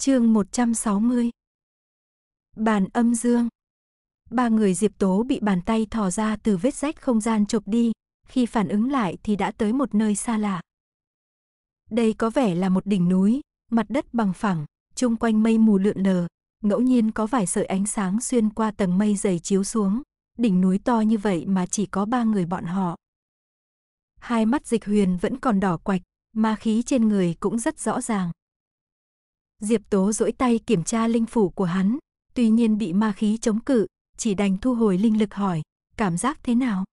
chương 160 Bàn âm dương Ba người Diệp Tố bị bàn tay thò ra từ vết rách không gian chụp đi, khi phản ứng lại thì đã tới một nơi xa lạ. Đây có vẻ là một đỉnh núi, mặt đất bằng phẳng, chung quanh mây mù lượn lờ, ngẫu nhiên có vài sợi ánh sáng xuyên qua tầng mây dày chiếu xuống, đỉnh núi to như vậy mà chỉ có ba người bọn họ. Hai mắt dịch huyền vẫn còn đỏ quạch, ma khí trên người cũng rất rõ ràng. Diệp Tố duỗi tay kiểm tra linh phủ của hắn, tuy nhiên bị ma khí chống cự, chỉ đành thu hồi linh lực hỏi, cảm giác thế nào?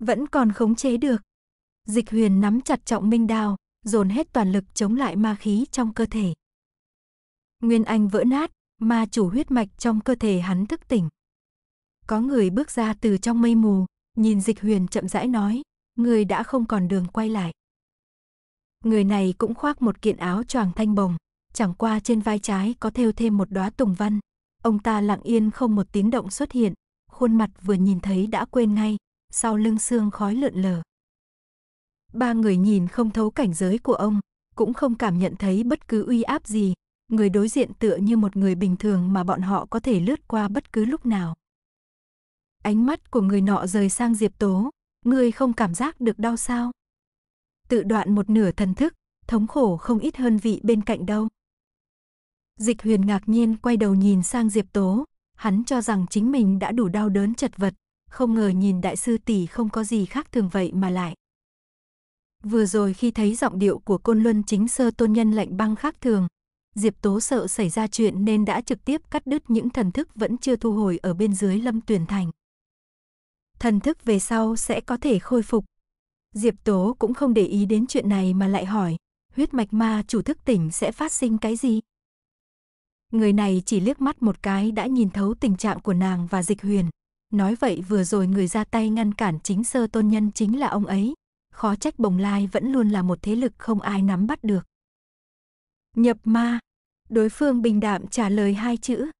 Vẫn còn khống chế được. Dịch huyền nắm chặt trọng minh đao, dồn hết toàn lực chống lại ma khí trong cơ thể. Nguyên Anh vỡ nát, ma chủ huyết mạch trong cơ thể hắn thức tỉnh. Có người bước ra từ trong mây mù, nhìn dịch huyền chậm rãi nói, người đã không còn đường quay lại. Người này cũng khoác một kiện áo choàng thanh bồng, chẳng qua trên vai trái có thêu thêm một đóa tùng văn. Ông ta lặng yên không một tiếng động xuất hiện, khuôn mặt vừa nhìn thấy đã quên ngay, sau lưng xương khói lượn lờ. Ba người nhìn không thấu cảnh giới của ông, cũng không cảm nhận thấy bất cứ uy áp gì, người đối diện tựa như một người bình thường mà bọn họ có thể lướt qua bất cứ lúc nào. Ánh mắt của người nọ rời sang Diệp Tố, người không cảm giác được đau sao? Tự đoạn một nửa thần thức, thống khổ không ít hơn vị bên cạnh đâu. Dịch huyền ngạc nhiên quay đầu nhìn sang Diệp Tố, hắn cho rằng chính mình đã đủ đau đớn chật vật, không ngờ nhìn đại sư tỷ không có gì khác thường vậy mà lại. Vừa rồi khi thấy giọng điệu của Côn Luân chính sơ tôn nhân lạnh băng khác thường, Diệp Tố sợ xảy ra chuyện nên đã trực tiếp cắt đứt những thần thức vẫn chưa thu hồi ở bên dưới Lâm Tuyển Thành. Thần thức về sau sẽ có thể khôi phục. Diệp Tố cũng không để ý đến chuyện này mà lại hỏi, huyết mạch ma chủ thức tỉnh sẽ phát sinh cái gì? Người này chỉ liếc mắt một cái đã nhìn thấu tình trạng của nàng và dịch huyền. Nói vậy vừa rồi người ra tay ngăn cản chính sơ tôn nhân chính là ông ấy. Khó trách bồng lai vẫn luôn là một thế lực không ai nắm bắt được. Nhập ma. Đối phương bình đạm trả lời hai chữ.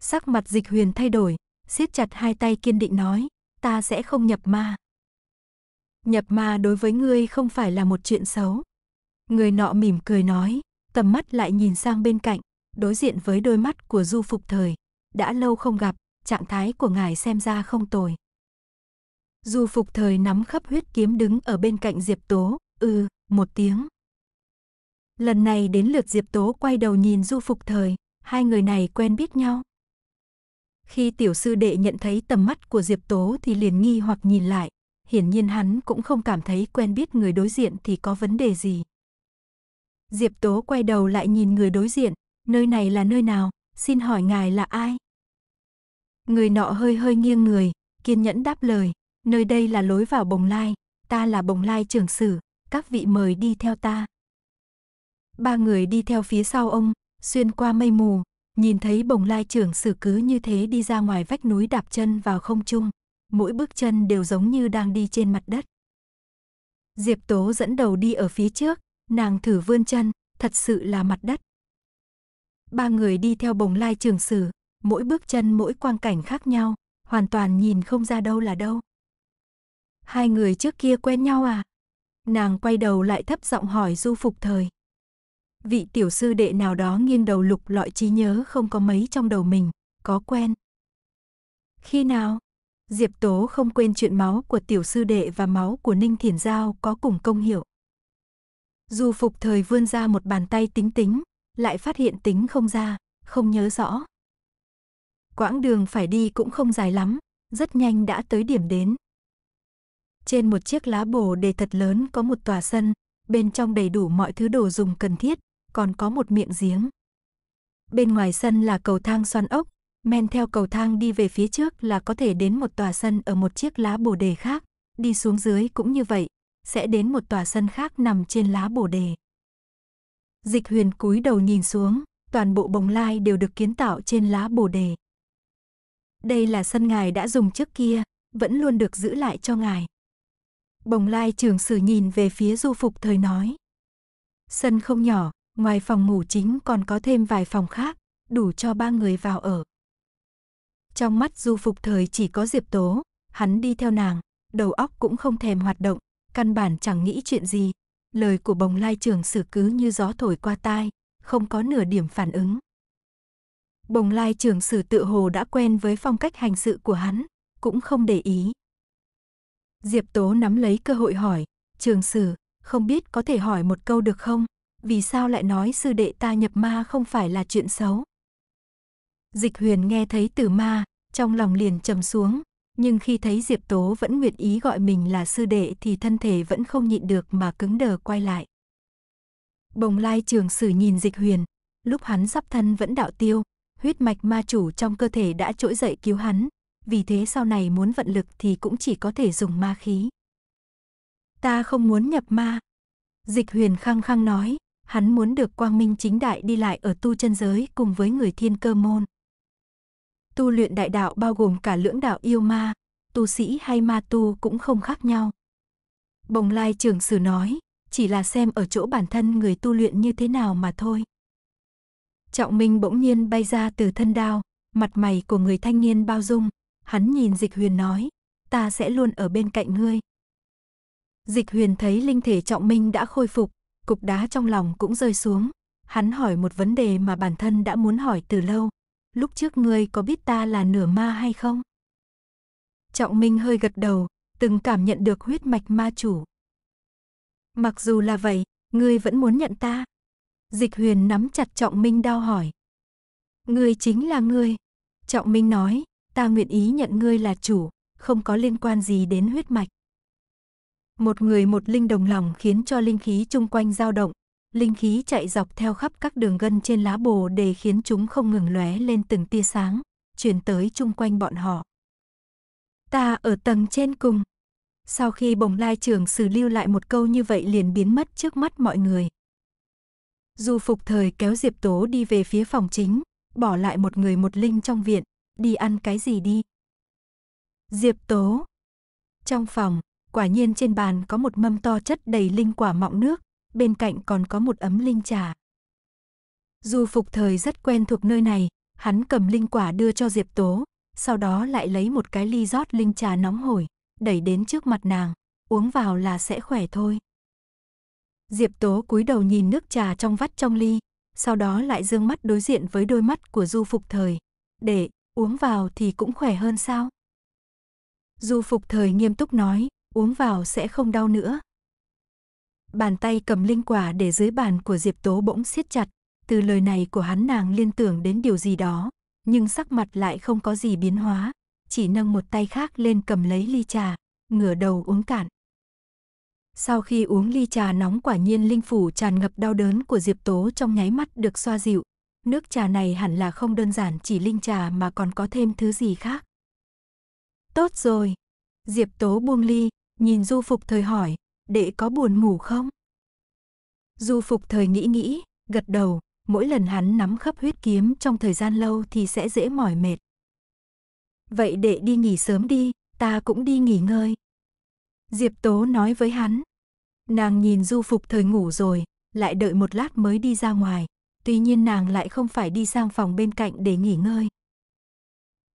Sắc mặt dịch huyền thay đổi, siết chặt hai tay kiên định nói, ta sẽ không nhập ma. Nhập ma đối với ngươi không phải là một chuyện xấu. Người nọ mỉm cười nói, tầm mắt lại nhìn sang bên cạnh, đối diện với đôi mắt của Du Phục Thời. Đã lâu không gặp, trạng thái của ngài xem ra không tồi. Du Phục Thời nắm khắp huyết kiếm đứng ở bên cạnh Diệp Tố, ư, ừ, một tiếng. Lần này đến lượt Diệp Tố quay đầu nhìn Du Phục Thời, hai người này quen biết nhau. Khi tiểu sư đệ nhận thấy tầm mắt của Diệp Tố thì liền nghi hoặc nhìn lại, hiển nhiên hắn cũng không cảm thấy quen biết người đối diện thì có vấn đề gì. Diệp Tố quay đầu lại nhìn người đối diện, nơi này là nơi nào, xin hỏi ngài là ai? Người nọ hơi hơi nghiêng người, kiên nhẫn đáp lời, nơi đây là lối vào bồng lai, ta là bồng lai trưởng sử, các vị mời đi theo ta. Ba người đi theo phía sau ông, xuyên qua mây mù, nhìn thấy bồng lai trưởng sử cứ như thế đi ra ngoài vách núi đạp chân vào không trung, mỗi bước chân đều giống như đang đi trên mặt đất. Diệp Tố dẫn đầu đi ở phía trước, nàng thử vươn chân, thật sự là mặt đất, Ba người đi theo bồng lai trường sử, mỗi bước chân mỗi quang cảnh khác nhau, hoàn toàn nhìn không ra đâu là đâu. Hai người trước kia quen nhau à? Nàng quay đầu lại thấp giọng hỏi du phục thời. Vị tiểu sư đệ nào đó nghiêng đầu lục lọi trí nhớ không có mấy trong đầu mình, có quen. Khi nào? Diệp Tố không quên chuyện máu của tiểu sư đệ và máu của Ninh Thiển Giao có cùng công hiệu. Du phục thời vươn ra một bàn tay tính tính, lại phát hiện tính không ra, không nhớ rõ. Quãng đường phải đi cũng không dài lắm, rất nhanh đã tới điểm đến. Trên một chiếc lá bồ đề thật lớn có một tòa sân, bên trong đầy đủ mọi thứ đồ dùng cần thiết, còn có một miệng giếng. Bên ngoài sân là cầu thang xoan ốc, men theo cầu thang đi về phía trước là có thể đến một tòa sân ở một chiếc lá bồ đề khác, đi xuống dưới cũng như vậy, sẽ đến một tòa sân khác nằm trên lá bồ đề. Dịch huyền cúi đầu nhìn xuống, toàn bộ bồng lai đều được kiến tạo trên lá bồ đề. Đây là sân ngài đã dùng trước kia, vẫn luôn được giữ lại cho ngài. Bồng lai trưởng sử nhìn về phía du phục thời nói. Sân không nhỏ, ngoài phòng ngủ chính còn có thêm vài phòng khác, đủ cho ba người vào ở. Trong mắt du phục thời chỉ có Diệp Tố, hắn đi theo nàng, đầu óc cũng không thèm hoạt động, căn bản chẳng nghĩ chuyện gì, lời của bồng lai trường sử cứ như gió thổi qua tai, không có nửa điểm phản ứng. Bồng lai trường sử tự hồ đã quen với phong cách hành sự của hắn, cũng không để ý. Diệp Tố nắm lấy cơ hội hỏi, trường sử, không biết có thể hỏi một câu được không? Vì sao lại nói sư đệ ta nhập ma không phải là chuyện xấu? Dịch huyền nghe thấy từ ma, trong lòng liền trầm xuống, nhưng khi thấy Diệp Tố vẫn nguyện ý gọi mình là sư đệ thì thân thể vẫn không nhịn được mà cứng đờ quay lại. Bồng lai trường sử nhìn dịch huyền, lúc hắn sắp thân vẫn đạo tiêu, huyết mạch ma chủ trong cơ thể đã trỗi dậy cứu hắn, vì thế sau này muốn vận lực thì cũng chỉ có thể dùng ma khí. Ta không muốn nhập ma. Dịch huyền khăng khăng nói, hắn muốn được quang minh chính đại đi lại ở tu chân giới cùng với người thiên cơ môn. Tu luyện đại đạo bao gồm cả lưỡng đạo yêu ma, tu sĩ hay ma tu cũng không khác nhau. Bồng lai trưởng sử nói, chỉ là xem ở chỗ bản thân người tu luyện như thế nào mà thôi. Trọng Minh bỗng nhiên bay ra từ thân đao, mặt mày của người thanh niên bao dung, hắn nhìn Dịch Huyền nói, ta sẽ luôn ở bên cạnh ngươi. Dịch Huyền thấy linh thể Trọng Minh đã khôi phục, cục đá trong lòng cũng rơi xuống, hắn hỏi một vấn đề mà bản thân đã muốn hỏi từ lâu, lúc trước ngươi có biết ta là nửa ma hay không? Trọng Minh hơi gật đầu, từng cảm nhận được huyết mạch ma chủ. Mặc dù là vậy, ngươi vẫn muốn nhận ta. Dịch huyền nắm chặt Trọng Minh đau hỏi. Ngươi chính là ngươi. Trọng Minh nói, ta nguyện ý nhận ngươi là chủ, không có liên quan gì đến huyết mạch. Một người một linh đồng lòng khiến cho linh khí chung quanh dao động, linh khí chạy dọc theo khắp các đường gân trên lá bồ đề khiến chúng không ngừng lóe lên từng tia sáng, truyền tới chung quanh bọn họ. Ta ở tầng trên cùng. Sau khi bồng lai trưởng sử lưu lại một câu như vậy liền biến mất trước mắt mọi người. Du phục thời kéo Diệp Tố đi về phía phòng chính, bỏ lại một người một linh trong viện, đi ăn cái gì đi. Diệp Tố. Trong phòng, quả nhiên trên bàn có một mâm to chất đầy linh quả mọng nước, bên cạnh còn có một ấm linh trà. Du phục thời rất quen thuộc nơi này, hắn cầm linh quả đưa cho Diệp Tố, sau đó lại lấy một cái ly rót linh trà nóng hổi, đẩy đến trước mặt nàng, uống vào là sẽ khỏe thôi. Diệp Tố cúi đầu nhìn nước trà trong vắt trong ly, sau đó lại dương mắt đối diện với đôi mắt của Du Phục Thời. Để, uống vào thì cũng khỏe hơn sao? Du Phục Thời nghiêm túc nói, uống vào sẽ không đau nữa. Bàn tay cầm linh quả để dưới bàn của Diệp Tố bỗng siết chặt, từ lời này của hắn nàng liên tưởng đến điều gì đó, nhưng sắc mặt lại không có gì biến hóa, chỉ nâng một tay khác lên cầm lấy ly trà, ngửa đầu uống cạn. Sau khi uống ly trà nóng quả nhiên linh phủ tràn ngập đau đớn của Diệp Tố trong nháy mắt được xoa dịu, nước trà này hẳn là không đơn giản chỉ linh trà mà còn có thêm thứ gì khác. Tốt rồi. Diệp Tố buông ly, nhìn Du Phục Thời hỏi, đệ có buồn ngủ không? Du phục thời nghĩ nghĩ, gật đầu, mỗi lần hắn nắm khắp huyết kiếm trong thời gian lâu thì sẽ dễ mỏi mệt. Vậy đệ đi nghỉ sớm đi, ta cũng đi nghỉ ngơi. Diệp Tố nói với hắn. Nàng nhìn du phục thời ngủ rồi, lại đợi một lát mới đi ra ngoài, tuy nhiên nàng lại không phải đi sang phòng bên cạnh để nghỉ ngơi.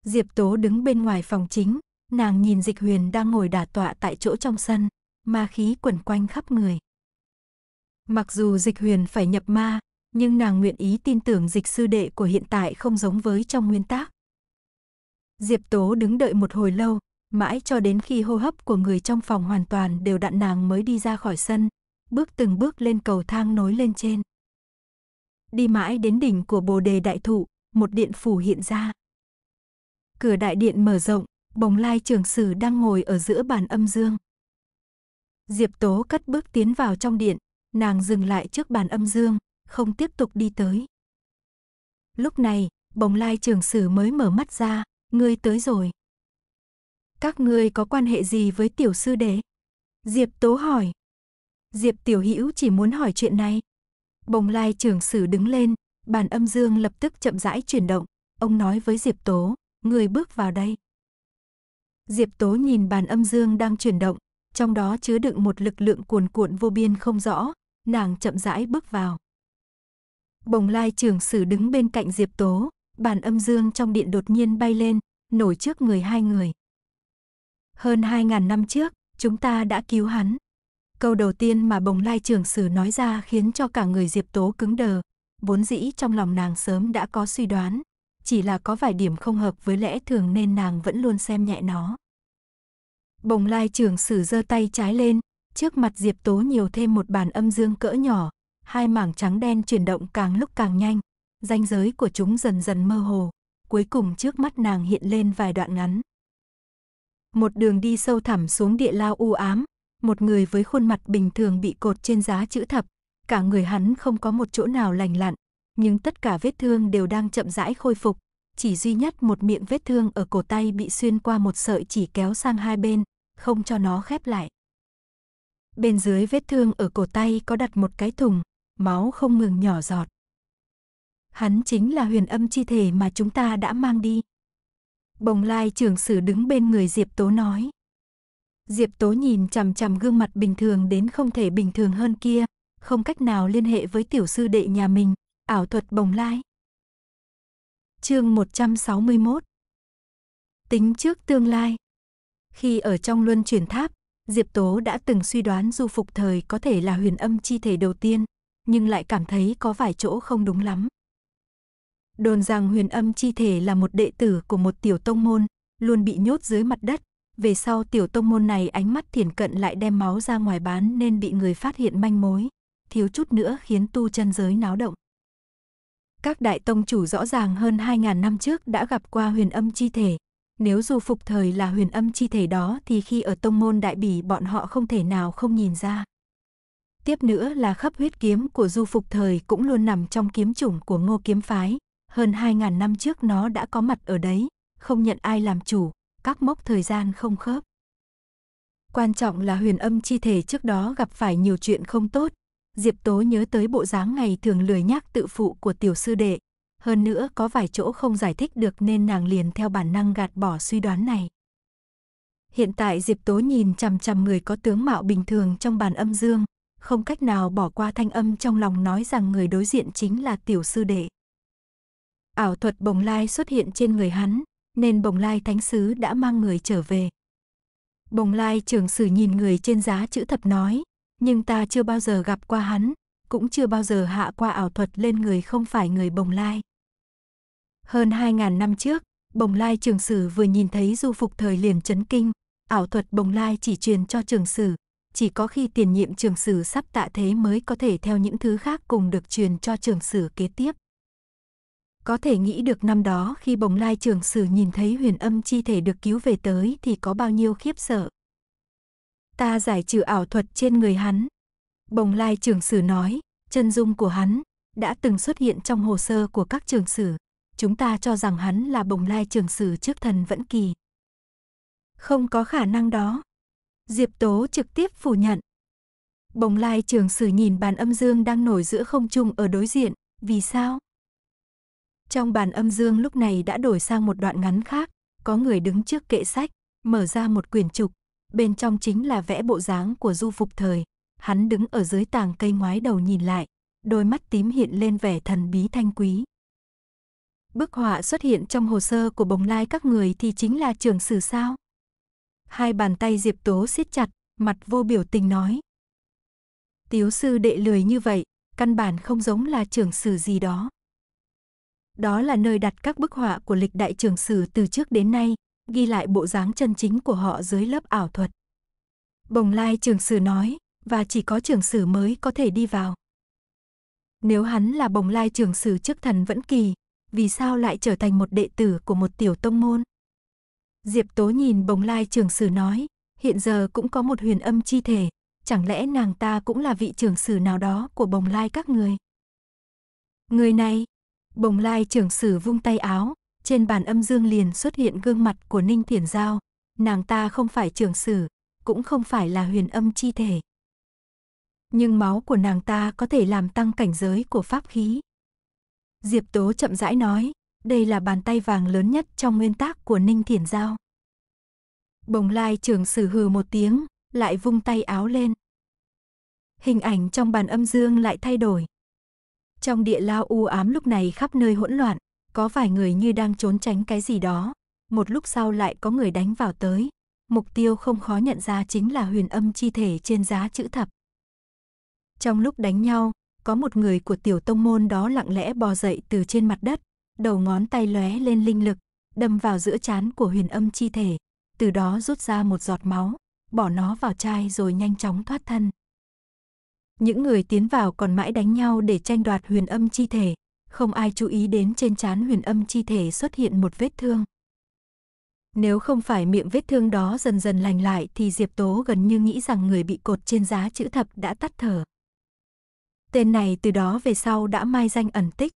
Diệp Tố đứng bên ngoài phòng chính, nàng nhìn Dịch Huyền đang ngồi đả tọa tại chỗ trong sân, ma khí quẩn quanh khắp người. Mặc dù dịch huyền phải nhập ma, nhưng nàng nguyện ý tin tưởng dịch sư đệ của hiện tại không giống với trong nguyên tác. Diệp Tố đứng đợi một hồi lâu, mãi cho đến khi hô hấp của người trong phòng hoàn toàn đều đặn nàng mới đi ra khỏi sân, bước từng bước lên cầu thang nối lên trên. Đi mãi đến đỉnh của bồ đề đại thụ, một điện phủ hiện ra. Cửa đại điện mở rộng, bồng lai trường sử đang ngồi ở giữa bàn âm dương. Diệp Tố cất bước tiến vào trong điện, nàng dừng lại trước bàn âm dương, không tiếp tục đi tới. Lúc này, bồng lai trưởng sử mới mở mắt ra, ngươi tới rồi. Các ngươi có quan hệ gì với tiểu sư đệ? Diệp Tố hỏi. Diệp Tiểu Hữu chỉ muốn hỏi chuyện này. Bồng lai trưởng sử đứng lên, bàn âm dương lập tức chậm rãi chuyển động, ông nói với Diệp Tố, người bước vào đây. Diệp Tố nhìn bàn âm dương đang chuyển động, trong đó chứa đựng một lực lượng cuồn cuộn vô biên không rõ, nàng chậm rãi bước vào. Bồng lai trưởng sử đứng bên cạnh Diệp Tố, bàn âm dương trong điện đột nhiên bay lên, nổi trước người hai người. Hơn hai ngàn năm trước, chúng ta đã cứu hắn. Câu đầu tiên mà bồng lai trưởng sử nói ra khiến cho cả người Diệp Tố cứng đờ, vốn dĩ trong lòng nàng sớm đã có suy đoán, chỉ là có vài điểm không hợp với lẽ thường nên nàng vẫn luôn xem nhẹ nó. Bồng lai trưởng sử giơ tay trái lên, trước mặt Diệp Tố nhiều thêm một bàn âm dương cỡ nhỏ, hai mảng trắng đen chuyển động càng lúc càng nhanh, ranh giới của chúng dần dần mơ hồ, cuối cùng trước mắt nàng hiện lên vài đoạn ngắn. Một đường đi sâu thẳm xuống địa lao u ám, một người với khuôn mặt bình thường bị cột trên giá chữ thập, cả người hắn không có một chỗ nào lành lặn, nhưng tất cả vết thương đều đang chậm rãi khôi phục, chỉ duy nhất một miệng vết thương ở cổ tay bị xuyên qua một sợi chỉ kéo sang hai bên, không cho nó khép lại. Bên dưới vết thương ở cổ tay có đặt một cái thùng, máu không ngừng nhỏ giọt. Hắn chính là huyền âm chi thể mà chúng ta đã mang đi. Bồng lai trưởng sử đứng bên người Diệp Tố nói. Diệp Tố nhìn chằm chằm gương mặt bình thường đến không thể bình thường hơn kia, không cách nào liên hệ với tiểu sư đệ nhà mình, ảo thuật bồng lai. Chương 161 Tính trước tương lai, khi ở trong luân chuyển tháp, Diệp Tố đã từng suy đoán du phục thời có thể là huyền âm chi thể đầu tiên, nhưng lại cảm thấy có vài chỗ không đúng lắm. Đồn rằng huyền âm chi thể là một đệ tử của một tiểu tông môn, luôn bị nhốt dưới mặt đất. Về sau tiểu tông môn này ánh mắt thiển cận lại đem máu ra ngoài bán nên bị người phát hiện manh mối, thiếu chút nữa khiến tu chân giới náo động. Các đại tông chủ rõ ràng hơn 2.000 năm trước đã gặp qua huyền âm chi thể, nếu dù phục thời là huyền âm chi thể đó thì khi ở tông môn đại bỉ bọn họ không thể nào không nhìn ra. Tiếp nữa là khắp huyết kiếm của du phục thời cũng luôn nằm trong kiếm chủng của ngô kiếm phái. Hơn 2.000 năm trước nó đã có mặt ở đấy, không nhận ai làm chủ, các mốc thời gian không khớp. Quan trọng là huyền âm chi thể trước đó gặp phải nhiều chuyện không tốt. Diệp Tố nhớ tới bộ dáng ngày thường lười nhác tự phụ của tiểu sư đệ, hơn nữa có vài chỗ không giải thích được nên nàng liền theo bản năng gạt bỏ suy đoán này. Hiện tại Diệp Tố nhìn chằm chằm người có tướng mạo bình thường trong bàn âm dương, không cách nào bỏ qua thanh âm trong lòng nói rằng người đối diện chính là tiểu sư đệ. Ảo thuật bồng lai xuất hiện trên người hắn, nên bồng lai thánh sứ đã mang người trở về. Bồng lai trưởng sử nhìn người trên giá chữ thập nói, nhưng ta chưa bao giờ gặp qua hắn, cũng chưa bao giờ hạ qua ảo thuật lên người không phải người bồng lai. Hơn 2.000 năm trước, Bồng Lai Trường Sử vừa nhìn thấy du phục thời liền chấn kinh, ảo thuật Bồng Lai chỉ truyền cho Trường Sử, chỉ có khi tiền nhiệm Trường Sử sắp tạ thế mới có thể theo những thứ khác cùng được truyền cho Trường Sử kế tiếp. Có thể nghĩ được năm đó khi Bồng Lai Trường Sử nhìn thấy huyền âm chi thể được cứu về tới thì có bao nhiêu khiếp sợ. Ta giải trừ ảo thuật trên người hắn. Bồng Lai Trường Sử nói, chân dung của hắn đã từng xuất hiện trong hồ sơ của các trường sử chúng ta cho rằng hắn là bồng lai trường sử trước thần vẫn kỳ. Không có khả năng đó. Diệp Tố trực tiếp phủ nhận. Bồng lai trường sử nhìn bàn âm dương đang nổi giữa không trung ở đối diện, vì sao? Trong bàn âm dương lúc này đã đổi sang một đoạn ngắn khác, có người đứng trước kệ sách, mở ra một quyển trục, bên trong chính là vẽ bộ dáng của du phục thời. Hắn đứng ở dưới tàng cây ngoái đầu nhìn lại, đôi mắt tím hiện lên vẻ thần bí thanh quý bức họa xuất hiện trong hồ sơ của bồng lai các người thì chính là trưởng sử sao? Hai bàn tay Diệp Tố siết chặt, mặt vô biểu tình nói. Tiếu sư đệ lười như vậy, căn bản không giống là trưởng sử gì đó. Đó là nơi đặt các bức họa của lịch đại trưởng sử từ trước đến nay, ghi lại bộ dáng chân chính của họ dưới lớp ảo thuật. Bồng lai trưởng sử nói, và chỉ có trưởng sử mới có thể đi vào. Nếu hắn là bồng lai trưởng sử trước thần vẫn kỳ, vì sao lại trở thành một đệ tử của một tiểu tông môn? Diệp Tố nhìn bồng lai trường sử nói, hiện giờ cũng có một huyền âm chi thể, chẳng lẽ nàng ta cũng là vị trưởng sử nào đó của bồng lai các người? Người này, bồng lai trưởng sử vung tay áo, trên bàn âm dương liền xuất hiện gương mặt của Ninh Thiển Giao, nàng ta không phải trưởng sử, cũng không phải là huyền âm chi thể. Nhưng máu của nàng ta có thể làm tăng cảnh giới của pháp khí. Diệp Tố chậm rãi nói, đây là bàn tay vàng lớn nhất trong nguyên tác của Ninh Thiển Giao. Bồng lai trường sử hừ một tiếng, lại vung tay áo lên. Hình ảnh trong bàn âm dương lại thay đổi. Trong địa lao u ám lúc này khắp nơi hỗn loạn, có vài người như đang trốn tránh cái gì đó. Một lúc sau lại có người đánh vào tới. Mục tiêu không khó nhận ra chính là huyền âm chi thể trên giá chữ thập. Trong lúc đánh nhau, có một người của tiểu tông môn đó lặng lẽ bò dậy từ trên mặt đất, đầu ngón tay lóe lên linh lực, đâm vào giữa chán của huyền âm chi thể, từ đó rút ra một giọt máu, bỏ nó vào chai rồi nhanh chóng thoát thân. Những người tiến vào còn mãi đánh nhau để tranh đoạt huyền âm chi thể, không ai chú ý đến trên chán huyền âm chi thể xuất hiện một vết thương. Nếu không phải miệng vết thương đó dần dần lành lại thì Diệp Tố gần như nghĩ rằng người bị cột trên giá chữ thập đã tắt thở. Tên này từ đó về sau đã mai danh ẩn tích.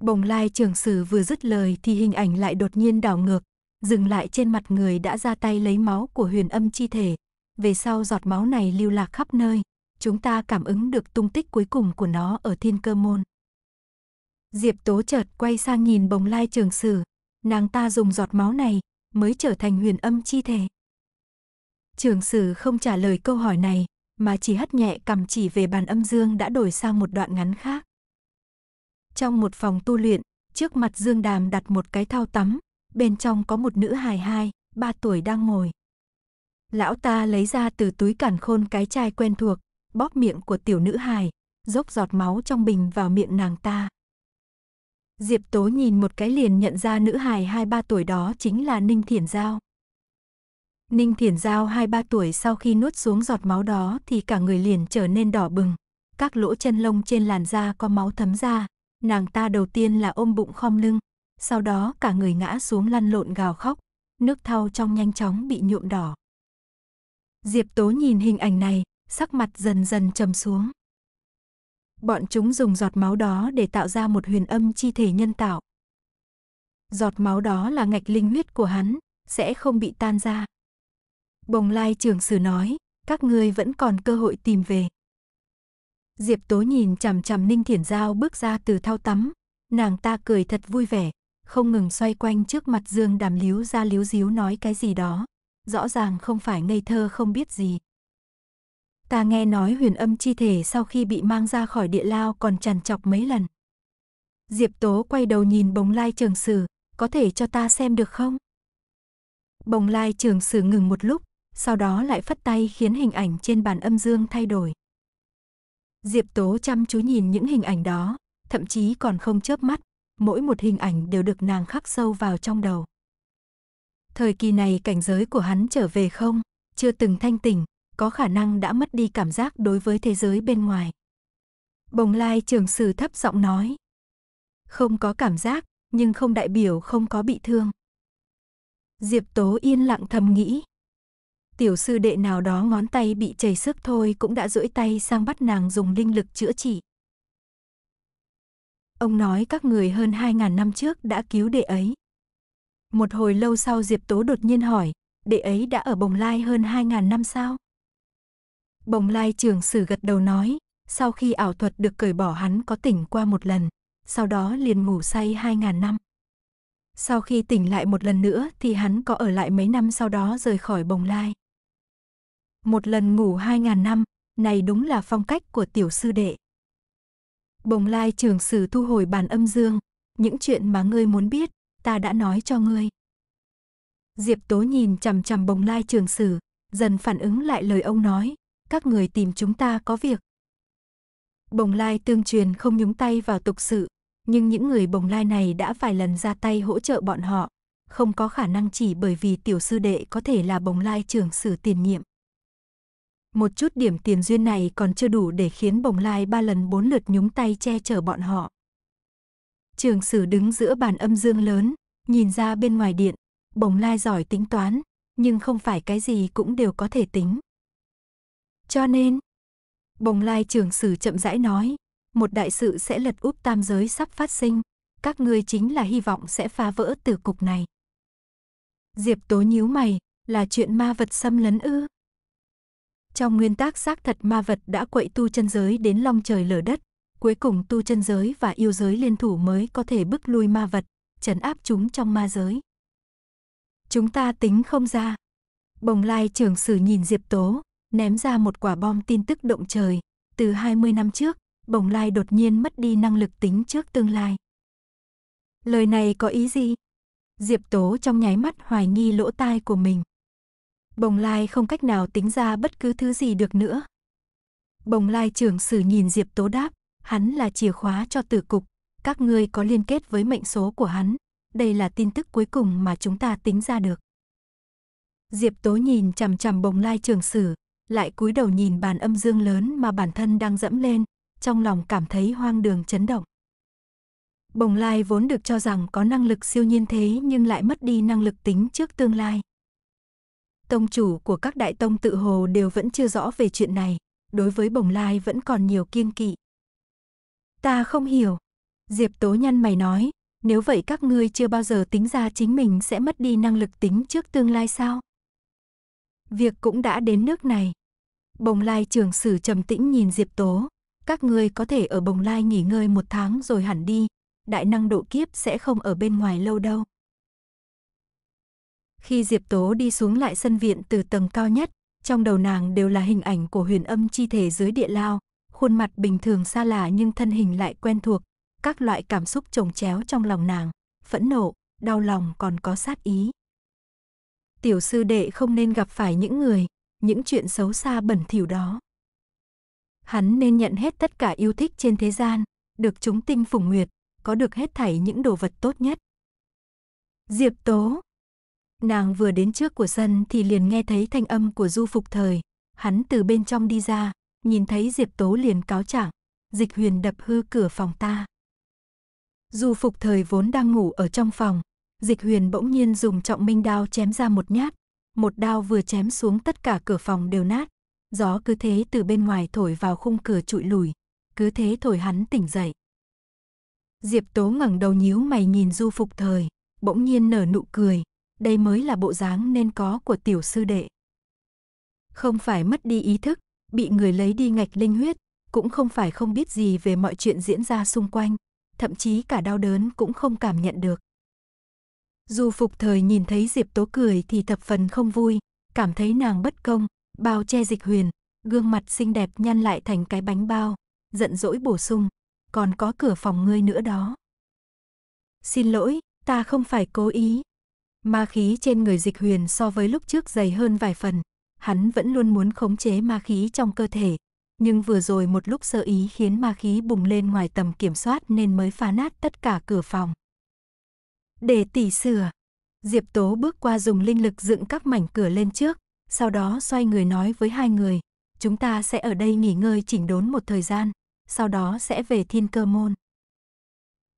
Bồng lai trưởng sử vừa dứt lời thì hình ảnh lại đột nhiên đảo ngược, dừng lại trên mặt người đã ra tay lấy máu của huyền âm chi thể. Về sau giọt máu này lưu lạc khắp nơi, chúng ta cảm ứng được tung tích cuối cùng của nó ở thiên cơ môn. Diệp Tố chợt quay sang nhìn bồng lai trường sử, nàng ta dùng giọt máu này mới trở thành huyền âm chi thể. Trường sử không trả lời câu hỏi này, mà chỉ hất nhẹ cầm chỉ về bàn âm dương đã đổi sang một đoạn ngắn khác. Trong một phòng tu luyện, trước mặt Dương Đàm đặt một cái thao tắm, bên trong có một nữ hài hai, ba tuổi đang ngồi. Lão ta lấy ra từ túi cản khôn cái chai quen thuộc, bóp miệng của tiểu nữ hài, dốc giọt máu trong bình vào miệng nàng ta. Diệp Tố nhìn một cái liền nhận ra nữ hài hai ba tuổi đó chính là Ninh Thiển Giao. Ninh Thiển Giao 2-3 tuổi sau khi nuốt xuống giọt máu đó thì cả người liền trở nên đỏ bừng. Các lỗ chân lông trên làn da có máu thấm ra. Nàng ta đầu tiên là ôm bụng khom lưng. Sau đó cả người ngã xuống lăn lộn gào khóc. Nước thau trong nhanh chóng bị nhuộm đỏ. Diệp Tố nhìn hình ảnh này, sắc mặt dần dần trầm xuống. Bọn chúng dùng giọt máu đó để tạo ra một huyền âm chi thể nhân tạo. Giọt máu đó là ngạch linh huyết của hắn, sẽ không bị tan ra. Bồng lai trưởng sử nói, các ngươi vẫn còn cơ hội tìm về. Diệp Tố nhìn chằm chằm Ninh Thiển Giao bước ra từ thao tắm, nàng ta cười thật vui vẻ, không ngừng xoay quanh trước mặt Dương Đàm líu ra líu díu nói cái gì đó, rõ ràng không phải ngây thơ không biết gì. Ta nghe nói huyền âm chi thể sau khi bị mang ra khỏi địa lao còn chằn chọc mấy lần. Diệp Tố quay đầu nhìn bồng lai trường sử, có thể cho ta xem được không? Bồng lai trường sử ngừng một lúc, sau đó lại phất tay khiến hình ảnh trên bàn âm dương thay đổi. Diệp Tố chăm chú nhìn những hình ảnh đó, thậm chí còn không chớp mắt, mỗi một hình ảnh đều được nàng khắc sâu vào trong đầu. Thời kỳ này cảnh giới của hắn trở về không, chưa từng thanh tỉnh, có khả năng đã mất đi cảm giác đối với thế giới bên ngoài. Bồng lai trường sử thấp giọng nói. Không có cảm giác, nhưng không đại biểu không có bị thương. Diệp Tố yên lặng thầm nghĩ, tiểu sư đệ nào đó ngón tay bị chảy sức thôi cũng đã duỗi tay sang bắt nàng dùng linh lực chữa trị. Ông nói các người hơn 2.000 năm trước đã cứu đệ ấy. Một hồi lâu sau Diệp Tố đột nhiên hỏi, đệ ấy đã ở Bồng Lai hơn 2.000 năm sao? Bồng Lai trưởng sử gật đầu nói, sau khi ảo thuật được cởi bỏ hắn có tỉnh qua một lần, sau đó liền ngủ say 2.000 năm. Sau khi tỉnh lại một lần nữa thì hắn có ở lại mấy năm sau đó rời khỏi Bồng Lai. Một lần ngủ hai ngàn năm, này đúng là phong cách của tiểu sư đệ. Bồng lai trường sử thu hồi bàn âm dương, những chuyện mà ngươi muốn biết, ta đã nói cho ngươi. Diệp Tố nhìn chằm chằm bồng lai trường sử, dần phản ứng lại lời ông nói, các người tìm chúng ta có việc. Bồng lai tương truyền không nhúng tay vào tục sự, nhưng những người bồng lai này đã vài lần ra tay hỗ trợ bọn họ, không có khả năng chỉ bởi vì tiểu sư đệ có thể là bồng lai trường sử tiền nhiệm. Một chút điểm tiền duyên này còn chưa đủ để khiến bồng lai ba lần bốn lượt nhúng tay che chở bọn họ. Trường sử đứng giữa bàn âm dương lớn, nhìn ra bên ngoài điện, bồng lai giỏi tính toán, nhưng không phải cái gì cũng đều có thể tính. Cho nên, bồng lai trường sử chậm rãi nói, một đại sự sẽ lật úp tam giới sắp phát sinh, các ngươi chính là hy vọng sẽ phá vỡ từ cục này. Diệp Tố nhíu mày, là chuyện ma vật xâm lấn ư? Trong nguyên tác xác thật ma vật đã quậy tu chân giới đến long trời lở đất, cuối cùng tu chân giới và yêu giới liên thủ mới có thể bức lui ma vật, trấn áp chúng trong ma giới. Chúng ta tính không ra. Bồng lai trưởng sử nhìn Diệp Tố, ném ra một quả bom tin tức động trời. Từ 20 năm trước, bồng lai đột nhiên mất đi năng lực tính trước tương lai. Lời này có ý gì? Diệp Tố trong nháy mắt hoài nghi lỗ tai của mình. Bồng lai không cách nào tính ra bất cứ thứ gì được nữa. Bồng lai trưởng sử nhìn Diệp Tố đáp, hắn là chìa khóa cho tử cục, các ngươi có liên kết với mệnh số của hắn, đây là tin tức cuối cùng mà chúng ta tính ra được. Diệp Tố nhìn chằm chằm bồng lai trường sử, lại cúi đầu nhìn bàn âm dương lớn mà bản thân đang dẫm lên, trong lòng cảm thấy hoang đường chấn động. Bồng lai vốn được cho rằng có năng lực siêu nhiên thế nhưng lại mất đi năng lực tính trước tương lai tông chủ của các đại tông tự hồ đều vẫn chưa rõ về chuyện này, đối với bồng lai vẫn còn nhiều kiên kỵ. Ta không hiểu. Diệp Tố nhăn mày nói, nếu vậy các ngươi chưa bao giờ tính ra chính mình sẽ mất đi năng lực tính trước tương lai sao? Việc cũng đã đến nước này. Bồng lai trưởng sử trầm tĩnh nhìn Diệp Tố, các ngươi có thể ở bồng lai nghỉ ngơi một tháng rồi hẳn đi, đại năng độ kiếp sẽ không ở bên ngoài lâu đâu. Khi Diệp Tố đi xuống lại sân viện từ tầng cao nhất, trong đầu nàng đều là hình ảnh của huyền âm chi thể dưới địa lao, khuôn mặt bình thường xa lạ nhưng thân hình lại quen thuộc, các loại cảm xúc trồng chéo trong lòng nàng, phẫn nộ, đau lòng còn có sát ý. Tiểu sư đệ không nên gặp phải những người, những chuyện xấu xa bẩn thỉu đó. Hắn nên nhận hết tất cả yêu thích trên thế gian, được chúng tinh phùng nguyệt, có được hết thảy những đồ vật tốt nhất. Diệp Tố Nàng vừa đến trước của sân thì liền nghe thấy thanh âm của Du Phục Thời. Hắn từ bên trong đi ra, nhìn thấy Diệp Tố liền cáo trạng. Dịch huyền đập hư cửa phòng ta. Du Phục Thời vốn đang ngủ ở trong phòng. Dịch huyền bỗng nhiên dùng trọng minh đao chém ra một nhát. Một đao vừa chém xuống tất cả cửa phòng đều nát. Gió cứ thế từ bên ngoài thổi vào khung cửa trụi lùi. Cứ thế thổi hắn tỉnh dậy. Diệp Tố ngẩng đầu nhíu mày nhìn Du Phục Thời, bỗng nhiên nở nụ cười, đây mới là bộ dáng nên có của tiểu sư đệ. Không phải mất đi ý thức, bị người lấy đi ngạch linh huyết, cũng không phải không biết gì về mọi chuyện diễn ra xung quanh, thậm chí cả đau đớn cũng không cảm nhận được. Dù phục thời nhìn thấy Diệp Tố cười thì thập phần không vui, cảm thấy nàng bất công, bao che dịch huyền, gương mặt xinh đẹp nhăn lại thành cái bánh bao, giận dỗi bổ sung, còn có cửa phòng ngươi nữa đó. Xin lỗi, ta không phải cố ý, Ma khí trên người dịch huyền so với lúc trước dày hơn vài phần, hắn vẫn luôn muốn khống chế ma khí trong cơ thể, nhưng vừa rồi một lúc sơ ý khiến ma khí bùng lên ngoài tầm kiểm soát nên mới phá nát tất cả cửa phòng. Để tỉ sửa, Diệp Tố bước qua dùng linh lực dựng các mảnh cửa lên trước, sau đó xoay người nói với hai người, chúng ta sẽ ở đây nghỉ ngơi chỉnh đốn một thời gian, sau đó sẽ về thiên cơ môn.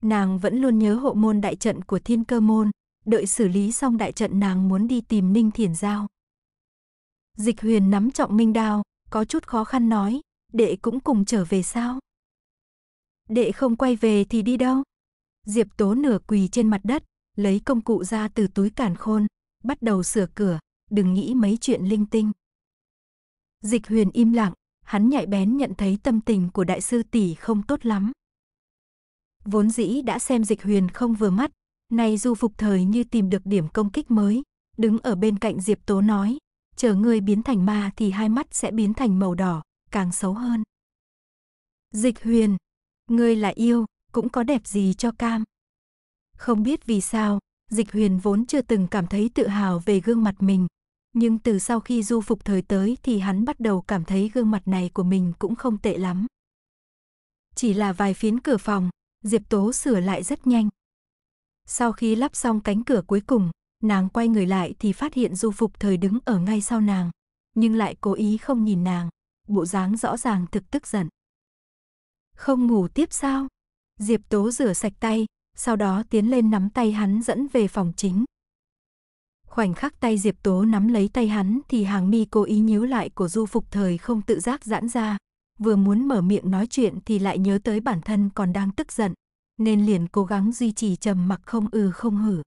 Nàng vẫn luôn nhớ hộ môn đại trận của thiên cơ môn, đợi xử lý xong đại trận nàng muốn đi tìm Ninh Thiển Giao. Dịch huyền nắm trọng minh đao, có chút khó khăn nói, đệ cũng cùng trở về sao? Đệ không quay về thì đi đâu? Diệp tố nửa quỳ trên mặt đất, lấy công cụ ra từ túi cản khôn, bắt đầu sửa cửa, đừng nghĩ mấy chuyện linh tinh. Dịch huyền im lặng, hắn nhạy bén nhận thấy tâm tình của đại sư tỷ không tốt lắm. Vốn dĩ đã xem dịch huyền không vừa mắt, Nay du phục thời như tìm được điểm công kích mới, đứng ở bên cạnh Diệp Tố nói, chờ ngươi biến thành ma thì hai mắt sẽ biến thành màu đỏ, càng xấu hơn. Dịch huyền, ngươi là yêu, cũng có đẹp gì cho cam. Không biết vì sao, dịch huyền vốn chưa từng cảm thấy tự hào về gương mặt mình. Nhưng từ sau khi du phục thời tới thì hắn bắt đầu cảm thấy gương mặt này của mình cũng không tệ lắm. Chỉ là vài phiến cửa phòng, Diệp Tố sửa lại rất nhanh. Sau khi lắp xong cánh cửa cuối cùng, nàng quay người lại thì phát hiện du phục thời đứng ở ngay sau nàng, nhưng lại cố ý không nhìn nàng, bộ dáng rõ ràng thực tức giận. Không ngủ tiếp sao? Diệp Tố rửa sạch tay, sau đó tiến lên nắm tay hắn dẫn về phòng chính. Khoảnh khắc tay Diệp Tố nắm lấy tay hắn thì hàng mi cố ý nhíu lại của du phục thời không tự giác giãn ra, vừa muốn mở miệng nói chuyện thì lại nhớ tới bản thân còn đang tức giận, nên liền cố gắng duy trì trầm mặc không ừ không hử.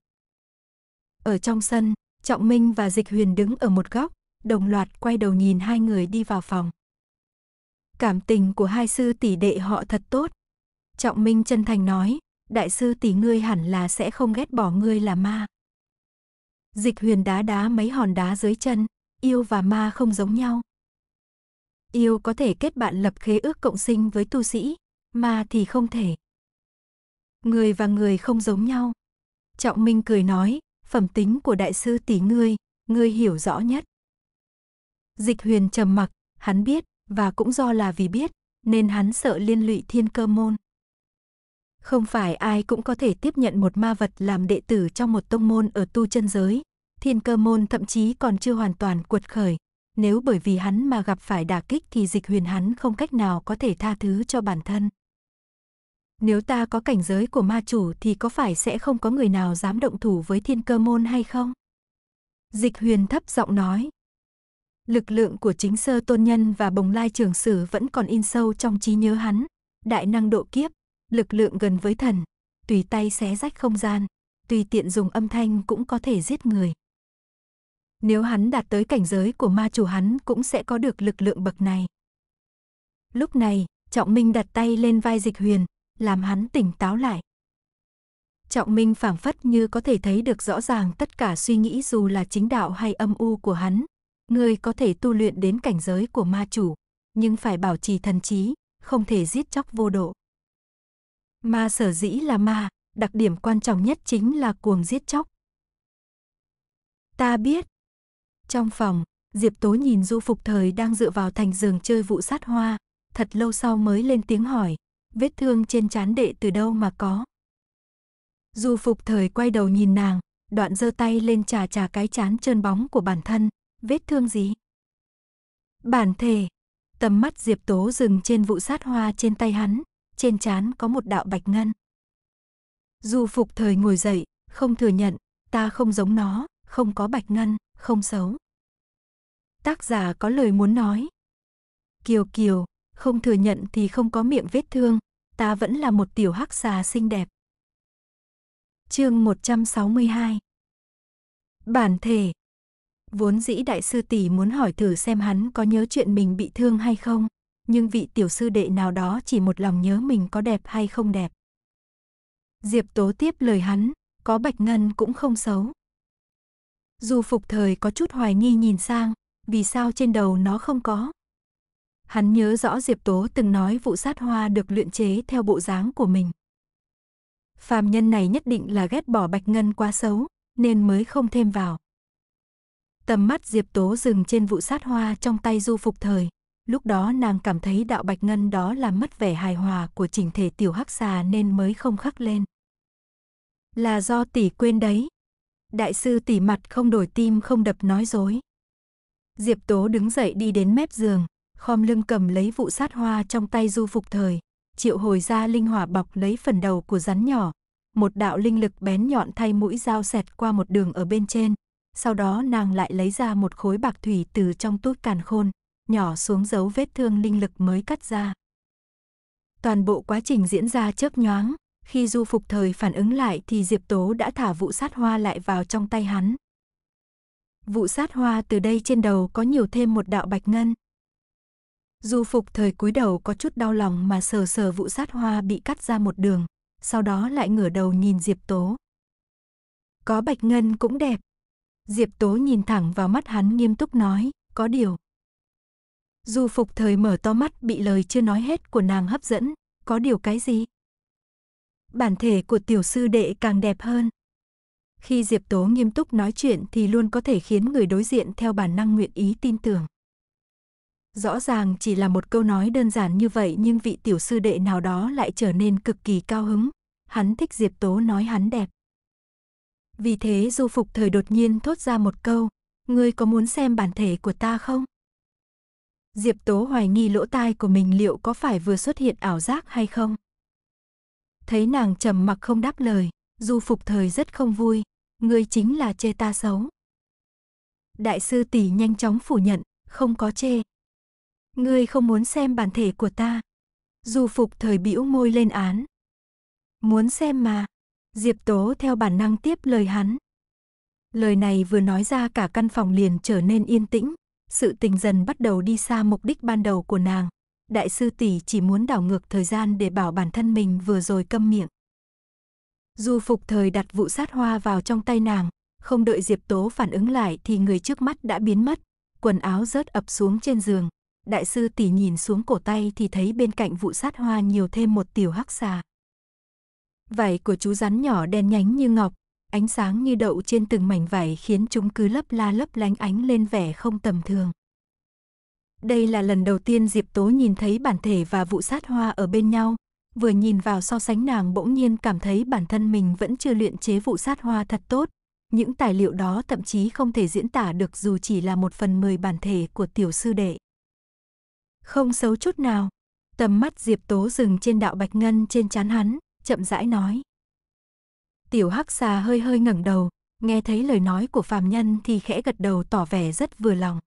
Ở trong sân, Trọng Minh và Dịch Huyền đứng ở một góc, đồng loạt quay đầu nhìn hai người đi vào phòng. Cảm tình của hai sư tỷ đệ họ thật tốt. Trọng Minh chân thành nói, đại sư tỷ ngươi hẳn là sẽ không ghét bỏ ngươi là ma. Dịch huyền đá đá mấy hòn đá dưới chân, yêu và ma không giống nhau. Yêu có thể kết bạn lập khế ước cộng sinh với tu sĩ, ma thì không thể người và người không giống nhau. Trọng Minh cười nói, phẩm tính của đại sư tỷ ngươi, ngươi hiểu rõ nhất. Dịch huyền trầm mặc, hắn biết, và cũng do là vì biết, nên hắn sợ liên lụy thiên cơ môn. Không phải ai cũng có thể tiếp nhận một ma vật làm đệ tử trong một tông môn ở tu chân giới, thiên cơ môn thậm chí còn chưa hoàn toàn cuột khởi. Nếu bởi vì hắn mà gặp phải đả kích thì dịch huyền hắn không cách nào có thể tha thứ cho bản thân. Nếu ta có cảnh giới của ma chủ thì có phải sẽ không có người nào dám động thủ với thiên cơ môn hay không? Dịch huyền thấp giọng nói. Lực lượng của chính sơ tôn nhân và bồng lai trường sử vẫn còn in sâu trong trí nhớ hắn. Đại năng độ kiếp, lực lượng gần với thần, tùy tay xé rách không gian, tùy tiện dùng âm thanh cũng có thể giết người. Nếu hắn đạt tới cảnh giới của ma chủ hắn cũng sẽ có được lực lượng bậc này. Lúc này, Trọng Minh đặt tay lên vai Dịch Huyền, làm hắn tỉnh táo lại. Trọng Minh phảng phất như có thể thấy được rõ ràng tất cả suy nghĩ dù là chính đạo hay âm u của hắn. Người có thể tu luyện đến cảnh giới của ma chủ, nhưng phải bảo trì thần trí, không thể giết chóc vô độ. Ma sở dĩ là ma, đặc điểm quan trọng nhất chính là cuồng giết chóc. Ta biết. Trong phòng, Diệp Tố nhìn Du Phục Thời đang dựa vào thành giường chơi vụ sát hoa, thật lâu sau mới lên tiếng hỏi, vết thương trên trán đệ từ đâu mà có. Du phục thời quay đầu nhìn nàng, đoạn giơ tay lên trà trà cái chán trơn bóng của bản thân, vết thương gì? Bản thể, tầm mắt Diệp Tố dừng trên vụ sát hoa trên tay hắn, trên trán có một đạo bạch ngân. Du phục thời ngồi dậy, không thừa nhận, ta không giống nó, không có bạch ngân, không xấu. Tác giả có lời muốn nói. Kiều Kiều, không thừa nhận thì không có miệng vết thương, ta vẫn là một tiểu hắc xà xinh đẹp. Chương 162 Bản thể Vốn dĩ đại sư tỷ muốn hỏi thử xem hắn có nhớ chuyện mình bị thương hay không, nhưng vị tiểu sư đệ nào đó chỉ một lòng nhớ mình có đẹp hay không đẹp. Diệp Tố tiếp lời hắn, có bạch ngân cũng không xấu. Dù phục thời có chút hoài nghi nhìn sang, vì sao trên đầu nó không có. Hắn nhớ rõ Diệp Tố từng nói vụ sát hoa được luyện chế theo bộ dáng của mình. Phàm nhân này nhất định là ghét bỏ Bạch Ngân quá xấu, nên mới không thêm vào. Tầm mắt Diệp Tố dừng trên vụ sát hoa trong tay du phục thời. Lúc đó nàng cảm thấy đạo Bạch Ngân đó làm mất vẻ hài hòa của chỉnh thể tiểu hắc xà nên mới không khắc lên. Là do tỷ quên đấy. Đại sư tỷ mặt không đổi tim không đập nói dối. Diệp Tố đứng dậy đi đến mép giường, khom lưng cầm lấy vụ sát hoa trong tay du phục thời, triệu hồi ra linh hỏa bọc lấy phần đầu của rắn nhỏ, một đạo linh lực bén nhọn thay mũi dao xẹt qua một đường ở bên trên, sau đó nàng lại lấy ra một khối bạc thủy từ trong túi càn khôn, nhỏ xuống dấu vết thương linh lực mới cắt ra. Toàn bộ quá trình diễn ra chớp nhoáng, khi du phục thời phản ứng lại thì Diệp Tố đã thả vụ sát hoa lại vào trong tay hắn. Vụ sát hoa từ đây trên đầu có nhiều thêm một đạo bạch ngân, Du phục thời cúi đầu có chút đau lòng mà sờ sờ vụ sát hoa bị cắt ra một đường, sau đó lại ngửa đầu nhìn Diệp Tố. Có bạch ngân cũng đẹp. Diệp Tố nhìn thẳng vào mắt hắn nghiêm túc nói, có điều. Du phục thời mở to mắt bị lời chưa nói hết của nàng hấp dẫn, có điều cái gì? Bản thể của tiểu sư đệ càng đẹp hơn. Khi Diệp Tố nghiêm túc nói chuyện thì luôn có thể khiến người đối diện theo bản năng nguyện ý tin tưởng. Rõ ràng chỉ là một câu nói đơn giản như vậy nhưng vị tiểu sư đệ nào đó lại trở nên cực kỳ cao hứng. Hắn thích Diệp Tố nói hắn đẹp. Vì thế Du Phục Thời đột nhiên thốt ra một câu, ngươi có muốn xem bản thể của ta không? Diệp Tố hoài nghi lỗ tai của mình liệu có phải vừa xuất hiện ảo giác hay không? Thấy nàng trầm mặc không đáp lời, Du Phục Thời rất không vui, ngươi chính là chê ta xấu. Đại sư tỷ nhanh chóng phủ nhận, không có chê, Ngươi không muốn xem bản thể của ta. Du Phục thời bĩu môi lên án. Muốn xem mà. Diệp Tố theo bản năng tiếp lời hắn. Lời này vừa nói ra cả căn phòng liền trở nên yên tĩnh, sự tình dần bắt đầu đi xa mục đích ban đầu của nàng. Đại sư tỷ chỉ muốn đảo ngược thời gian để bảo bản thân mình vừa rồi câm miệng. Du Phục thời đặt vụ sát hoa vào trong tay nàng, không đợi Diệp Tố phản ứng lại thì người trước mắt đã biến mất, quần áo rớt ập xuống trên giường đại sư tỷ nhìn xuống cổ tay thì thấy bên cạnh vụ sát hoa nhiều thêm một tiểu hắc xà. Vải của chú rắn nhỏ đen nhánh như ngọc, ánh sáng như đậu trên từng mảnh vải khiến chúng cứ lấp la lấp lánh ánh lên vẻ không tầm thường. Đây là lần đầu tiên Diệp Tố nhìn thấy bản thể và vụ sát hoa ở bên nhau, vừa nhìn vào so sánh nàng bỗng nhiên cảm thấy bản thân mình vẫn chưa luyện chế vụ sát hoa thật tốt, những tài liệu đó thậm chí không thể diễn tả được dù chỉ là một phần mười bản thể của tiểu sư đệ. Không xấu chút nào. Tầm mắt Diệp Tố dừng trên đạo bạch ngân trên trán hắn, chậm rãi nói. Tiểu Hắc Xà hơi hơi ngẩng đầu, nghe thấy lời nói của phàm nhân thì khẽ gật đầu tỏ vẻ rất vừa lòng.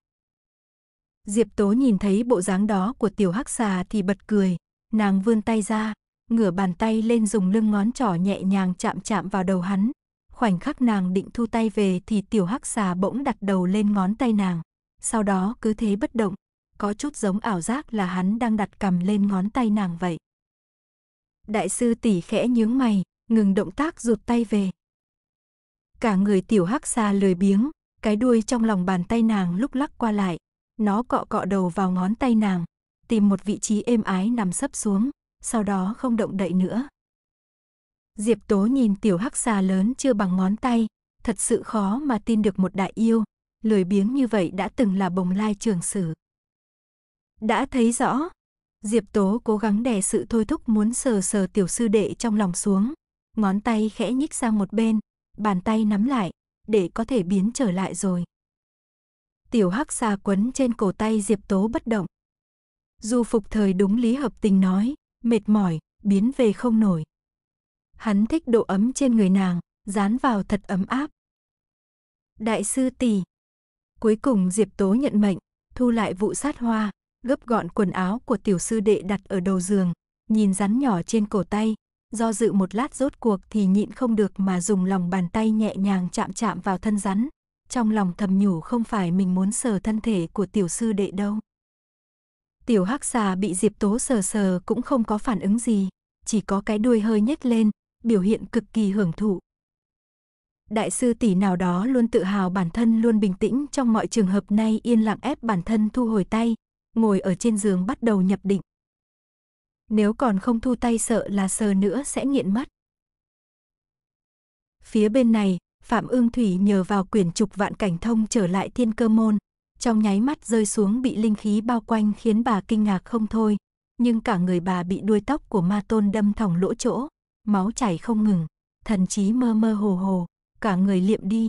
Diệp Tố nhìn thấy bộ dáng đó của Tiểu Hắc Xà thì bật cười, nàng vươn tay ra, ngửa bàn tay lên dùng lưng ngón trỏ nhẹ nhàng chạm chạm vào đầu hắn. Khoảnh khắc nàng định thu tay về thì Tiểu Hắc Xà bỗng đặt đầu lên ngón tay nàng, sau đó cứ thế bất động, có chút giống ảo giác là hắn đang đặt cầm lên ngón tay nàng vậy. Đại sư tỷ khẽ nhướng mày, ngừng động tác rụt tay về. Cả người tiểu hắc xa lười biếng, cái đuôi trong lòng bàn tay nàng lúc lắc qua lại, nó cọ cọ đầu vào ngón tay nàng, tìm một vị trí êm ái nằm sấp xuống, sau đó không động đậy nữa. Diệp Tố nhìn tiểu hắc xà lớn chưa bằng ngón tay, thật sự khó mà tin được một đại yêu, lười biếng như vậy đã từng là bồng lai trường sử. Đã thấy rõ. Diệp Tố cố gắng đè sự thôi thúc muốn sờ sờ tiểu sư đệ trong lòng xuống. Ngón tay khẽ nhích sang một bên, bàn tay nắm lại, để có thể biến trở lại rồi. Tiểu hắc xà quấn trên cổ tay Diệp Tố bất động. Du phục thời đúng lý hợp tình nói, mệt mỏi, biến về không nổi. Hắn thích độ ấm trên người nàng, dán vào thật ấm áp. Đại sư tỷ. Cuối cùng Diệp Tố nhận mệnh, thu lại vụ sát hoa, gấp gọn quần áo của tiểu sư đệ đặt ở đầu giường, nhìn rắn nhỏ trên cổ tay, do dự một lát rốt cuộc thì nhịn không được mà dùng lòng bàn tay nhẹ nhàng chạm chạm vào thân rắn, trong lòng thầm nhủ không phải mình muốn sờ thân thể của tiểu sư đệ đâu. Tiểu hắc xà bị Diệp Tố sờ sờ cũng không có phản ứng gì, chỉ có cái đuôi hơi nhếch lên, biểu hiện cực kỳ hưởng thụ. Đại sư tỷ nào đó luôn tự hào bản thân luôn bình tĩnh trong mọi trường hợp nay yên lặng ép bản thân thu hồi tay, ngồi ở trên giường bắt đầu nhập định. Nếu còn không thu tay sợ là sờ nữa sẽ nghiện mất. Phía bên này, Phạm Ương Thủy nhờ vào quyển trục vạn cảnh thông trở lại thiên cơ môn, trong nháy mắt rơi xuống bị linh khí bao quanh khiến bà kinh ngạc không thôi, nhưng cả người bà bị đuôi tóc của ma tôn đâm thòng lỗ chỗ, máu chảy không ngừng, thần trí mơ mơ hồ hồ, cả người liệm đi.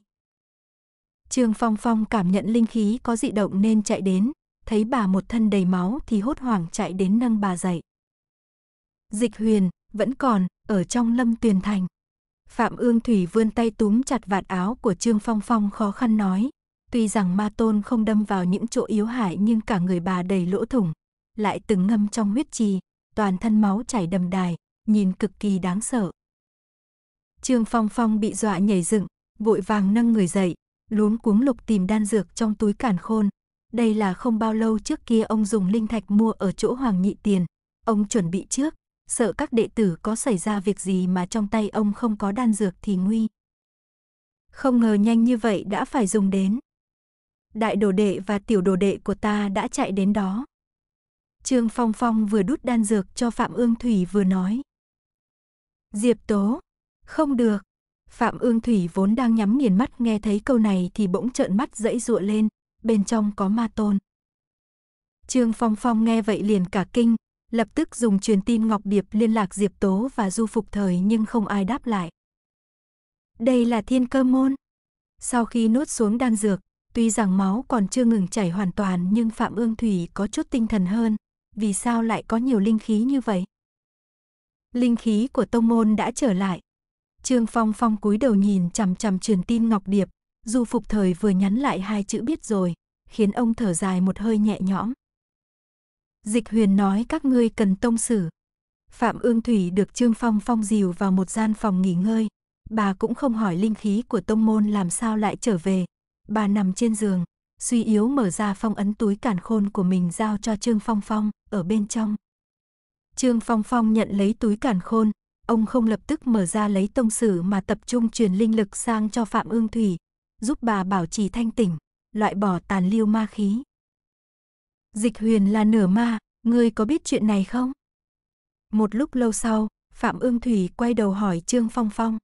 Trương Phong Phong cảm nhận linh khí có dị động nên chạy đến, thấy bà một thân đầy máu thì hốt hoảng chạy đến nâng bà dậy. Dịch huyền, vẫn còn, ở trong lâm tuyền thành. Phạm Ương Thủy vươn tay túm chặt vạt áo của Trương Phong Phong khó khăn nói. Tuy rằng ma tôn không đâm vào những chỗ yếu hại nhưng cả người bà đầy lỗ thủng. Lại từng ngâm trong huyết trì, toàn thân máu chảy đầm đài, nhìn cực kỳ đáng sợ. Trương Phong Phong bị dọa nhảy dựng, vội vàng nâng người dậy, luống cuống lục tìm đan dược trong túi càn khôn, đây là không bao lâu trước kia ông dùng linh thạch mua ở chỗ Hoàng Nhị Tiền. Ông chuẩn bị trước, sợ các đệ tử có xảy ra việc gì mà trong tay ông không có đan dược thì nguy. Không ngờ nhanh như vậy đã phải dùng đến. Đại đồ đệ và tiểu đồ đệ của ta đã chạy đến đó. Trương Phong Phong vừa đút đan dược cho Phạm Ương Thủy vừa nói. Diệp Tố, không được. Phạm Ương Thủy vốn đang nhắm nghiền mắt nghe thấy câu này thì bỗng trợn mắt dẫy dụa lên, bên trong có ma tôn. Trương Phong Phong nghe vậy liền cả kinh, lập tức dùng truyền tin Ngọc Điệp liên lạc Diệp Tố và Du Phục Thời nhưng không ai đáp lại. Đây là thiên cơ môn. Sau khi nuốt xuống đan dược, tuy rằng máu còn chưa ngừng chảy hoàn toàn nhưng Phạm Ương Thủy có chút tinh thần hơn. Vì sao lại có nhiều linh khí như vậy? Linh khí của tông môn đã trở lại. Trương Phong Phong cúi đầu nhìn chằm chằm truyền tin Ngọc Điệp, Du Phục Thời vừa nhắn lại hai chữ biết rồi, khiến ông thở dài một hơi nhẹ nhõm. Dịch huyền nói các ngươi cần tông sử. Phạm Ương Thủy được Trương Phong phong dìu vào một gian phòng nghỉ ngơi. Bà cũng không hỏi linh khí của tông môn làm sao lại trở về. Bà nằm trên giường, suy yếu mở ra phong ấn túi càn khôn của mình giao cho Trương Phong Phong, ở bên trong. Trương Phong Phong nhận lấy túi càn khôn, ông không lập tức mở ra lấy tông sử mà tập trung truyền linh lực sang cho Phạm Ương Thủy, giúp bà bảo trì thanh tỉnh, loại bỏ tàn lưu ma khí. Dịch huyền là nửa ma, ngươi có biết chuyện này không? Một lúc lâu sau, Phạm Ương Thủy quay đầu hỏi Trương Phong Phong.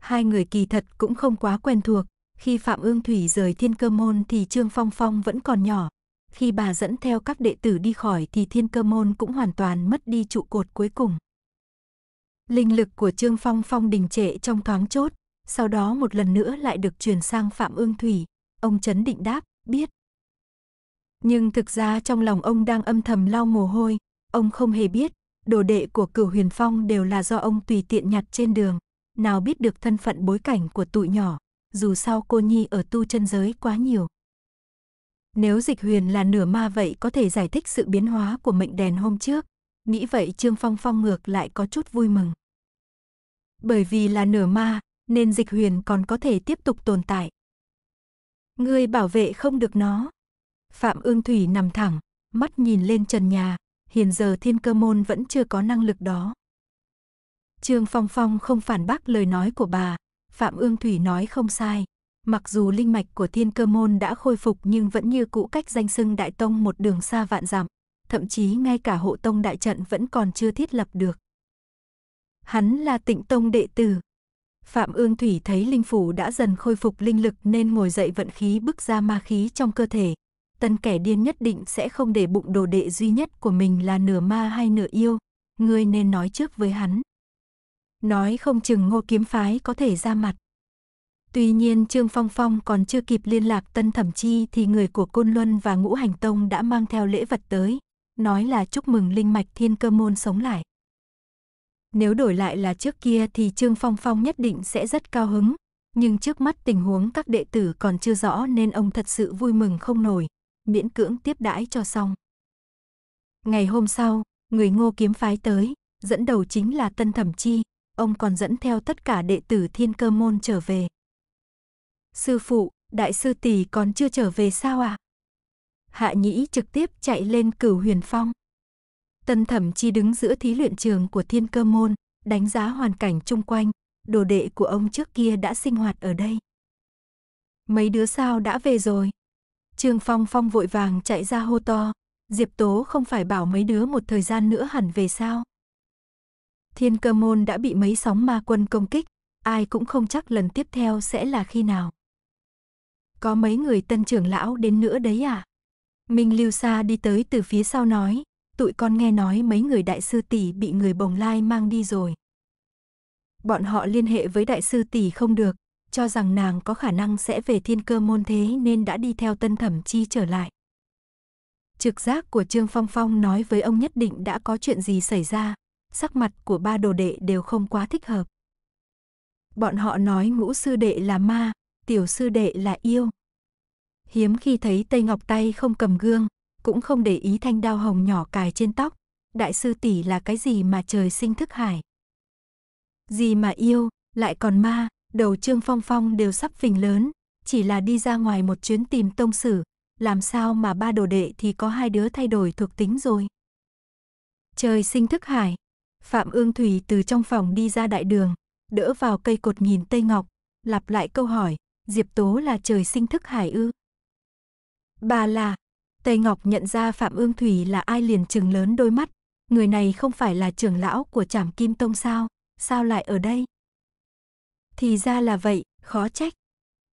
Hai người kỳ thật cũng không quá quen thuộc, khi Phạm Ương Thủy rời Thiên Cơ Môn thì Trương Phong Phong vẫn còn nhỏ. Khi bà dẫn theo các đệ tử đi khỏi thì Thiên Cơ Môn cũng hoàn toàn mất đi trụ cột cuối cùng. Linh lực của Trương Phong Phong đình trệ trong thoáng chốt, sau đó một lần nữa lại được truyền sang Phạm Ương Thủy, ông chấn định đáp, biết. Nhưng thực ra trong lòng ông đang âm thầm lau mồ hôi, ông không hề biết, đồ đệ của cửu huyền phong đều là do ông tùy tiện nhặt trên đường, nào biết được thân phận bối cảnh của tụi nhỏ, dù sao cô Nhi ở tu chân giới quá nhiều. Nếu dịch huyền là nửa ma vậy có thể giải thích sự biến hóa của mệnh đèn hôm trước, nghĩ vậy Trương Phong Phong ngược lại có chút vui mừng. Bởi vì là nửa ma, nên dịch huyền còn có thể tiếp tục tồn tại. Ngươi bảo vệ không được nó. Phạm Ương Thủy nằm thẳng, mắt nhìn lên trần nhà, hiện giờ thiên cơ môn vẫn chưa có năng lực đó. Trương Phong Phong không phản bác lời nói của bà, Phạm Ương Thủy nói không sai. Mặc dù linh mạch của thiên cơ môn đã khôi phục nhưng vẫn như cũ cách danh xưng đại tông một đường xa vạn dặm, thậm chí ngay cả hộ tông đại trận vẫn còn chưa thiết lập được. Hắn là tịnh tông đệ tử, Phạm Ương Thủy thấy linh phủ đã dần khôi phục linh lực nên ngồi dậy vận khí bức ra ma khí trong cơ thể. Tân kẻ điên nhất định sẽ không để bụng đồ đệ duy nhất của mình là nửa ma hay nửa yêu. Ngươi nên nói trước với hắn. Nói không chừng ngô kiếm phái có thể ra mặt. Tuy nhiên Trương Phong Phong còn chưa kịp liên lạc Tân Thẩm Chi thì người của Côn Luân và Ngũ Hành Tông đã mang theo lễ vật tới. Nói là chúc mừng Linh Mạch Thiên Cơ Môn sống lại. Nếu đổi lại là trước kia thì Trương Phong Phong nhất định sẽ rất cao hứng, nhưng trước mắt tình huống các đệ tử còn chưa rõ nên ông thật sự vui mừng không nổi, miễn cưỡng tiếp đãi cho xong. Ngày hôm sau, người ngô kiếm phái tới, dẫn đầu chính là Tân Thẩm Chi, ông còn dẫn theo tất cả đệ tử thiên cơ môn trở về. Sư phụ, đại sư tỷ còn chưa trở về sao ạ? À? Hạ nhĩ trực tiếp chạy lên cửu huyền phong. Tân thẩm chi đứng giữa thí luyện trường của thiên cơ môn, đánh giá hoàn cảnh chung quanh, đồ đệ của ông trước kia đã sinh hoạt ở đây. Mấy đứa sao đã về rồi. Trường Phong Phong vội vàng chạy ra hô to, Diệp Tố không phải bảo mấy đứa một thời gian nữa hẳn về sao. Thiên cơ môn đã bị mấy sóng ma quân công kích, ai cũng không chắc lần tiếp theo sẽ là khi nào. Có mấy người tân trưởng lão đến nữa đấy à? Minh Lưu Sa đi tới từ phía sau nói, tụi con nghe nói mấy người đại sư tỷ bị người bồng lai mang đi rồi. Bọn họ liên hệ với đại sư tỷ không được, cho rằng nàng có khả năng sẽ về thiên cơ môn thế nên đã đi theo tân thẩm chi trở lại. Trực giác của Trương Phong Phong nói với ông nhất định đã có chuyện gì xảy ra, sắc mặt của ba đồ đệ đều không quá thích hợp. Bọn họ nói ngũ sư đệ là ma, tiểu sư đệ là yêu. Hiếm khi thấy Tây Ngọc tay không cầm gương, cũng không để ý thanh đao hồng nhỏ cài trên tóc. Đại sư tỷ là cái gì mà trời sinh thức hải? Gì mà yêu, lại còn ma, đầu Trương Phong Phong đều sắp phình lớn, chỉ là đi ra ngoài một chuyến tìm tông sử, làm sao mà ba đồ đệ thì có hai đứa thay đổi thuộc tính rồi. Trời sinh thức hải, Phạm Ương Thủy từ trong phòng đi ra đại đường, đỡ vào cây cột nhìn Tây Ngọc, lặp lại câu hỏi, Diệp Tố là trời sinh thức hải ư? Bà là, Tây Ngọc nhận ra Phạm Ương Thủy là ai liền trừng lớn đôi mắt, người này không phải là trưởng lão của Trảm Kim Tông sao, sao lại ở đây? Thì ra là vậy, khó trách.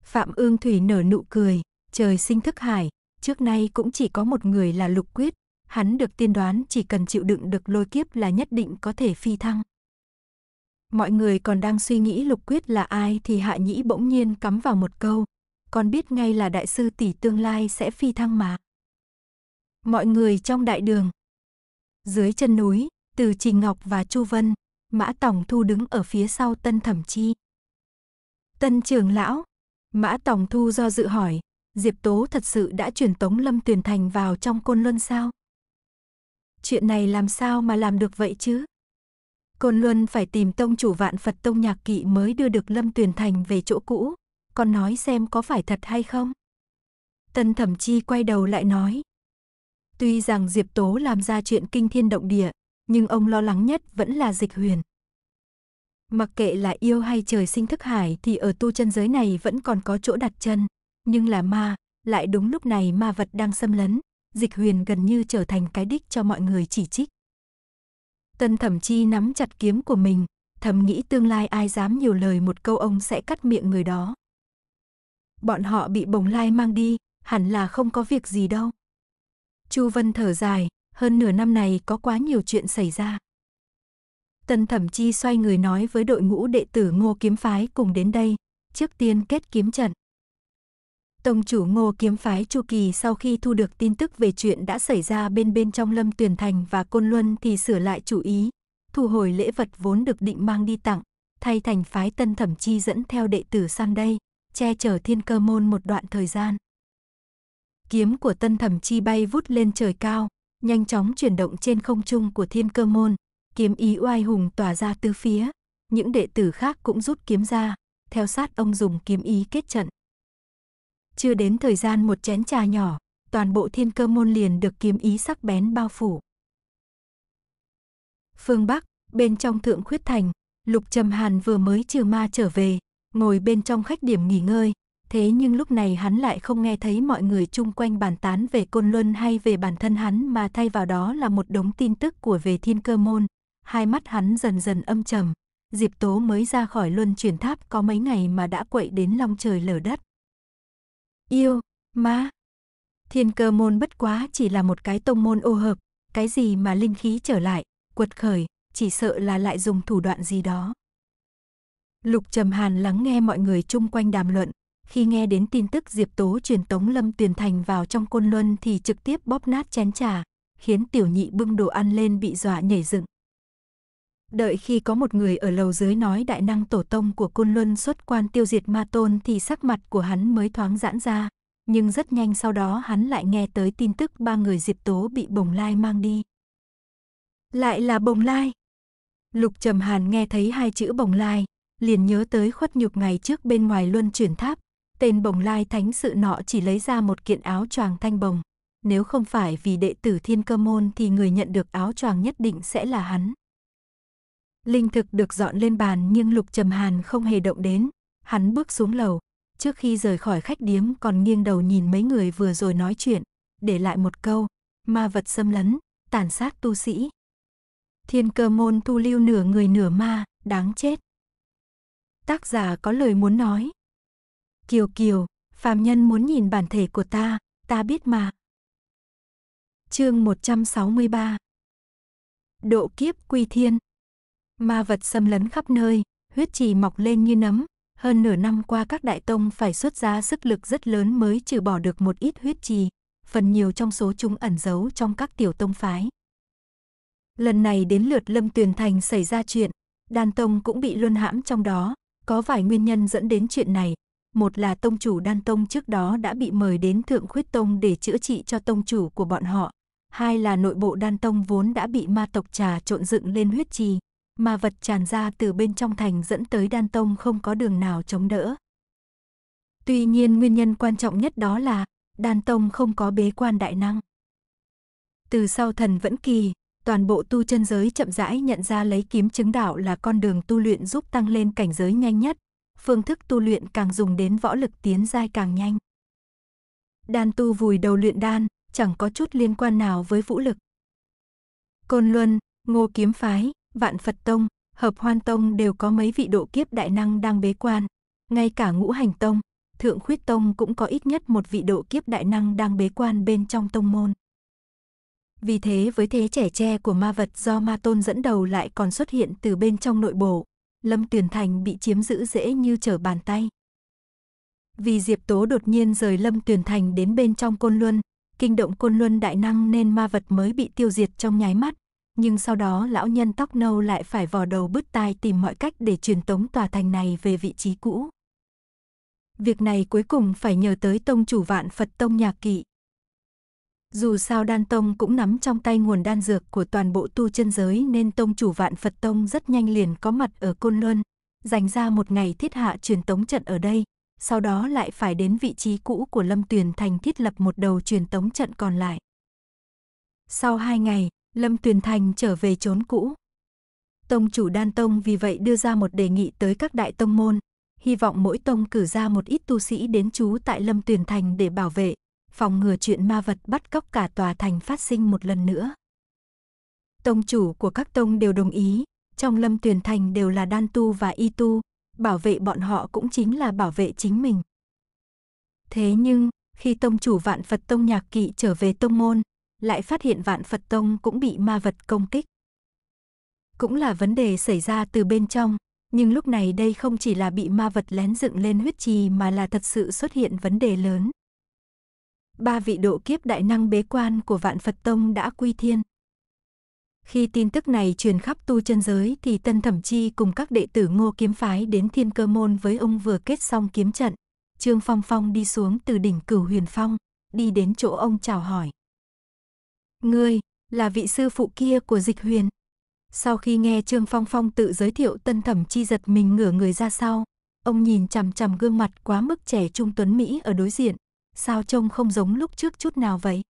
Phạm Ương Thủy nở nụ cười, trời sinh thức hải, trước nay cũng chỉ có một người là Lục Quyết, hắn được tiên đoán chỉ cần chịu đựng được lôi kiếp là nhất định có thể phi thăng. Mọi người còn đang suy nghĩ Lục Quyết là ai thì Hạ Nhĩ bỗng nhiên cắm vào một câu, con biết ngay là đại sư tỷ tương lai sẽ phi thăng mà mọi người trong đại đường. Dưới chân núi, từ Trình Ngọc và Chu Vân, Mã Tổng Thu đứng ở phía sau Tân Thẩm Chi. Tân trưởng lão, Mã Tổng Thu do dự hỏi, Diệp Tố thật sự đã chuyển Tống Lâm Tuyền Thành vào trong Côn Luân sao? Chuyện này làm sao mà làm được vậy chứ? Côn Luân phải tìm tông chủ vạn Phật tông nhạc kỵ mới đưa được Lâm Tuyền Thành về chỗ cũ, còn nói xem có phải thật hay không? Tân Thẩm Chi quay đầu lại nói, Tuy rằng Diệp Tố làm ra chuyện kinh thiên động địa, nhưng ông lo lắng nhất vẫn là dịch huyền. Mặc kệ là yêu hay trời sinh thức hải thì ở tu chân giới này vẫn còn có chỗ đặt chân, nhưng là ma, lại đúng lúc này ma vật đang xâm lấn, dịch huyền gần như trở thành cái đích cho mọi người chỉ trích. Tân thẩm chi nắm chặt kiếm của mình, thầm nghĩ tương lai ai dám nhiều lời một câu ông sẽ cắt miệng người đó. Bọn họ bị bồng lai mang đi, hẳn là không có việc gì đâu. Chu Vân thở dài, hơn nửa năm này có quá nhiều chuyện xảy ra. Tần Thẩm Chi xoay người nói với đội ngũ đệ tử Ngô Kiếm Phái cùng đến đây, trước tiên kết kiếm trận. Tông chủ Ngô Kiếm Phái Chu Kỳ sau khi thu được tin tức về chuyện đã xảy ra bên bên trong Lâm Tuyền Thành và Côn Luân thì sửa lại chủ ý, thu hồi lễ vật vốn được định mang đi tặng, thay thành phái Tân Thẩm Chi dẫn theo đệ tử sang đây, che chở thiên cơ môn một đoạn thời gian kiếm của tân thẩm chi bay vút lên trời cao, nhanh chóng chuyển động trên không trung của thiên cơ môn, kiếm ý oai hùng tỏa ra tứ phía, những đệ tử khác cũng rút kiếm ra, theo sát ông dùng kiếm ý kết trận. Chưa đến thời gian một chén trà nhỏ, toàn bộ thiên cơ môn liền được kiếm ý sắc bén bao phủ. Phương Bắc, bên trong thượng khuyết thành, Lục Trầm Hàn vừa mới trừ ma trở về, ngồi bên trong khách điểm nghỉ ngơi, thế nhưng lúc này hắn lại không nghe thấy mọi người chung quanh bàn tán về Côn Luân hay về bản thân hắn mà thay vào đó là một đống tin tức của về thiên cơ môn. Hai mắt hắn dần dần âm trầm, Diệp Tố mới ra khỏi Luân chuyển tháp có mấy ngày mà đã quậy đến long trời lở đất. Yêu, ma. Thiên cơ môn bất quá chỉ là một cái tông môn ô hợp, cái gì mà linh khí trở lại, quật khởi, chỉ sợ là lại dùng thủ đoạn gì đó. Lục Trầm Hàn lắng nghe mọi người chung quanh đàm luận, khi nghe đến tin tức Diệp Tố truyền Tống Lâm Tuyền Thành vào trong côn luân thì trực tiếp bóp nát chén trà, khiến tiểu nhị bưng đồ ăn lên bị dọa nhảy dựng. Đợi khi có một người ở lầu dưới nói đại năng tổ tông của côn luân xuất quan tiêu diệt ma tôn thì sắc mặt của hắn mới thoáng giãn ra, nhưng rất nhanh sau đó hắn lại nghe tới tin tức ba người Diệp Tố bị Bồng Lai mang đi. Lại là Bồng Lai. Lục Trầm Hàn nghe thấy hai chữ Bồng Lai, liền nhớ tới khuất nhục ngày trước bên ngoài luân chuyển tháp, tên bồng lai thánh sự nọ chỉ lấy ra một kiện áo choàng thanh bồng. Nếu không phải vì đệ tử thiên cơ môn thì người nhận được áo choàng nhất định sẽ là hắn. Linh thực được dọn lên bàn nhưng Lục Trầm Hàn không hề động đến. Hắn bước xuống lầu, trước khi rời khỏi khách điếm còn nghiêng đầu nhìn mấy người vừa rồi nói chuyện, để lại một câu, ma vật xâm lấn, tàn sát tu sĩ. Thiên cơ môn thu lưu nửa người nửa ma, đáng chết. Tác giả có lời muốn nói. Kiều Kiều, phàm nhân muốn nhìn bản thể của ta, ta biết mà. Chương 163 Độ kiếp quy thiên Ma vật xâm lấn khắp nơi, huyết trì mọc lên như nấm, hơn nửa năm qua các đại tông phải xuất ra sức lực rất lớn mới trừ bỏ được một ít huyết trì, phần nhiều trong số chúng ẩn giấu trong các tiểu tông phái. Lần này đến lượt Lâm Tuyền Thành xảy ra chuyện, Đan Tông cũng bị luân hãm trong đó, có vài nguyên nhân dẫn đến chuyện này, một là tông chủ Đan Tông trước đó đã bị mời đến Thượng Khuyết Tông để chữa trị cho tông chủ của bọn họ, hai là nội bộ Đan Tông vốn đã bị ma tộc trà trộn dựng lên huyết trì, mà vật tràn ra từ bên trong thành dẫn tới Đan Tông không có đường nào chống đỡ. Tuy nhiên nguyên nhân quan trọng nhất đó là Đan Tông không có bế quan đại năng. Từ sau thần vẫn kỳ, toàn bộ tu chân giới chậm rãi nhận ra lấy kiếm chứng đạo là con đường tu luyện giúp tăng lên cảnh giới nhanh nhất, phương thức tu luyện càng dùng đến võ lực tiến giai càng nhanh. Đan tu vùi đầu luyện đan, chẳng có chút liên quan nào với vũ lực. Côn Luân, Ngô Kiếm Phái, Vạn Phật Tông, Hợp Hoan Tông đều có mấy vị độ kiếp đại năng đang bế quan. Ngay cả Ngũ Hành Tông, Thượng Khuyết Tông cũng có ít nhất một vị độ kiếp đại năng đang bế quan bên trong tông môn. Vì thế với thế trẻ tre của ma vật do ma tôn dẫn đầu lại còn xuất hiện từ bên trong nội bộ, Lâm Tuyền Thành bị chiếm giữ dễ như trở bàn tay. Vì Diệp Tố đột nhiên rời Lâm Tuyền Thành đến bên trong Côn Luân, kinh động Côn Luân đại năng nên ma vật mới bị tiêu diệt trong nháy mắt, nhưng sau đó lão nhân tóc nâu lại phải vò đầu bứt tai tìm mọi cách để truyền tống tòa thành này về vị trí cũ. Việc này cuối cùng phải nhờ tới tông chủ vạn Phật tông nhạc kỵ. Dù sao đan tông cũng nắm trong tay nguồn đan dược của toàn bộ tu chân giới nên tông chủ vạn Phật tông rất nhanh liền có mặt ở Côn Luân, dành ra một ngày thiết hạ truyền tống trận ở đây, sau đó lại phải đến vị trí cũ của Lâm Tuyền Thành thiết lập một đầu truyền tống trận còn lại. Sau hai ngày, Lâm Tuyền Thành trở về chốn cũ. Tông chủ đan tông vì vậy đưa ra một đề nghị tới các đại tông môn, hy vọng mỗi tông cử ra một ít tu sĩ đến trú tại Lâm Tuyền Thành để bảo vệ, phòng ngừa chuyện ma vật bắt cóc cả tòa thành phát sinh một lần nữa. Tông chủ của các tông đều đồng ý, trong lâm tuyển thành đều là đan tu và y tu, bảo vệ bọn họ cũng chính là bảo vệ chính mình. Thế nhưng, khi tông chủ vạn Phật tông nhạc kỵ trở về tông môn, lại phát hiện vạn Phật tông cũng bị ma vật công kích. Cũng là vấn đề xảy ra từ bên trong, nhưng lúc này đây không chỉ là bị ma vật lén dựng lên huyết trì mà là thật sự xuất hiện vấn đề lớn ba vị độ kiếp đại năng bế quan của Vạn Phật Tông đã quy thiên. Khi tin tức này truyền khắp tu chân giới thì Tân Thẩm Chi cùng các đệ tử Ngô Kiếm Phái đến Thiên Cơ Môn với ông vừa kết xong kiếm trận. Trương Phong Phong đi xuống từ đỉnh cửu huyền phong, đi đến chỗ ông chào hỏi. Ngươi, là vị sư phụ kia của dịch huyền. Sau khi nghe Trương Phong Phong tự giới thiệu Tân Thẩm Chi giật mình ngửa người ra sau, ông nhìn chằm chằm gương mặt quá mức trẻ trung tuấn Mỹ ở đối diện, sao trông không giống lúc trước chút nào vậy?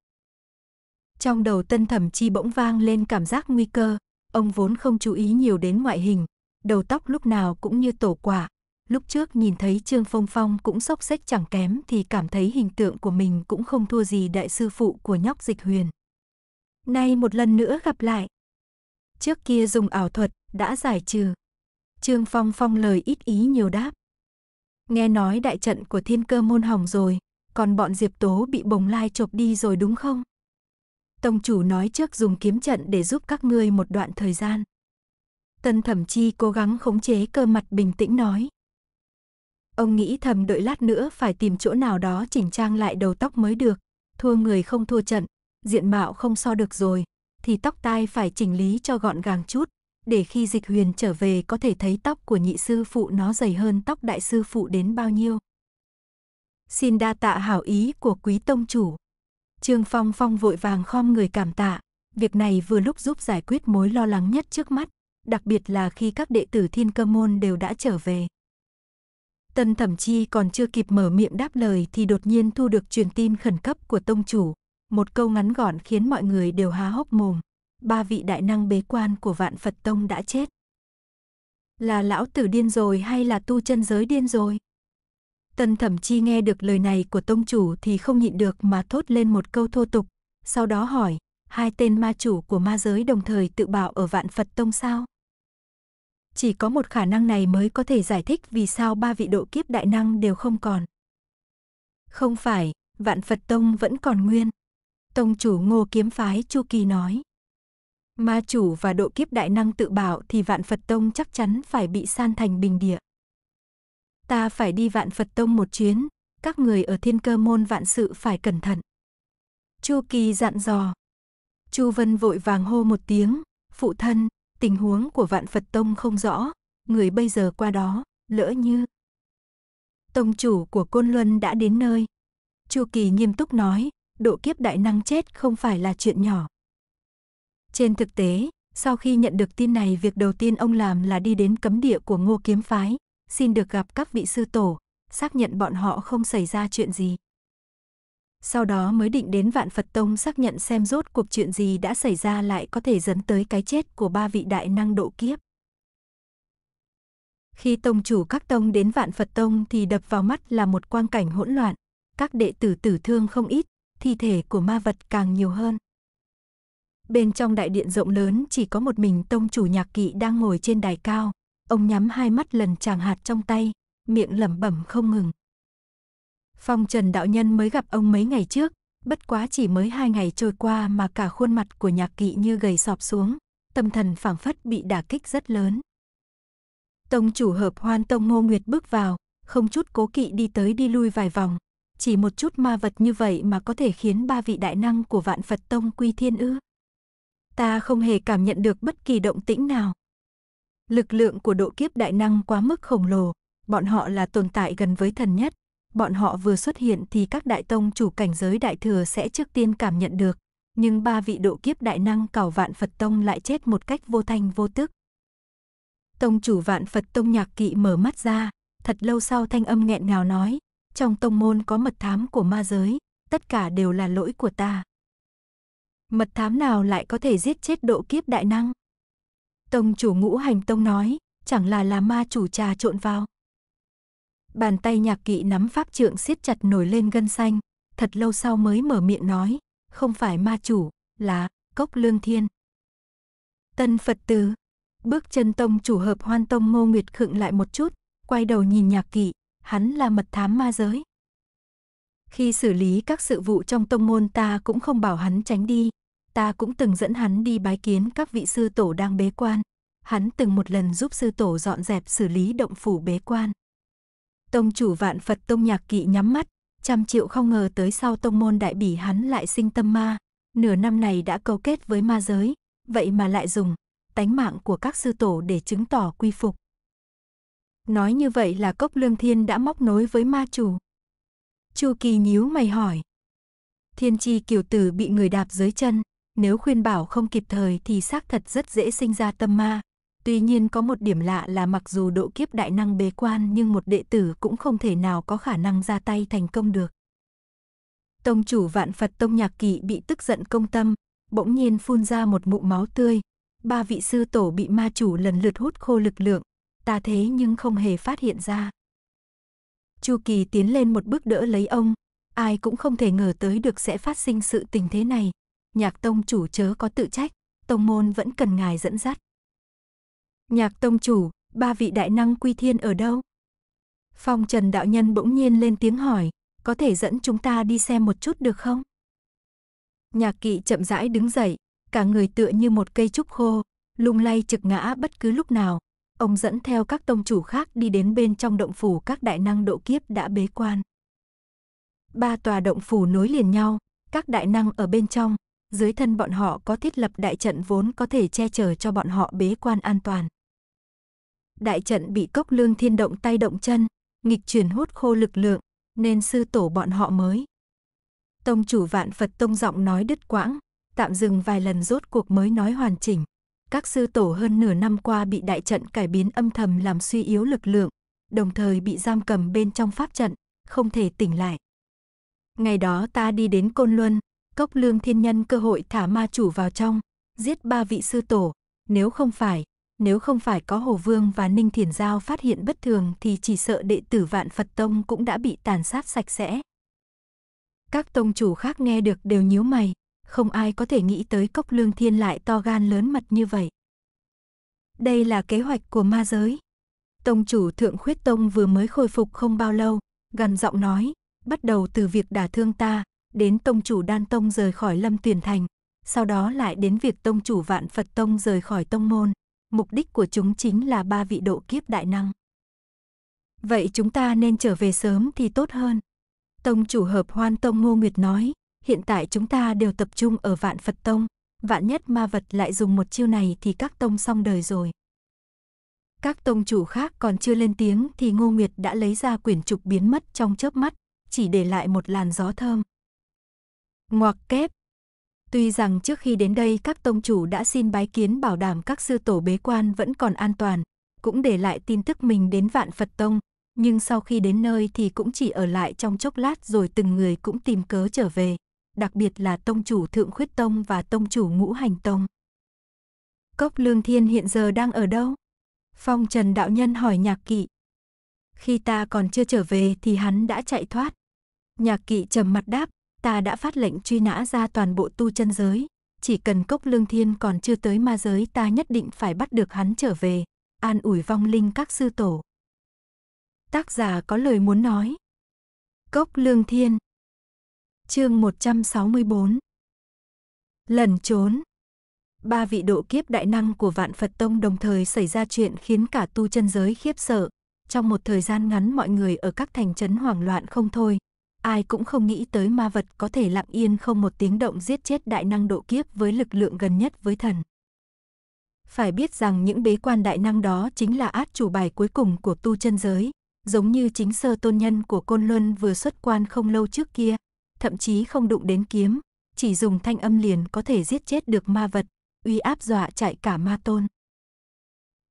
Trong đầu tân thẩm chi bỗng vang lên cảm giác nguy cơ, ông vốn không chú ý nhiều đến ngoại hình, đầu tóc lúc nào cũng như tổ quả. Lúc trước nhìn thấy Trương Phong Phong cũng sốc xếch chẳng kém thì cảm thấy hình tượng của mình cũng không thua gì đại sư phụ của nhóc dịch huyền. Nay một lần nữa gặp lại. Trước kia dùng ảo thuật đã giải trừ. Trương Phong Phong lời ít ý nhiều đáp. Nghe nói đại trận của thiên cơ môn hỏng rồi, còn bọn Diệp Tố bị bồng lai chộp đi rồi đúng không? Tông chủ nói trước dùng kiếm trận để giúp các ngươi một đoạn thời gian. Tân thẩm chi cố gắng khống chế cơ mặt bình tĩnh nói. Ông nghĩ thầm đợi lát nữa phải tìm chỗ nào đó chỉnh trang lại đầu tóc mới được, thua người không thua trận, diện mạo không so được rồi, thì tóc tai phải chỉnh lý cho gọn gàng chút, để khi dịch huyền trở về có thể thấy tóc của nhị sư phụ nó dày hơn tóc đại sư phụ đến bao nhiêu xin đa tạ hảo ý của quý tông chủ. Trương Phong Phong vội vàng khom người cảm tạ, việc này vừa lúc giúp giải quyết mối lo lắng nhất trước mắt, đặc biệt là khi các đệ tử Thiên Cơ môn đều đã trở về. Tân Thẩm Chi còn chưa kịp mở miệng đáp lời thì đột nhiên thu được truyền tin khẩn cấp của tông chủ, một câu ngắn gọn khiến mọi người đều há hốc mồm. Ba vị đại năng bế quan của Vạn Phật Tông đã chết. Là lão tử điên rồi hay là tu chân giới điên rồi? Tần thẩm chi nghe được lời này của tông chủ thì không nhịn được mà thốt lên một câu thô tục, sau đó hỏi, hai tên ma chủ của ma giới đồng thời tự bảo ở vạn Phật tông sao? Chỉ có một khả năng này mới có thể giải thích vì sao ba vị độ kiếp đại năng đều không còn. Không phải, vạn Phật tông vẫn còn nguyên. Tông chủ ngô kiếm phái Chu Kỳ nói. Ma chủ và độ kiếp đại năng tự bảo thì vạn Phật tông chắc chắn phải bị san thành bình địa ta phải đi vạn Phật Tông một chuyến, các người ở thiên cơ môn vạn sự phải cẩn thận. Chu Kỳ dặn dò. Chu Vân vội vàng hô một tiếng, phụ thân, tình huống của vạn Phật Tông không rõ, người bây giờ qua đó, lỡ như. Tông chủ của Côn Luân đã đến nơi. Chu Kỳ nghiêm túc nói, độ kiếp đại năng chết không phải là chuyện nhỏ. Trên thực tế, sau khi nhận được tin này việc đầu tiên ông làm là đi đến cấm địa của ngô kiếm phái, xin được gặp các vị sư tổ, xác nhận bọn họ không xảy ra chuyện gì. Sau đó mới định đến Vạn Phật Tông xác nhận xem rốt cuộc chuyện gì đã xảy ra lại có thể dẫn tới cái chết của ba vị đại năng độ kiếp. Khi tông chủ các tông đến Vạn Phật Tông thì đập vào mắt là một quang cảnh hỗn loạn, các đệ tử tử thương không ít, thi thể của ma vật càng nhiều hơn. Bên trong đại điện rộng lớn chỉ có một mình tông chủ nhạc kỵ đang ngồi trên đài cao, Ông nhắm hai mắt lần chàng hạt trong tay, miệng lẩm bẩm không ngừng. Phong Trần đạo nhân mới gặp ông mấy ngày trước, bất quá chỉ mới hai ngày trôi qua mà cả khuôn mặt của nhạc kỵ như gầy sọp xuống, tâm thần phảng phất bị đả kích rất lớn. Tông chủ hợp hoan tông ngô nguyệt bước vào, không chút cố kỵ đi tới đi lui vài vòng. Chỉ một chút ma vật như vậy mà có thể khiến ba vị đại năng của vạn Phật Tông quy thiên ư. Ta không hề cảm nhận được bất kỳ động tĩnh nào, Lực lượng của độ kiếp đại năng quá mức khổng lồ, bọn họ là tồn tại gần với thần nhất. Bọn họ vừa xuất hiện thì các đại tông chủ cảnh giới đại thừa sẽ trước tiên cảm nhận được, nhưng ba vị độ kiếp đại năng cảo vạn Phật Tông lại chết một cách vô thanh vô tức. Tông chủ vạn Phật Tông nhạc kỵ mở mắt ra, thật lâu sau thanh âm nghẹn ngào nói, trong tông môn có mật thám của ma giới, tất cả đều là lỗi của ta. Mật thám nào lại có thể giết chết độ kiếp đại năng? Tông chủ ngũ hành tông nói, chẳng là là ma chủ trà trộn vào. Bàn tay nhạc kỵ nắm pháp trượng siết chặt nổi lên gân xanh, thật lâu sau mới mở miệng nói, không phải ma chủ, là cốc lương thiên. Tân Phật tử, bước chân tông chủ hợp hoan tông ngô nguyệt khựng lại một chút, quay đầu nhìn nhạc kỵ, hắn là mật thám ma giới. Khi xử lý các sự vụ trong tông môn ta cũng không bảo hắn tránh đi, Ta cũng từng dẫn hắn đi bái kiến các vị sư tổ đang bế quan. Hắn từng một lần giúp sư tổ dọn dẹp xử lý động phủ bế quan. Tông chủ vạn Phật tông nhạc kỵ nhắm mắt, trăm triệu không ngờ tới sau tông môn đại bỉ hắn lại sinh tâm ma. Nửa năm này đã cấu kết với ma giới, vậy mà lại dùng tánh mạng của các sư tổ để chứng tỏ quy phục. Nói như vậy là cốc lương thiên đã móc nối với ma chủ. Chu Kỳ nhíu mày hỏi. Thiên tri kiều tử bị người đạp dưới chân, nếu khuyên bảo không kịp thời thì xác thật rất dễ sinh ra tâm ma. Tuy nhiên có một điểm lạ là mặc dù độ kiếp đại năng bế quan nhưng một đệ tử cũng không thể nào có khả năng ra tay thành công được. Tông chủ vạn Phật Tông Nhạc kỵ bị tức giận công tâm, bỗng nhiên phun ra một mụ máu tươi. Ba vị sư tổ bị ma chủ lần lượt hút khô lực lượng, ta thế nhưng không hề phát hiện ra. Chu Kỳ tiến lên một bước đỡ lấy ông, ai cũng không thể ngờ tới được sẽ phát sinh sự tình thế này, nhạc tông chủ chớ có tự trách, tông môn vẫn cần ngài dẫn dắt. Nhạc tông chủ, ba vị đại năng quy thiên ở đâu? Phong Trần đạo nhân bỗng nhiên lên tiếng hỏi, có thể dẫn chúng ta đi xem một chút được không? Nhạc kỵ chậm rãi đứng dậy, cả người tựa như một cây trúc khô, lung lay trực ngã bất cứ lúc nào. Ông dẫn theo các tông chủ khác đi đến bên trong động phủ các đại năng độ kiếp đã bế quan. Ba tòa động phủ nối liền nhau, các đại năng ở bên trong, dưới thân bọn họ có thiết lập đại trận vốn có thể che chở cho bọn họ bế quan an toàn. Đại trận bị cốc lương thiên động tay động chân, nghịch chuyển hút khô lực lượng, nên sư tổ bọn họ mới. Tông chủ vạn Phật tông giọng nói đứt quãng, tạm dừng vài lần rốt cuộc mới nói hoàn chỉnh. Các sư tổ hơn nửa năm qua bị đại trận cải biến âm thầm làm suy yếu lực lượng, đồng thời bị giam cầm bên trong pháp trận, không thể tỉnh lại. Ngày đó ta đi đến Côn Luân, Cốc lương thiên nhân cơ hội thả ma chủ vào trong, giết ba vị sư tổ, nếu không phải, nếu không phải có Hồ Vương và Ninh Thiền Giao phát hiện bất thường thì chỉ sợ đệ tử Vạn Phật Tông cũng đã bị tàn sát sạch sẽ. Các tông chủ khác nghe được đều nhíu mày, không ai có thể nghĩ tới cốc lương thiên lại to gan lớn mật như vậy. Đây là kế hoạch của ma giới. Tông chủ Thượng Khuyết Tông vừa mới khôi phục không bao lâu, gần giọng nói, bắt đầu từ việc đả thương ta, đến tông chủ Đan Tông rời khỏi Lâm Tuyền Thành, sau đó lại đến việc tông chủ Vạn Phật Tông rời khỏi tông môn. Mục đích của chúng chính là ba vị độ kiếp đại năng. Vậy chúng ta nên trở về sớm thì tốt hơn. Tông chủ hợp hoan tông Ngô Nguyệt nói, hiện tại chúng ta đều tập trung ở vạn Phật tông, vạn nhất ma vật lại dùng một chiêu này thì các tông xong đời rồi. Các tông chủ khác còn chưa lên tiếng thì Ngô Nguyệt đã lấy ra quyển trục biến mất trong chớp mắt, chỉ để lại một làn gió thơm. Ngoặc kép Tuy rằng trước khi đến đây các tông chủ đã xin bái kiến bảo đảm các sư tổ bế quan vẫn còn an toàn, cũng để lại tin tức mình đến vạn Phật Tông, nhưng sau khi đến nơi thì cũng chỉ ở lại trong chốc lát rồi từng người cũng tìm cớ trở về, đặc biệt là tông chủ Thượng Khuyết Tông và tông chủ Ngũ Hành Tông. Cốc Lương Thiên hiện giờ đang ở đâu? Phong Trần Đạo Nhân hỏi Nhạc Kỵ. Khi ta còn chưa trở về thì hắn đã chạy thoát. Nhạc Kỵ trầm mặt đáp, ta đã phát lệnh truy nã ra toàn bộ tu chân giới, chỉ cần cốc lương thiên còn chưa tới ma giới ta nhất định phải bắt được hắn trở về, an ủi vong linh các sư tổ. Tác giả có lời muốn nói. Cốc lương thiên Chương 164 Lần trốn Ba vị độ kiếp đại năng của vạn Phật Tông đồng thời xảy ra chuyện khiến cả tu chân giới khiếp sợ. Trong một thời gian ngắn mọi người ở các thành trấn hoảng loạn không thôi, ai cũng không nghĩ tới ma vật có thể lặng yên không một tiếng động giết chết đại năng độ kiếp với lực lượng gần nhất với thần. Phải biết rằng những bế quan đại năng đó chính là át chủ bài cuối cùng của tu chân giới, giống như chính sơ tôn nhân của Côn Luân vừa xuất quan không lâu trước kia, thậm chí không đụng đến kiếm, chỉ dùng thanh âm liền có thể giết chết được ma vật, uy áp dọa chạy cả ma tôn.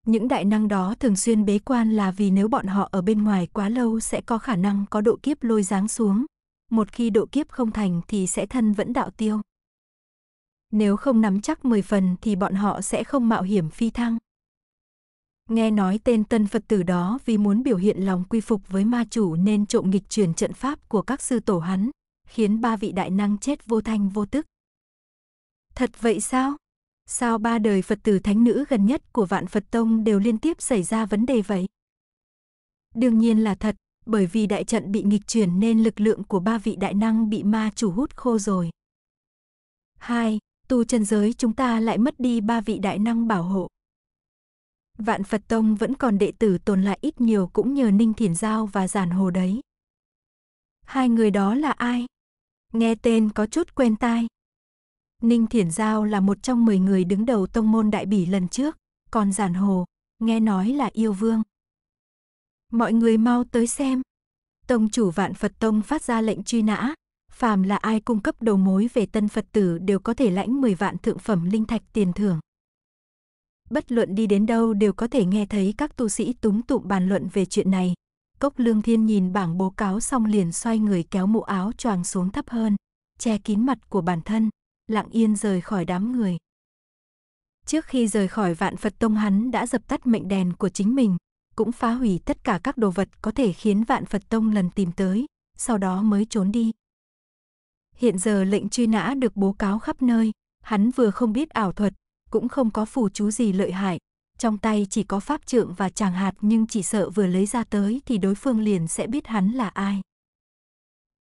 Những đại năng đó thường xuyên bế quan là vì nếu bọn họ ở bên ngoài quá lâu sẽ có khả năng có độ kiếp lôi giáng xuống. Một khi độ kiếp không thành thì sẽ thân vẫn đạo tiêu. Nếu không nắm chắc 10 phần thì bọn họ sẽ không mạo hiểm phi thăng. Nghe nói tên tân Phật tử đó vì muốn biểu hiện lòng quy phục với ma chủ nên trộm nghịch truyền trận pháp của các sư tổ hắn, khiến ba vị đại năng chết vô thanh vô tức. Thật vậy sao? Sao ba đời Phật tử thánh nữ gần nhất của vạn Phật Tông đều liên tiếp xảy ra vấn đề vậy? Đương nhiên là thật, bởi vì đại trận bị nghịch chuyển nên lực lượng của ba vị đại năng bị ma chủ hút khô rồi. 2. Tu chân giới chúng ta lại mất đi ba vị đại năng bảo hộ. Vạn Phật Tông vẫn còn đệ tử tồn lại ít nhiều cũng nhờ Ninh Thiển Giao và Giản Hồ đấy. Hai người đó là ai? Nghe tên có chút quen tai. Ninh Thiển Giao là một trong 10 người đứng đầu tông môn đại bỉ lần trước, còn giản hồ, nghe nói là yêu vương. Mọi người mau tới xem. Tông chủ vạn Phật Tông phát ra lệnh truy nã, phàm là ai cung cấp đầu mối về tân Phật tử đều có thể lãnh 10 vạn thượng phẩm linh thạch tiền thưởng. Bất luận đi đến đâu đều có thể nghe thấy các tu sĩ túng tụm bàn luận về chuyện này. Cốc Lương Thiên nhìn bảng bố cáo xong liền xoay người kéo mũ áo choàng xuống thấp hơn, che kín mặt của bản thân, lặng yên rời khỏi đám người. Trước khi rời khỏi vạn Phật Tông hắn đã dập tắt mệnh đèn của chính mình, cũng phá hủy tất cả các đồ vật có thể khiến vạn Phật Tông lần tìm tới, sau đó mới trốn đi. Hiện giờ lệnh truy nã được bố cáo khắp nơi, hắn vừa không biết ảo thuật, cũng không có phù chú gì lợi hại, trong tay chỉ có pháp trượng và chàng hạt nhưng chỉ sợ vừa lấy ra tới thì đối phương liền sẽ biết hắn là ai.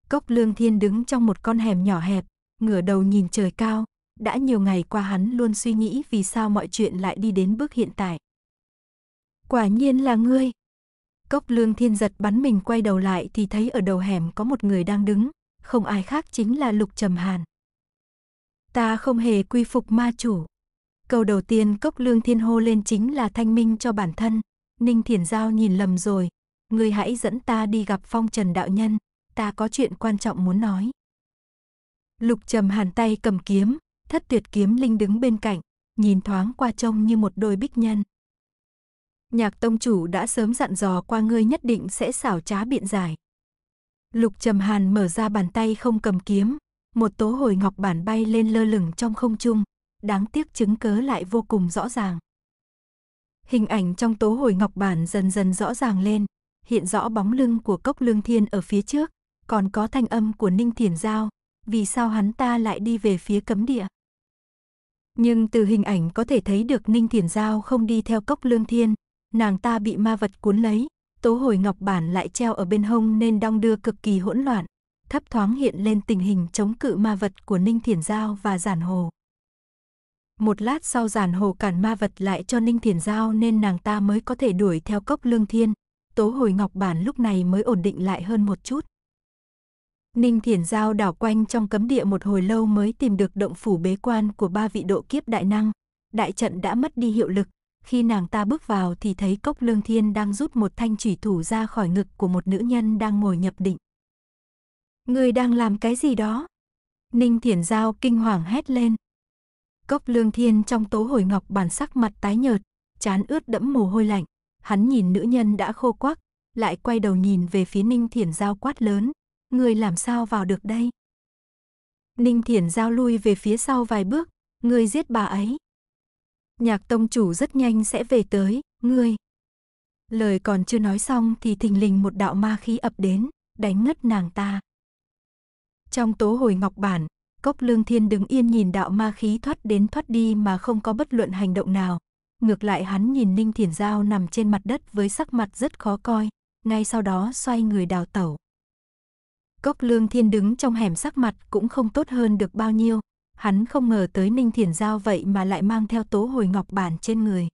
Cốc Lương Thiên đứng trong một con hẻm nhỏ hẹp, ngửa đầu nhìn trời cao, đã nhiều ngày qua hắn luôn suy nghĩ vì sao mọi chuyện lại đi đến bước hiện tại. Quả nhiên là ngươi. Cốc lương thiên giật bắn mình quay đầu lại thì thấy ở đầu hẻm có một người đang đứng, không ai khác chính là Lục Trầm Hàn. Ta không hề quy phục ma chủ. Câu đầu tiên cốc lương thiên hô lên chính là thanh minh cho bản thân. Ninh Thiển Giao nhìn lầm rồi. Ngươi hãy dẫn ta đi gặp phong trần đạo nhân. Ta có chuyện quan trọng muốn nói. Lục trầm hàn tay cầm kiếm, thất tuyệt kiếm linh đứng bên cạnh, nhìn thoáng qua trông như một đôi bích nhân. Nhạc tông chủ đã sớm dặn dò qua ngươi nhất định sẽ xảo trá biện giải. Lục trầm hàn mở ra bàn tay không cầm kiếm, một tố hồi ngọc bản bay lên lơ lửng trong không trung, đáng tiếc chứng cớ lại vô cùng rõ ràng. Hình ảnh trong tố hồi ngọc bản dần dần rõ ràng lên, hiện rõ bóng lưng của cốc lương thiên ở phía trước, còn có thanh âm của Ninh Thiền Giao, vì sao hắn ta lại đi về phía cấm địa. Nhưng từ hình ảnh có thể thấy được Ninh Thiền Giao không đi theo cốc lương thiên, nàng ta bị ma vật cuốn lấy, tố hồi ngọc bản lại treo ở bên hông nên đong đưa cực kỳ hỗn loạn, thấp thoáng hiện lên tình hình chống cự ma vật của Ninh Thiền Giao và Giản Hồ. Một lát sau Giản Hồ cản ma vật lại cho Ninh Thiền Giao nên nàng ta mới có thể đuổi theo cốc lương thiên, tố hồi ngọc bản lúc này mới ổn định lại hơn một chút. Ninh Thiển Giao đảo quanh trong cấm địa một hồi lâu mới tìm được động phủ bế quan của ba vị độ kiếp đại năng. Đại trận đã mất đi hiệu lực, khi nàng ta bước vào thì thấy cốc lương thiên đang rút một thanh chỉ thủ ra khỏi ngực của một nữ nhân đang ngồi nhập định. Người đang làm cái gì đó? Ninh Thiển Giao kinh hoàng hét lên. Cốc lương thiên trong tố hồi ngọc bản sắc mặt tái nhợt, chán ướt đẫm mồ hôi lạnh. Hắn nhìn nữ nhân đã khô quắc, lại quay đầu nhìn về phía Ninh Thiển Giao quát lớn, người làm sao vào được đây? Ninh Thiển Giao lui về phía sau vài bước, người giết bà ấy. Nhạc tông chủ rất nhanh sẽ về tới, ngươi. Lời còn chưa nói xong thì thình lình một đạo ma khí ập đến, đánh ngất nàng ta. Trong tố hồi ngọc bản, cốc lương thiên đứng yên nhìn đạo ma khí thoát đến thoát đi mà không có bất luận hành động nào. Ngược lại hắn nhìn Ninh Thiển Giao nằm trên mặt đất với sắc mặt rất khó coi, ngay sau đó xoay người đào tẩu. Cốc lương thiên đứng trong hẻm sắc mặt cũng không tốt hơn được bao nhiêu. Hắn không ngờ tới Ninh Thiển Giao vậy mà lại mang theo tố hồi ngọc bản trên người.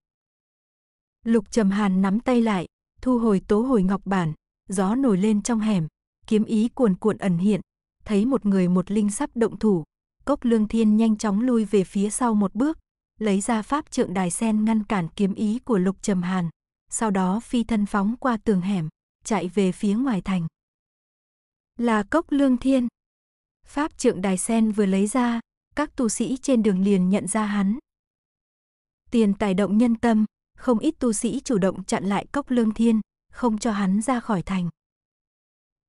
Lục trầm hàn nắm tay lại, thu hồi tố hồi ngọc bản, gió nổi lên trong hẻm, kiếm ý cuồn cuộn ẩn hiện, thấy một người một linh sắp động thủ, cốc lương thiên nhanh chóng lui về phía sau một bước, lấy ra pháp trượng đài sen ngăn cản kiếm ý của lục trầm hàn, sau đó phi thân phóng qua tường hẻm, chạy về phía ngoài thành là cốc lương thiên. Pháp trượng đài sen vừa lấy ra, các tu sĩ trên đường liền nhận ra hắn. Tiền tài động nhân tâm, không ít tu sĩ chủ động chặn lại cốc lương thiên, không cho hắn ra khỏi thành.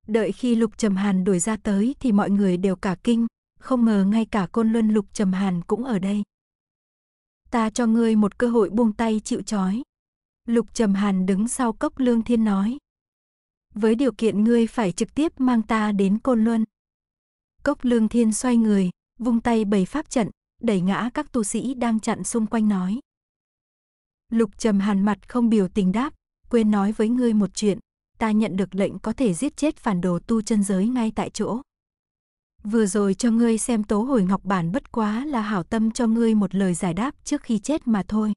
Đợi khi Lục Trầm Hàn đuổi ra tới thì mọi người đều cả kinh, không ngờ ngay cả côn luân Lục Trầm Hàn cũng ở đây. Ta cho ngươi một cơ hội buông tay chịu trói. Lục Trầm Hàn đứng sau cốc lương thiên nói với điều kiện ngươi phải trực tiếp mang ta đến Côn Luân. Cốc Lương Thiên xoay người, vung tay bày pháp trận, đẩy ngã các tu sĩ đang chặn xung quanh nói. Lục Trầm Hàn mặt không biểu tình đáp, quên nói với ngươi một chuyện, ta nhận được lệnh có thể giết chết phản đồ tu chân giới ngay tại chỗ. Vừa rồi cho ngươi xem tố hồi ngọc bản bất quá là hảo tâm cho ngươi một lời giải đáp trước khi chết mà thôi.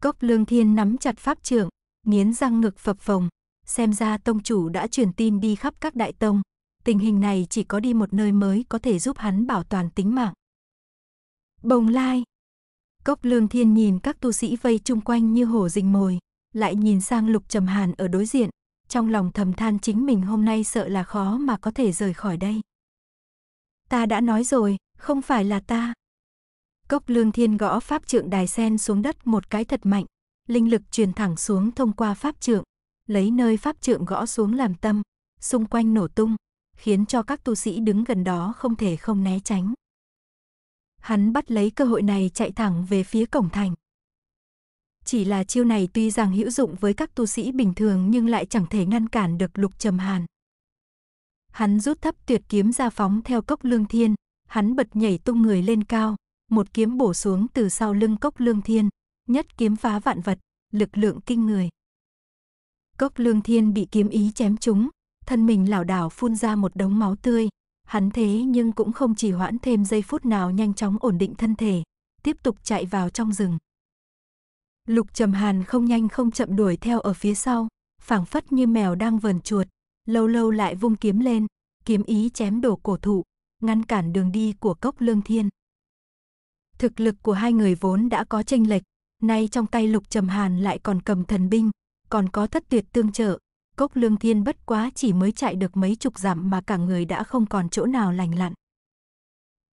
Cốc lương thiên nắm chặt pháp trưởng, nghiến răng ngực phập phồng, xem ra tông chủ đã truyền tin đi khắp các đại tông, tình hình này chỉ có đi một nơi mới có thể giúp hắn bảo toàn tính mạng. Bồng lai Cốc lương thiên nhìn các tu sĩ vây chung quanh như hổ rình mồi, lại nhìn sang lục trầm hàn ở đối diện, trong lòng thầm than chính mình hôm nay sợ là khó mà có thể rời khỏi đây. Ta đã nói rồi, không phải là ta. Cốc lương thiên gõ pháp trượng đài sen xuống đất một cái thật mạnh, linh lực truyền thẳng xuống thông qua pháp trượng, lấy nơi pháp trượng gõ xuống làm tâm, xung quanh nổ tung, khiến cho các tu sĩ đứng gần đó không thể không né tránh. Hắn bắt lấy cơ hội này chạy thẳng về phía cổng thành. Chỉ là chiêu này tuy rằng hữu dụng với các tu sĩ bình thường nhưng lại chẳng thể ngăn cản được lục trầm hàn. Hắn rút thấp tuyệt kiếm ra phóng theo cốc lương thiên, hắn bật nhảy tung người lên cao, một kiếm bổ xuống từ sau lưng cốc lương thiên, nhất kiếm phá vạn vật, lực lượng kinh người. Cốc lương thiên bị kiếm ý chém trúng, thân mình lảo đảo phun ra một đống máu tươi. Hắn thế nhưng cũng không chỉ hoãn thêm giây phút nào nhanh chóng ổn định thân thể, tiếp tục chạy vào trong rừng. Lục trầm hàn không nhanh không chậm đuổi theo ở phía sau, phảng phất như mèo đang vờn chuột, lâu lâu lại vung kiếm lên, kiếm ý chém đổ cổ thụ, ngăn cản đường đi của cốc lương thiên. Thực lực của hai người vốn đã có tranh lệch, nay trong tay lục trầm hàn lại còn cầm thần binh, còn có thất tuyệt tương trợ. Cốc lương thiên bất quá chỉ mới chạy được mấy chục dặm mà cả người đã không còn chỗ nào lành lặn.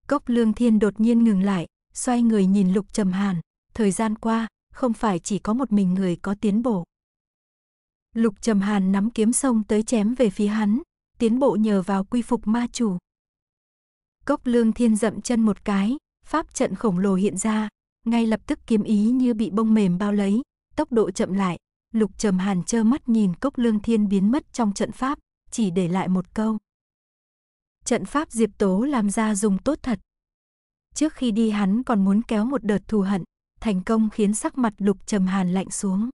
Cốc lương thiên đột nhiên ngừng lại, xoay người nhìn lục trầm hàn. Thời gian qua, không phải chỉ có một mình người có tiến bộ. Lục trầm hàn nắm kiếm sông tới chém về phía hắn, tiến bộ nhờ vào quy phục ma chủ. Cốc lương thiên dậm chân một cái, pháp trận khổng lồ hiện ra, ngay lập tức kiếm ý như bị bông mềm bao lấy, tốc độ chậm lại, Lục Trầm Hàn trơ mắt nhìn cốc lương thiên biến mất trong trận pháp, chỉ để lại một câu. Trận pháp Diệp Tố làm ra dùng tốt thật. Trước khi đi hắn còn muốn kéo một đợt thù hận, thành công khiến sắc mặt Lục Trầm Hàn lạnh xuống.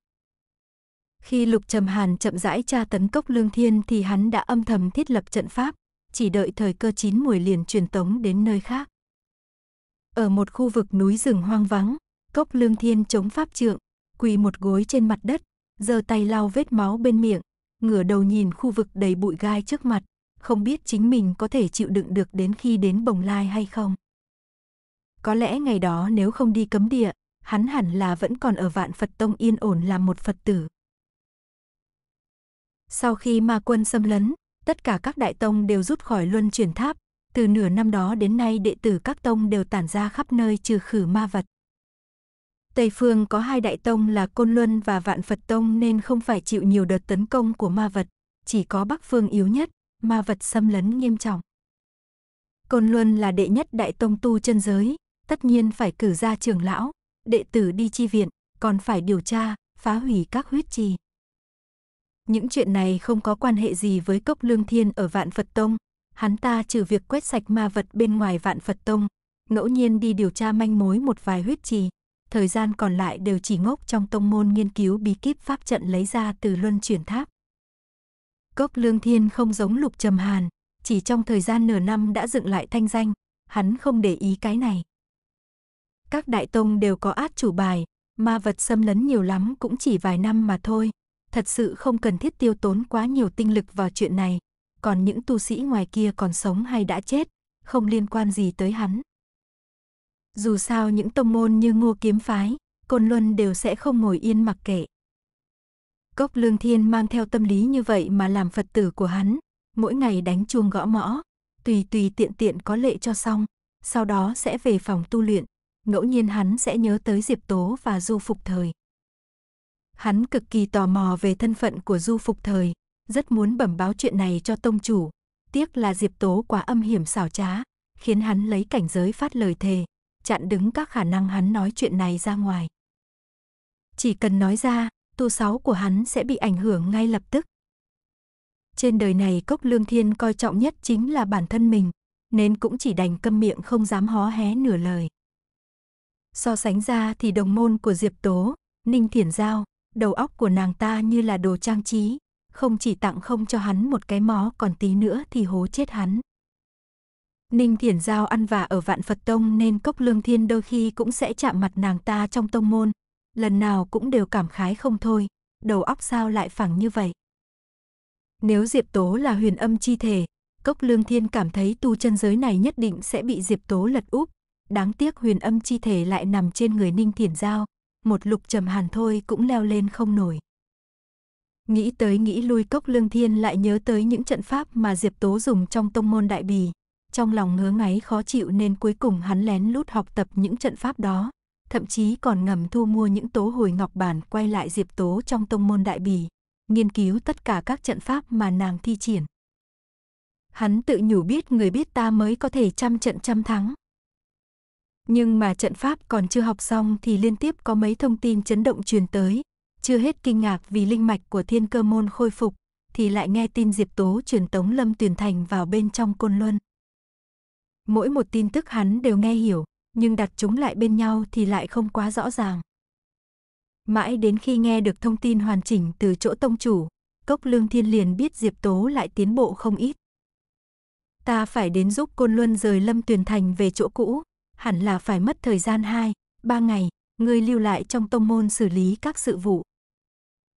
Khi Lục Trầm Hàn chậm rãi tra tấn cốc lương thiên thì hắn đã âm thầm thiết lập trận pháp, chỉ đợi thời cơ chín mùi liền truyền tống đến nơi khác. Ở một khu vực núi rừng hoang vắng, cốc lương thiên chống pháp trượng, quỳ một gối trên mặt đất, giơ tay lau vết máu bên miệng, ngửa đầu nhìn khu vực đầy bụi gai trước mặt, không biết chính mình có thể chịu đựng được đến khi đến Bồng Lai hay không. Có lẽ ngày đó nếu không đi cấm địa, hắn hẳn là vẫn còn ở Vạn Phật Tông yên ổn làm một Phật tử. Sau khi ma quân xâm lấn, tất cả các đại tông đều rút khỏi luân chuyển tháp, từ nửa năm đó đến nay đệ tử các tông đều tản ra khắp nơi trừ khử ma vật. Tây Phương có hai đại tông là Côn Luân và Vạn Phật Tông nên không phải chịu nhiều đợt tấn công của ma vật, chỉ có Bắc Phương yếu nhất, ma vật xâm lấn nghiêm trọng. Côn Luân là đệ nhất đại tông tu chân giới, tất nhiên phải cử ra trưởng lão, đệ tử đi chi viện, còn phải điều tra, phá hủy các huyết trì. Những chuyện này không có quan hệ gì với cốc lương thiên ở Vạn Phật Tông, hắn ta trừ việc quét sạch ma vật bên ngoài Vạn Phật Tông, ngẫu nhiên đi điều tra manh mối một vài huyết trì, thời gian còn lại đều chỉ ngốc trong tông môn nghiên cứu bí kíp pháp trận lấy ra từ luân chuyển tháp. Cốc Lương Thiên không giống Lục Trầm Hàn, chỉ trong thời gian nửa năm đã dựng lại thanh danh, hắn không để ý cái này. Các đại tông đều có át chủ bài, ma vật xâm lấn nhiều lắm cũng chỉ vài năm mà thôi, thật sự không cần thiết tiêu tốn quá nhiều tinh lực vào chuyện này, còn những tu sĩ ngoài kia còn sống hay đã chết, không liên quan gì tới hắn. Dù sao những tông môn như ngô kiếm phái, côn luân đều sẽ không ngồi yên mặc kệ. Cốc lương thiên mang theo tâm lý như vậy mà làm Phật tử của hắn, mỗi ngày đánh chuông gõ mõ, tùy tùy tiện tiện có lệ cho xong, sau đó sẽ về phòng tu luyện, ngẫu nhiên hắn sẽ nhớ tới Diệp Tố và Du Phục Thời. Hắn cực kỳ tò mò về thân phận của Du Phục Thời, rất muốn bẩm báo chuyện này cho tông chủ, tiếc là Diệp Tố quá âm hiểm xảo trá, khiến hắn lấy cảnh giới phát lời thề, chặn đứng các khả năng hắn nói chuyện này ra ngoài. Chỉ cần nói ra, tu sáu của hắn sẽ bị ảnh hưởng ngay lập tức. Trên đời này Cốc Lương Thiên coi trọng nhất chính là bản thân mình, nên cũng chỉ đành câm miệng không dám hó hé nửa lời. So sánh ra thì đồng môn của Diệp Tố, Ninh Thiển Giao, đầu óc của nàng ta như là đồ trang trí, không chỉ tặng không cho hắn một cái mó còn tí nữa thì hố chết hắn. Ninh Thiển Giao ăn vả ở Vạn Phật Tông nên Cốc Lương Thiên đôi khi cũng sẽ chạm mặt nàng ta trong tông môn, lần nào cũng đều cảm khái không thôi, đầu óc sao lại phẳng như vậy. Nếu Diệp Tố là huyền âm chi thể, Cốc Lương Thiên cảm thấy tu chân giới này nhất định sẽ bị Diệp Tố lật úp, đáng tiếc huyền âm chi thể lại nằm trên người Ninh Thiển Giao, một lục trầm hàn thôi cũng leo lên không nổi. Nghĩ tới nghĩ lui Cốc Lương Thiên lại nhớ tới những trận pháp mà Diệp Tố dùng trong tông môn đại bì, trong lòng ngứa ngáy khó chịu nên cuối cùng hắn lén lút học tập những trận pháp đó, thậm chí còn ngầm thu mua những tố hồi ngọc bản quay lại Diệp Tố trong tông môn đại bì nghiên cứu tất cả các trận pháp mà nàng thi triển. Hắn tự nhủ biết người biết ta mới có thể trăm trận trăm thắng. Nhưng mà trận pháp còn chưa học xong thì liên tiếp có mấy thông tin chấn động truyền tới, chưa hết kinh ngạc vì linh mạch của thiên cơ môn khôi phục, thì lại nghe tin Diệp Tố truyền tống Lâm tuyển Thành vào bên trong côn luân. Mỗi một tin tức hắn đều nghe hiểu, nhưng đặt chúng lại bên nhau thì lại không quá rõ ràng. Mãi đến khi nghe được thông tin hoàn chỉnh từ chỗ tông chủ, Cốc Lương Thiên liền biết Diệp Tố lại tiến bộ không ít. Ta phải đến giúp Côn Luân rời Lâm Tuyền Thành về chỗ cũ, hẳn là phải mất thời gian 2, 3 ngày, ngươi lưu lại trong tông môn xử lý các sự vụ.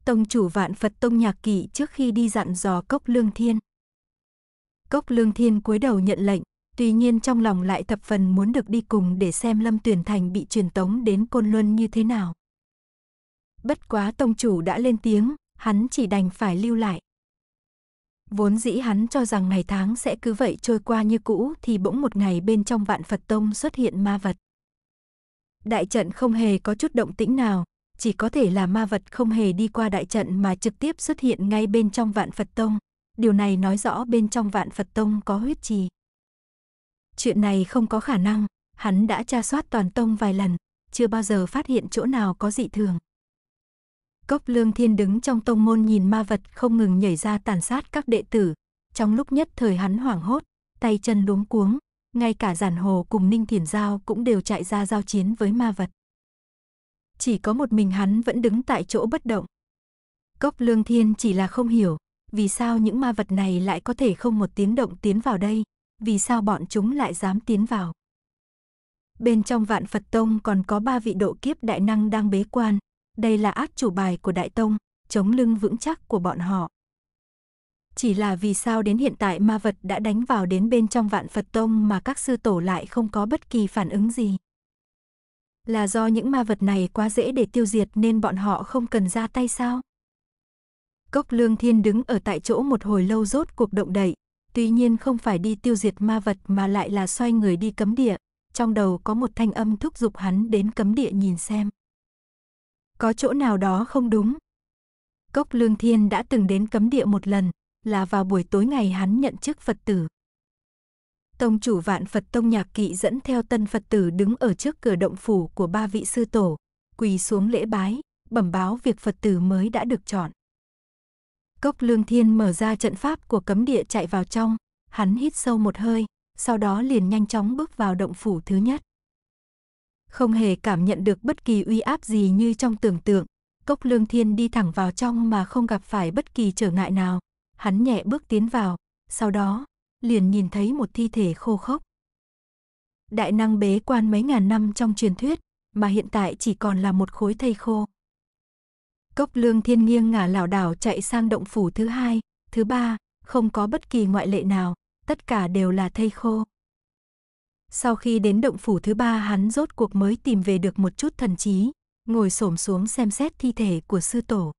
Tông chủ Vạn Phật Tông Nhạc Kỵ trước khi đi dặn dò Cốc Lương Thiên. Cốc Lương Thiên cúi đầu nhận lệnh, Tuy nhiên trong lòng lại thập phần muốn được đi cùng để xem Lâm Tuyển Thành bị truyền tống đến Côn Luân như thế nào. Bất quá tông chủ đã lên tiếng, hắn chỉ đành phải lưu lại. Vốn dĩ hắn cho rằng ngày tháng sẽ cứ vậy trôi qua như cũ thì bỗng một ngày bên trong vạn Phật Tông xuất hiện ma vật. Đại trận không hề có chút động tĩnh nào, chỉ có thể là ma vật không hề đi qua đại trận mà trực tiếp xuất hiện ngay bên trong vạn Phật Tông. Điều này nói rõ bên trong vạn Phật Tông có huyết trì. Chuyện này không có khả năng, hắn đã tra soát toàn tông vài lần, chưa bao giờ phát hiện chỗ nào có dị thường. Cốc Lương Thiên đứng trong tông môn nhìn ma vật không ngừng nhảy ra tàn sát các đệ tử, trong lúc nhất thời hắn hoảng hốt, tay chân luống cuống, ngay cả giản hồ cùng Ninh Thiền Giao cũng đều chạy ra giao chiến với ma vật. Chỉ có một mình hắn vẫn đứng tại chỗ bất động. Cốc Lương Thiên chỉ là không hiểu, vì sao những ma vật này lại có thể không một tiếng động tiến vào đây, vì sao bọn chúng lại dám tiến vào. Bên trong vạn Phật Tông còn có ba vị độ kiếp đại năng đang bế quan, đây là át chủ bài của Đại Tông, chống lưng vững chắc của bọn họ. Chỉ là vì sao đến hiện tại ma vật đã đánh vào đến bên trong vạn Phật Tông mà các sư tổ lại không có bất kỳ phản ứng gì. Là do những ma vật này quá dễ để tiêu diệt nên bọn họ không cần ra tay sao? Cốc Lương Thiên đứng ở tại chỗ một hồi lâu rốt cuộc động đậy, Tuy nhiên không phải đi tiêu diệt ma vật mà lại là xoay người đi cấm địa, trong đầu có một thanh âm thúc giục hắn đến cấm địa nhìn xem. Có chỗ nào đó không đúng. Cốc Lương Thiên đã từng đến cấm địa một lần, là vào buổi tối ngày hắn nhận chức Phật tử. Tông chủ vạn Phật Tông Nhạc Kỵ dẫn theo tân Phật tử đứng ở trước cửa động phủ của ba vị sư tổ, quỳ xuống lễ bái, bẩm báo việc Phật tử mới đã được chọn. Cốc Lương Thiên mở ra trận pháp của cấm địa chạy vào trong, hắn hít sâu một hơi, sau đó liền nhanh chóng bước vào động phủ thứ nhất. Không hề cảm nhận được bất kỳ uy áp gì như trong tưởng tượng, Cốc Lương Thiên đi thẳng vào trong mà không gặp phải bất kỳ trở ngại nào, hắn nhẹ bước tiến vào, sau đó liền nhìn thấy một thi thể khô khốc. Đại năng bế quan mấy ngàn năm trong truyền thuyết, mà hiện tại chỉ còn là một khối thây khô. Cốc lương thiên nghiêng ngả lảo đảo chạy sang động phủ thứ hai, thứ ba, không có bất kỳ ngoại lệ nào, tất cả đều là thây khô. Sau khi đến động phủ thứ ba hắn rốt cuộc mới tìm về được một chút thần trí, ngồi xổm xuống xem xét thi thể của sư tổ.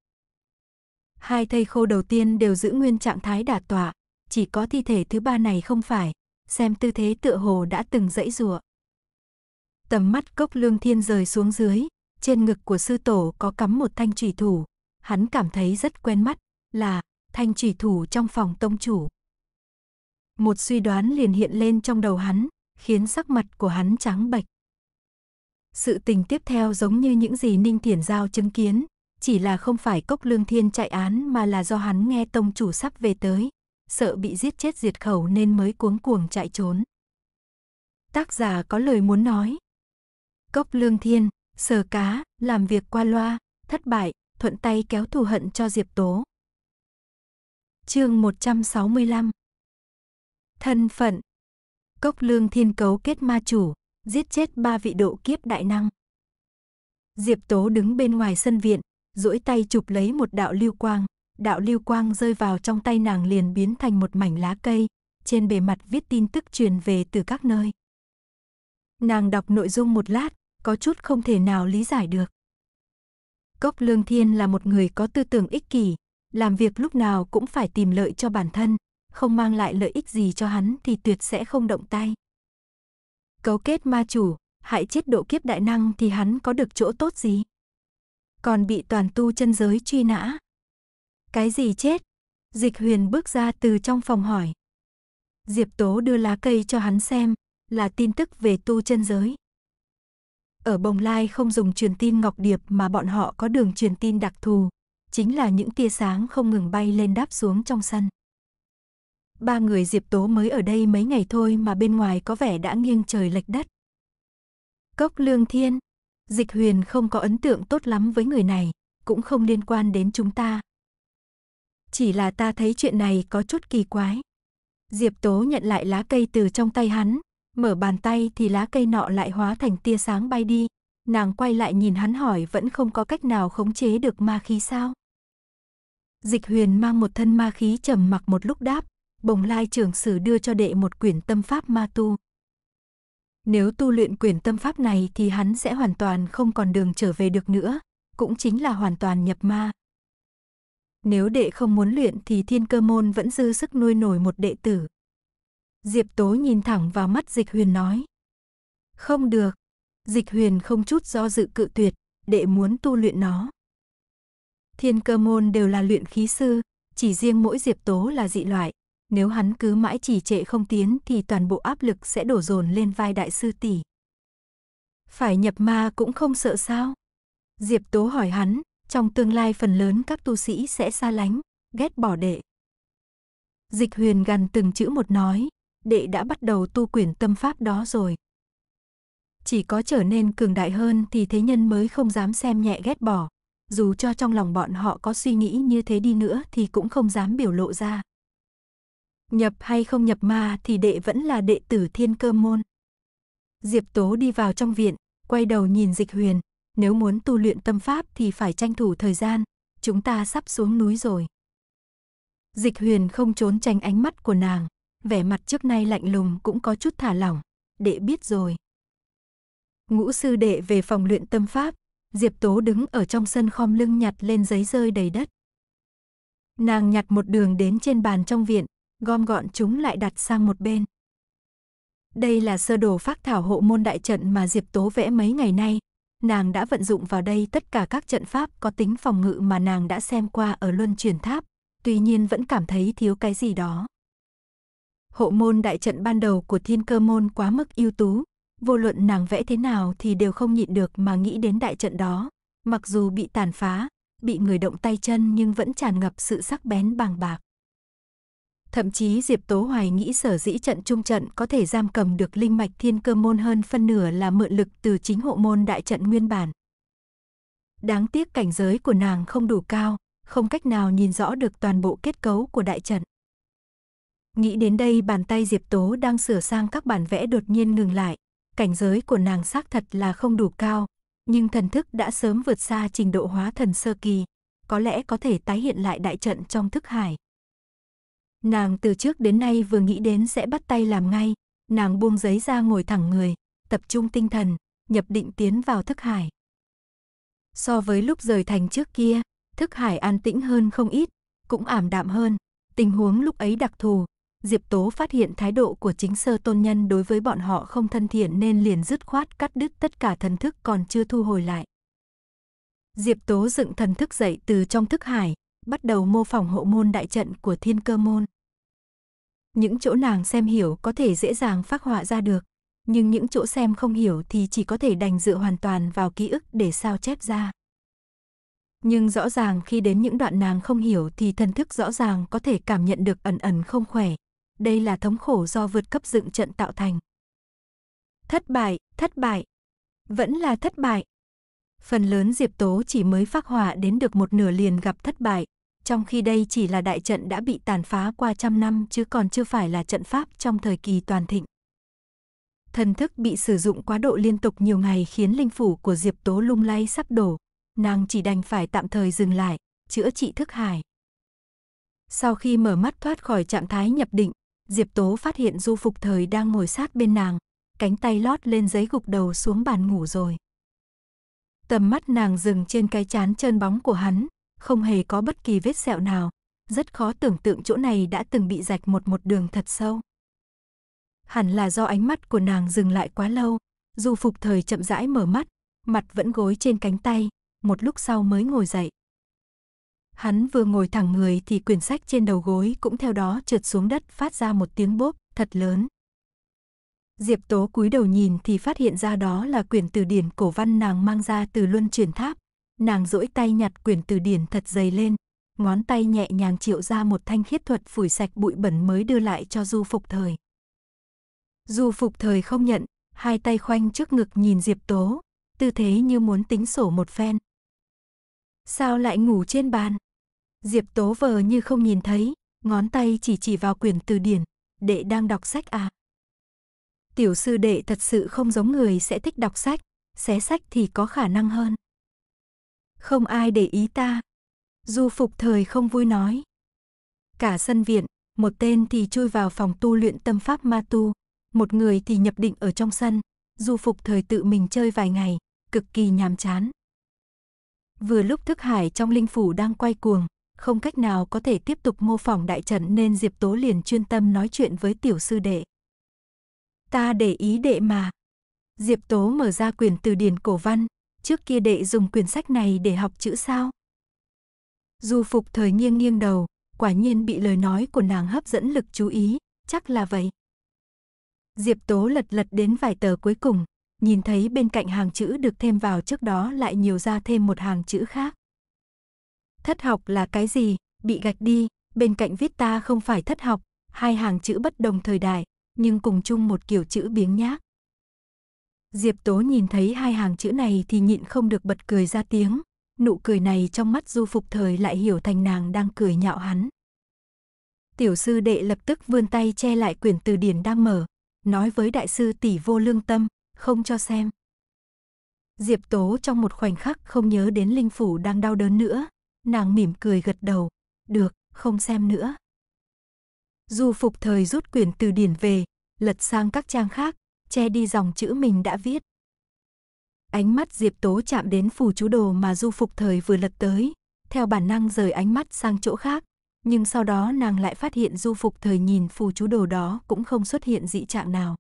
Hai thây khô đầu tiên đều giữ nguyên trạng thái đả tọa, chỉ có thi thể thứ ba này không phải, xem tư thế tựa hồ đã từng dãy rụa. Tầm mắt cốc lương thiên rời xuống dưới, trên ngực của sư tổ có cắm một thanh trùy thủ, hắn cảm thấy rất quen mắt, là thanh trùy thủ trong phòng tông chủ. Một suy đoán liền hiện lên trong đầu hắn, khiến sắc mặt của hắn trắng bệch. Sự tình tiếp theo giống như những gì Ninh Thiển Giao chứng kiến, chỉ là không phải cốc lương thiên chạy án mà là do hắn nghe tông chủ sắp về tới, sợ bị giết chết diệt khẩu nên mới cuống cuồng chạy trốn. Tác giả có lời muốn nói. Cốc lương thiên, sờ cá, làm việc qua loa, thất bại, thuận tay kéo thù hận cho Diệp Tố. Chương 165 Thân phận Cốc lương thiên cấu kết ma chủ, giết chết ba vị độ kiếp đại năng. Diệp Tố đứng bên ngoài sân viện, duỗi tay chụp lấy một đạo lưu quang, đạo lưu quang rơi vào trong tay nàng liền biến thành một mảnh lá cây, trên bề mặt viết tin tức truyền về từ các nơi. Nàng đọc nội dung một lát, có chút không thể nào lý giải được. Cốc Lương Thiên là một người có tư tưởng ích kỷ, làm việc lúc nào cũng phải tìm lợi cho bản thân, không mang lại lợi ích gì cho hắn thì tuyệt sẽ không động tay. Cấu kết ma chủ, hại chết độ kiếp đại năng thì hắn có được chỗ tốt gì? Còn bị toàn tu chân giới truy nã. Cái gì chết? Dịch huyền bước ra từ trong phòng hỏi. Diệp Tố đưa lá cây cho hắn xem, là tin tức về tu chân giới. Ở Bồng Lai không dùng truyền tin ngọc điệp mà bọn họ có đường truyền tin đặc thù, chính là những tia sáng không ngừng bay lên đáp xuống trong sân. Ba người Diệp Tố mới ở đây mấy ngày thôi mà bên ngoài có vẻ đã nghiêng trời lệch đất. Cốc Lương Thiên, Dịch Huyền không có ấn tượng tốt lắm với người này, cũng không liên quan đến chúng ta. Chỉ là ta thấy chuyện này có chút kỳ quái. Diệp Tố nhận lại lá cây từ trong tay hắn, Mở bàn tay thì lá cây nọ lại hóa thành tia sáng bay đi. Nàng quay lại nhìn hắn hỏi vẫn không có cách nào khống chế được ma khí sao? Dịch huyền mang một thân ma khí trầm mặc một lúc đáp, bồng lai trưởng sử đưa cho đệ một quyển tâm pháp ma tu. Nếu tu luyện quyển tâm pháp này thì hắn sẽ hoàn toàn không còn đường trở về được nữa, cũng chính là hoàn toàn nhập ma. Nếu đệ không muốn luyện thì thiên cơ môn vẫn dư sức nuôi nổi một đệ tử. Diệp Tố nhìn thẳng vào mắt Dịch Huyền nói. Không được. Dịch Huyền không chút do dự cự tuyệt, đệ muốn tu luyện nó. Thiên cơ môn đều là luyện khí sư, chỉ riêng mỗi Diệp Tố là dị loại. Nếu hắn cứ mãi chỉ trệ không tiến thì toàn bộ áp lực sẽ đổ dồn lên vai đại sư tỷ. Phải nhập ma cũng không sợ sao? Diệp Tố hỏi hắn, trong tương lai phần lớn các tu sĩ sẽ xa lánh, ghét bỏ đệ. Dịch huyền gần từng chữ một nói, đệ đã bắt đầu tu quyển tâm pháp đó rồi. Chỉ có trở nên cường đại hơn thì thế nhân mới không dám xem nhẹ ghét bỏ. Dù cho trong lòng bọn họ có suy nghĩ như thế đi nữa thì cũng không dám biểu lộ ra. Nhập hay không nhập ma thì đệ vẫn là đệ tử thiên cơ môn. Diệp Tố đi vào trong viện, quay đầu nhìn Dịch Huyền, nếu muốn tu luyện tâm pháp thì phải tranh thủ thời gian, chúng ta sắp xuống núi rồi. Dịch Huyền không trốn tránh ánh mắt của nàng, vẻ mặt trước nay lạnh lùng cũng có chút thả lỏng, đệ biết rồi. Ngũ sư đệ về phòng luyện tâm pháp, Diệp Tố đứng ở trong sân khom lưng nhặt lên giấy rơi đầy đất. Nàng nhặt một đường đến trên bàn trong viện, gom gọn chúng lại đặt sang một bên. Đây là sơ đồ phác thảo hộ môn đại trận mà Diệp Tố vẽ mấy ngày nay. Nàng đã vận dụng vào đây tất cả các trận pháp có tính phòng ngự mà nàng đã xem qua ở luân truyền tháp, tuy nhiên vẫn cảm thấy thiếu cái gì đó. Hộ môn đại trận ban đầu của thiên cơ môn quá mức ưu tú, vô luận nàng vẽ thế nào thì đều không nhịn được mà nghĩ đến đại trận đó. Mặc dù bị tàn phá, bị người động tay chân nhưng vẫn tràn ngập sự sắc bén bàng bạc. Thậm chí Diệp Tố Hoài nghĩ sở dĩ trận trung trận có thể giam cầm được linh mạch thiên cơ môn hơn phân nửa là mượn lực từ chính hộ môn đại trận nguyên bản. Đáng tiếc cảnh giới của nàng không đủ cao, không cách nào nhìn rõ được toàn bộ kết cấu của đại trận. Nghĩ đến đây bàn tay Diệp Tố đang sửa sang các bản vẽ đột nhiên ngừng lại. Cảnh giới của nàng xác thật là không đủ cao, nhưng thần thức đã sớm vượt xa trình độ hóa thần sơ kỳ, có lẽ có thể tái hiện lại đại trận trong thức hải. Nàng từ trước đến nay vừa nghĩ đến sẽ bắt tay làm ngay, nàng buông giấy ra ngồi thẳng người, tập trung tinh thần, nhập định tiến vào thức hải. So với lúc rời thành trước kia, thức hải an tĩnh hơn không ít, cũng ảm đạm hơn, tình huống lúc ấy đặc thù, Diệp Tố phát hiện thái độ của chính sơ tôn nhân đối với bọn họ không thân thiện nên liền dứt khoát cắt đứt tất cả thần thức còn chưa thu hồi lại. Diệp Tố dựng thần thức dậy từ trong thức hải, bắt đầu mô phỏng hộ môn đại trận của thiên cơ môn. Những chỗ nàng xem hiểu có thể dễ dàng phát họa ra được, nhưng những chỗ xem không hiểu thì chỉ có thể đành dựa hoàn toàn vào ký ức để sao chép ra. Nhưng rõ ràng khi đến những đoạn nàng không hiểu thì thần thức rõ ràng có thể cảm nhận được ẩn ẩn không khỏe, đây là thống khổ do vượt cấp dựng trận tạo thành. Thất bại, thất bại, vẫn là thất bại. Phần lớn Diệp Tố chỉ mới phát hỏa đến được một nửa liền gặp thất bại, trong khi đây chỉ là đại trận đã bị tàn phá qua trăm năm chứ còn chưa phải là trận pháp trong thời kỳ toàn thịnh. Thần thức bị sử dụng quá độ liên tục nhiều ngày khiến linh phủ của Diệp Tố lung lay sắp đổ, nàng chỉ đành phải tạm thời dừng lại, chữa trị thức hải. Sau khi mở mắt thoát khỏi trạng thái nhập định, Diệp Tố phát hiện Du Phục Thời đang ngồi sát bên nàng, cánh tay lót lên giấy gục đầu xuống bàn ngủ rồi. Tầm mắt nàng dừng trên cái chán trơn bóng của hắn, không hề có bất kỳ vết sẹo nào, rất khó tưởng tượng chỗ này đã từng bị rạch một một đường thật sâu. Hẳn là do ánh mắt của nàng dừng lại quá lâu, Du Phục Thời chậm rãi mở mắt, mặt vẫn gối trên cánh tay, một lúc sau mới ngồi dậy. Hắn vừa ngồi thẳng người thì quyển sách trên đầu gối cũng theo đó trượt xuống đất phát ra một tiếng bốp thật lớn. Diệp Tố cúi đầu nhìn thì phát hiện ra đó là quyển từ điển cổ văn nàng mang ra từ luân chuyển tháp. Nàng duỗi tay nhặt quyển từ điển thật dày lên, ngón tay nhẹ nhàng triệu ra một thanh khiết thuật phủi sạch bụi bẩn mới đưa lại cho Du Phục Thời. Du Phục Thời không nhận, hai tay khoanh trước ngực nhìn Diệp Tố, tư thế như muốn tính sổ một phen. Sao lại ngủ trên bàn? Diệp Tố vờ như không nhìn thấy, ngón tay chỉ chỉ vào quyển từ điển, đệ đang đọc sách à. Tiểu sư đệ thật sự không giống người sẽ thích đọc sách, xé sách thì có khả năng hơn. Không ai để ý ta. Du phục thời không vui nói. Cả sân viện, một tên thì chui vào phòng tu luyện tâm pháp ma tu, một người thì nhập định ở trong sân, du phục thời tự mình chơi vài ngày, cực kỳ nhàm chán. Vừa lúc thức hải trong linh phủ đang quay cuồng, không cách nào có thể tiếp tục mô phỏng đại trận nên Diệp Tố liền chuyên tâm nói chuyện với tiểu sư đệ. Ta để ý đệ mà. Diệp Tố mở ra quyển từ điển cổ văn, trước kia đệ dùng quyển sách này để học chữ sao? Du phục thời nghiêng nghiêng đầu, quả nhiên bị lời nói của nàng hấp dẫn lực chú ý, chắc là vậy. Diệp Tố lật lật đến vài tờ cuối cùng, nhìn thấy bên cạnh hàng chữ được thêm vào trước đó lại nhiều ra thêm một hàng chữ khác. Thất học là cái gì? Bị gạch đi, bên cạnh viết ta không phải thất học, hai hàng chữ bất đồng thời đại, nhưng cùng chung một kiểu chữ biếng nhác. Diệp Tố nhìn thấy hai hàng chữ này thì nhịn không được bật cười ra tiếng, nụ cười này trong mắt Du Phục Thời lại hiểu thành nàng đang cười nhạo hắn. Tiểu sư đệ lập tức vươn tay che lại quyển từ điển đang mở, nói với đại sư tỷ vô lương tâm, không cho xem. Diệp Tố trong một khoảnh khắc không nhớ đến linh phủ đang đau đớn nữa, Nàng mỉm cười gật đầu. Được, không xem nữa. Du phục thời rút quyển từ điển về, lật sang các trang khác, che đi dòng chữ mình đã viết. Ánh mắt Diệp Tố chạm đến phù chú đồ mà du phục thời vừa lật tới, theo bản năng rời ánh mắt sang chỗ khác, nhưng sau đó nàng lại phát hiện du phục thời nhìn phù chú đồ đó cũng không xuất hiện dị trạng nào.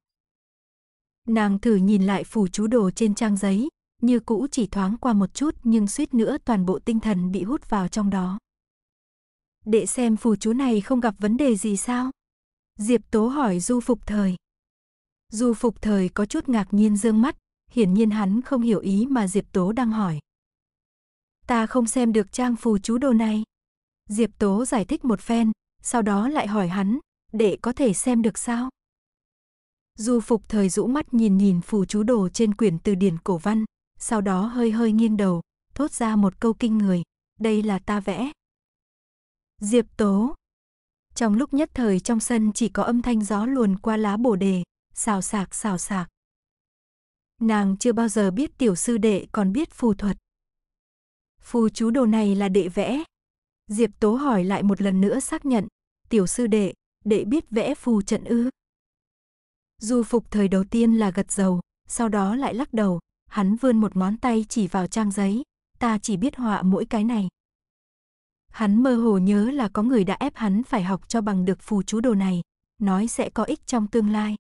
Nàng thử nhìn lại phù chú đồ trên trang giấy, như cũ chỉ thoáng qua một chút nhưng suýt nữa toàn bộ tinh thần bị hút vào trong đó. Đệ xem phù chú này không gặp vấn đề gì sao? Diệp Tố hỏi Du Phục Thời. Du Phục Thời có chút ngạc nhiên dương mắt, hiển nhiên hắn không hiểu ý mà Diệp Tố đang hỏi. Ta không xem được trang phù chú đồ này. Diệp Tố giải thích một phen, sau đó lại hỏi hắn, đệ có thể xem được sao? Du Phục Thời rũ mắt nhìn nhìn phù chú đồ trên quyển từ điển cổ văn, sau đó hơi hơi nghiêng đầu, thốt ra một câu kinh người, đây là ta vẽ. Diệp Tố Trong lúc nhất thời trong sân chỉ có âm thanh gió luồn qua lá bồ đề, xào sạc xào sạc. Nàng chưa bao giờ biết tiểu sư đệ còn biết phù thuật. Phù chú đồ này là đệ vẽ. Diệp Tố hỏi lại một lần nữa xác nhận, tiểu sư đệ, đệ biết vẽ phù trận ư. Du phục thời đầu tiên là gật dầu, sau đó lại lắc đầu, hắn vươn một ngón tay chỉ vào trang giấy, ta chỉ biết họa mỗi cái này. Hắn mơ hồ nhớ là có người đã ép hắn phải học cho bằng được phù chú đồ này, nói sẽ có ích trong tương lai.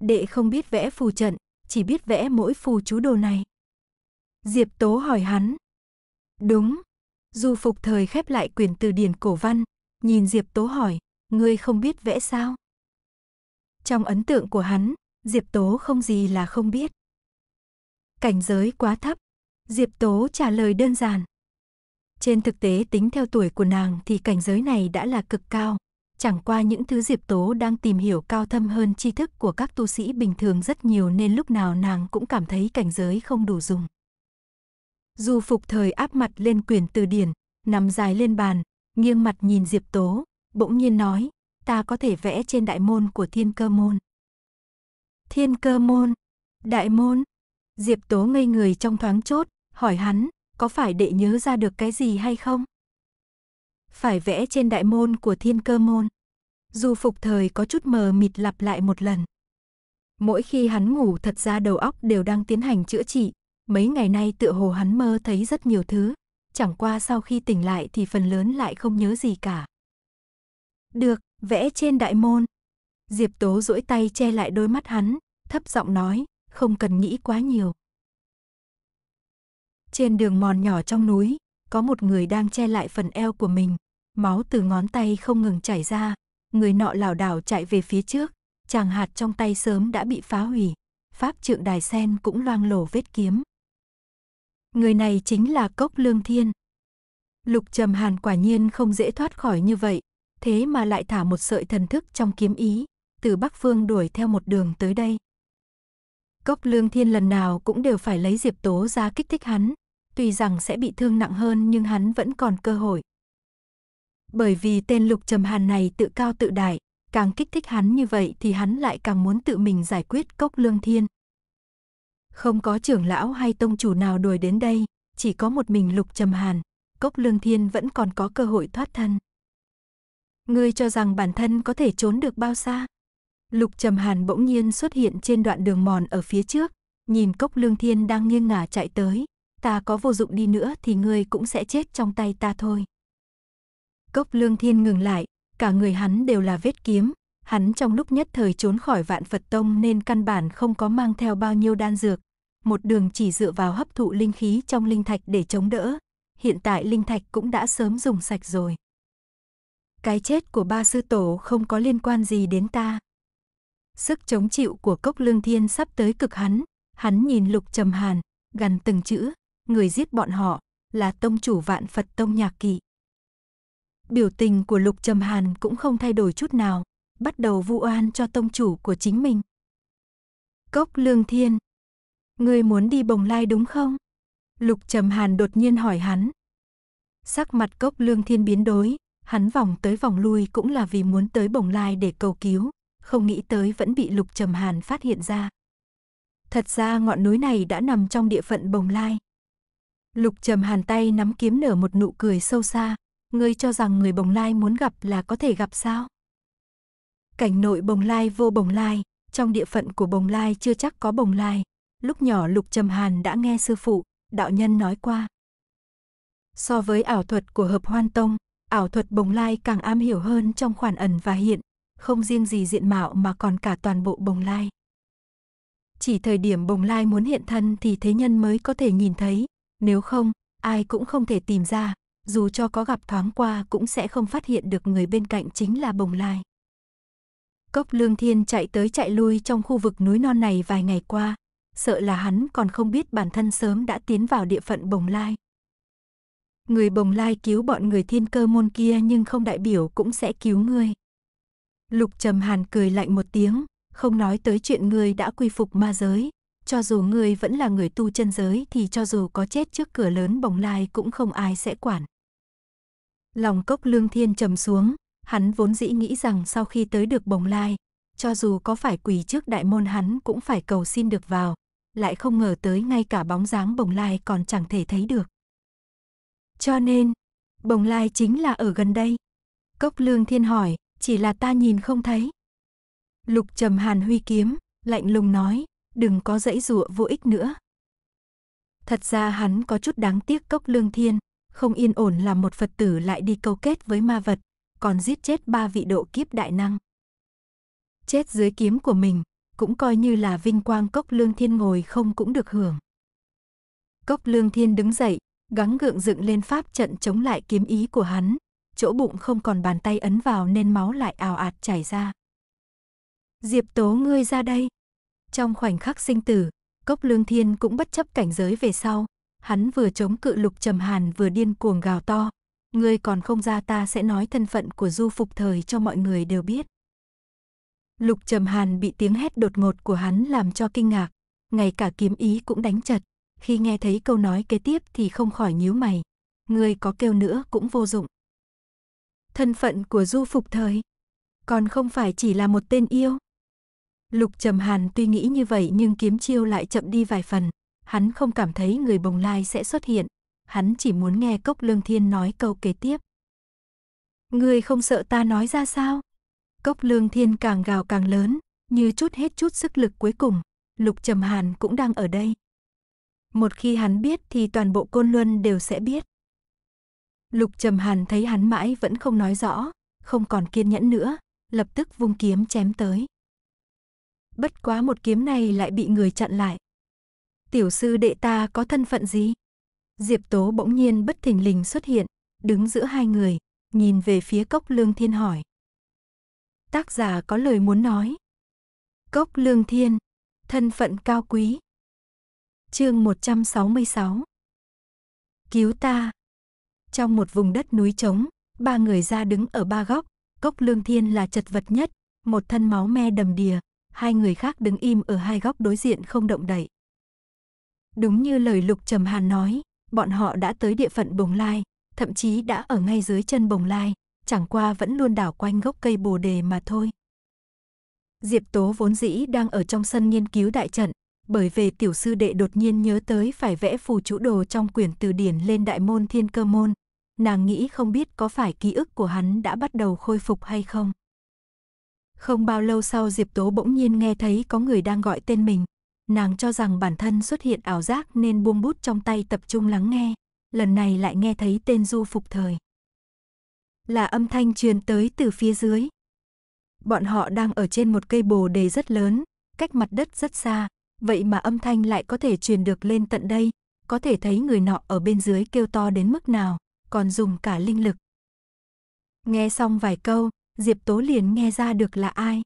Đệ không biết vẽ phù trận, chỉ biết vẽ mỗi phù chú đồ này. Diệp Tố hỏi hắn. Đúng. Du Phục Thời khép lại quyển từ điển cổ văn, nhìn Diệp Tố hỏi, ngươi không biết vẽ sao? Trong ấn tượng của hắn, Diệp Tố không gì là không biết cảnh giới quá thấp. Diệp Tố trả lời đơn giản. Trên thực tế tính theo tuổi của nàng thì cảnh giới này đã là cực cao. Chẳng qua những thứ Diệp Tố đang tìm hiểu cao thâm hơn tri thức của các tu sĩ bình thường rất nhiều nên lúc nào nàng cũng cảm thấy cảnh giới không đủ dùng. dù phục thời áp mặt lên quyển từ điển, nằm dài lên bàn, nghiêng mặt nhìn Diệp Tố, bỗng nhiên nói, ta có thể vẽ trên đại môn của thiên cơ môn. Thiên cơ môn, đại môn, Diệp Tố ngây người trong thoáng chốt, hỏi hắn, có phải đệ nhớ ra được cái gì hay không? Phải vẽ trên đại môn của thiên cơ môn. Dù phục thời có chút mờ mịt lặp lại một lần. Mỗi khi hắn ngủ thật ra đầu óc đều đang tiến hành chữa trị, mấy ngày nay tựa hồ hắn mơ thấy rất nhiều thứ, chẳng qua sau khi tỉnh lại thì phần lớn lại không nhớ gì cả. Được, vẽ trên đại môn. Diệp Tố duỗi tay che lại đôi mắt hắn, thấp giọng nói, không cần nghĩ quá nhiều. Trên đường mòn nhỏ trong núi, có một người đang che lại phần eo của mình, máu từ ngón tay không ngừng chảy ra, người nọ lảo đảo chạy về phía trước, chàng hạt trong tay sớm đã bị phá hủy, pháp trượng đài sen cũng loang lổ vết kiếm. Người này chính là Cốc Lương Thiên. Lục Trầm Hàn quả nhiên không dễ thoát khỏi như vậy, thế mà lại thả một sợi thần thức trong kiếm ý, từ Bắc Phương đuổi theo một đường tới đây. Cốc Lương Thiên lần nào cũng đều phải lấy Diệp Tố ra kích thích hắn, tuy rằng sẽ bị thương nặng hơn nhưng hắn vẫn còn cơ hội. Bởi vì tên Lục Trầm Hàn này tự cao tự đại, càng kích thích hắn như vậy thì hắn lại càng muốn tự mình giải quyết Cốc Lương Thiên. Không có trưởng lão hay tông chủ nào đuổi đến đây, chỉ có một mình Lục Trầm Hàn, Cốc Lương Thiên vẫn còn có cơ hội thoát thân. Ngươi cho rằng bản thân có thể trốn được bao xa? Lục Trầm Hàn bỗng nhiên xuất hiện trên đoạn đường mòn ở phía trước, nhìn Cốc Lương Thiên đang nghiêng ngả chạy tới, ta có vô dụng đi nữa thì ngươi cũng sẽ chết trong tay ta thôi. Cốc Lương Thiên ngừng lại, cả người hắn đều là vết kiếm, hắn trong lúc nhất thời trốn khỏi Vạn Phật Tông nên căn bản không có mang theo bao nhiêu đan dược, một đường chỉ dựa vào hấp thụ linh khí trong linh thạch để chống đỡ, hiện tại linh thạch cũng đã sớm dùng sạch rồi. Cái chết của ba sư tổ không có liên quan gì đến ta. Sức chống chịu của cốc lương thiên sắp tới cực hắn. Hắn nhìn lục trầm hàn, gằn từng chữ, người giết bọn họ là tông chủ vạn Phật tông nhạc kỵ. Biểu tình của lục trầm hàn cũng không thay đổi chút nào, bắt đầu vu oan cho tông chủ của chính mình. Cốc lương thiên, ngươi muốn đi bồng lai đúng không? Lục trầm hàn đột nhiên hỏi hắn. Sắc mặt cốc lương thiên biến đổi, hắn vòng tới vòng lui cũng là vì muốn tới bồng lai để cầu cứu, không nghĩ tới vẫn bị Lục Trầm Hàn phát hiện ra. Thật ra ngọn núi này đã nằm trong địa phận Bồng Lai. Lục Trầm Hàn tay nắm kiếm nở một nụ cười sâu xa, ngươi cho rằng người Bồng Lai muốn gặp là có thể gặp sao? Cảnh nội Bồng Lai vô Bồng Lai, trong địa phận của Bồng Lai chưa chắc có Bồng Lai. Lúc nhỏ Lục Trầm Hàn đã nghe sư phụ, đạo nhân nói qua. So với ảo thuật của hợp hoan tông, ảo thuật Bồng Lai càng am hiểu hơn trong khoản ẩn và hiện, không riêng gì diện mạo mà còn cả toàn bộ bồng lai. Chỉ thời điểm bồng lai muốn hiện thân thì thế nhân mới có thể nhìn thấy, nếu không, ai cũng không thể tìm ra, dù cho có gặp thoáng qua cũng sẽ không phát hiện được người bên cạnh chính là bồng lai. Cốc Lương Thiên chạy tới chạy lui trong khu vực núi non này vài ngày qua, sợ là hắn còn không biết bản thân sớm đã tiến vào địa phận bồng lai. Người bồng lai cứu bọn người thiên cơ môn kia nhưng không đại biểu cũng sẽ cứu ngươi. Lục Trầm Hàn cười lạnh một tiếng, không nói tới chuyện ngươi đã quy phục ma giới, cho dù ngươi vẫn là người tu chân giới thì cho dù có chết trước cửa lớn bồng lai cũng không ai sẽ quản. Lòng cốc lương thiên trầm xuống, hắn vốn dĩ nghĩ rằng sau khi tới được bồng lai, cho dù có phải quỳ trước đại môn hắn cũng phải cầu xin được vào, lại không ngờ tới ngay cả bóng dáng bồng lai còn chẳng thể thấy được. Cho nên, bồng lai chính là ở gần đây. Cốc lương thiên hỏi, chỉ là ta nhìn không thấy. Lục trầm hàn huy kiếm, lạnh lùng nói, đừng có dãy dụa vô ích nữa. Thật ra hắn có chút đáng tiếc cốc lương thiên, không yên ổn là một Phật tử lại đi câu kết với ma vật, còn giết chết ba vị độ kiếp đại năng. Chết dưới kiếm của mình, cũng coi như là vinh quang cốc lương thiên ngồi không cũng được hưởng. Cốc lương thiên đứng dậy, gắng gượng dựng lên pháp trận chống lại kiếm ý của hắn, chỗ bụng không còn bàn tay ấn vào nên máu lại ào ạt chảy ra. Diệp Tố ngươi ra đây. Trong khoảnh khắc sinh tử, Cốc Lương Thiên cũng bất chấp cảnh giới về sau, hắn vừa chống cự Lục Trầm Hàn vừa điên cuồng gào to, ngươi còn không ra ta sẽ nói thân phận của Du Phục Thời cho mọi người đều biết. Lục Trầm Hàn bị tiếng hét đột ngột của hắn làm cho kinh ngạc, ngay cả kiếm ý cũng đánh chật, khi nghe thấy câu nói kế tiếp thì không khỏi nhíu mày, ngươi có kêu nữa cũng vô dụng thân phận của Du Phục Thời. Còn không phải chỉ là một tên yêu. Lục Trầm Hàn tuy nghĩ như vậy nhưng kiếm chiêu lại chậm đi vài phần. Hắn không cảm thấy người bồng lai sẽ xuất hiện. Hắn chỉ muốn nghe Cốc Lương Thiên nói câu kế tiếp. ngươi không sợ ta nói ra sao? Cốc Lương Thiên càng gào càng lớn, như chút hết chút sức lực cuối cùng. Lục Trầm Hàn cũng đang ở đây. Một khi hắn biết thì toàn bộ Côn Luân đều sẽ biết. Lục Trầm Hàn thấy hắn mãi vẫn không nói rõ, không còn kiên nhẫn nữa, lập tức vung kiếm chém tới. Bất quá một kiếm này lại bị người chặn lại. Tiểu sư đệ ta có thân phận gì? Diệp Tố bỗng nhiên bất thình lình xuất hiện, đứng giữa hai người, nhìn về phía Cốc Lương Thiên hỏi. Tác giả có lời muốn nói. Cốc Lương Thiên, thân phận cao quý. Chương 166. Cứu ta. Trong một vùng đất núi trống, ba người ra đứng ở ba góc, cốc lương thiên là chật vật nhất, một thân máu me đầm đìa, hai người khác đứng im ở hai góc đối diện không động đậy. Đúng như lời Lục Trầm Hàn nói, bọn họ đã tới địa phận Bồng Lai, thậm chí đã ở ngay dưới chân Bồng Lai, chẳng qua vẫn luôn đảo quanh gốc cây bồ đề mà thôi. Diệp Tố vốn dĩ đang ở trong sân nghiên cứu đại trận, bởi về tiểu sư đệ đột nhiên nhớ tới phải vẽ phù chú đồ trong quyển từ điển lên đại môn thiên cơ môn, nàng nghĩ không biết có phải ký ức của hắn đã bắt đầu khôi phục hay không. Không bao lâu sau Diệp Tố bỗng nhiên nghe thấy có người đang gọi tên mình. Nàng cho rằng bản thân xuất hiện ảo giác nên buông bút trong tay tập trung lắng nghe. Lần này lại nghe thấy tên du phục thời. Là âm thanh truyền tới từ phía dưới. Bọn họ đang ở trên một cây bồ đề rất lớn, cách mặt đất rất xa. Vậy mà âm thanh lại có thể truyền được lên tận đây. Có thể thấy người nọ ở bên dưới kêu to đến mức nào còn dùng cả linh lực. Nghe xong vài câu, Diệp Tố liền nghe ra được là ai.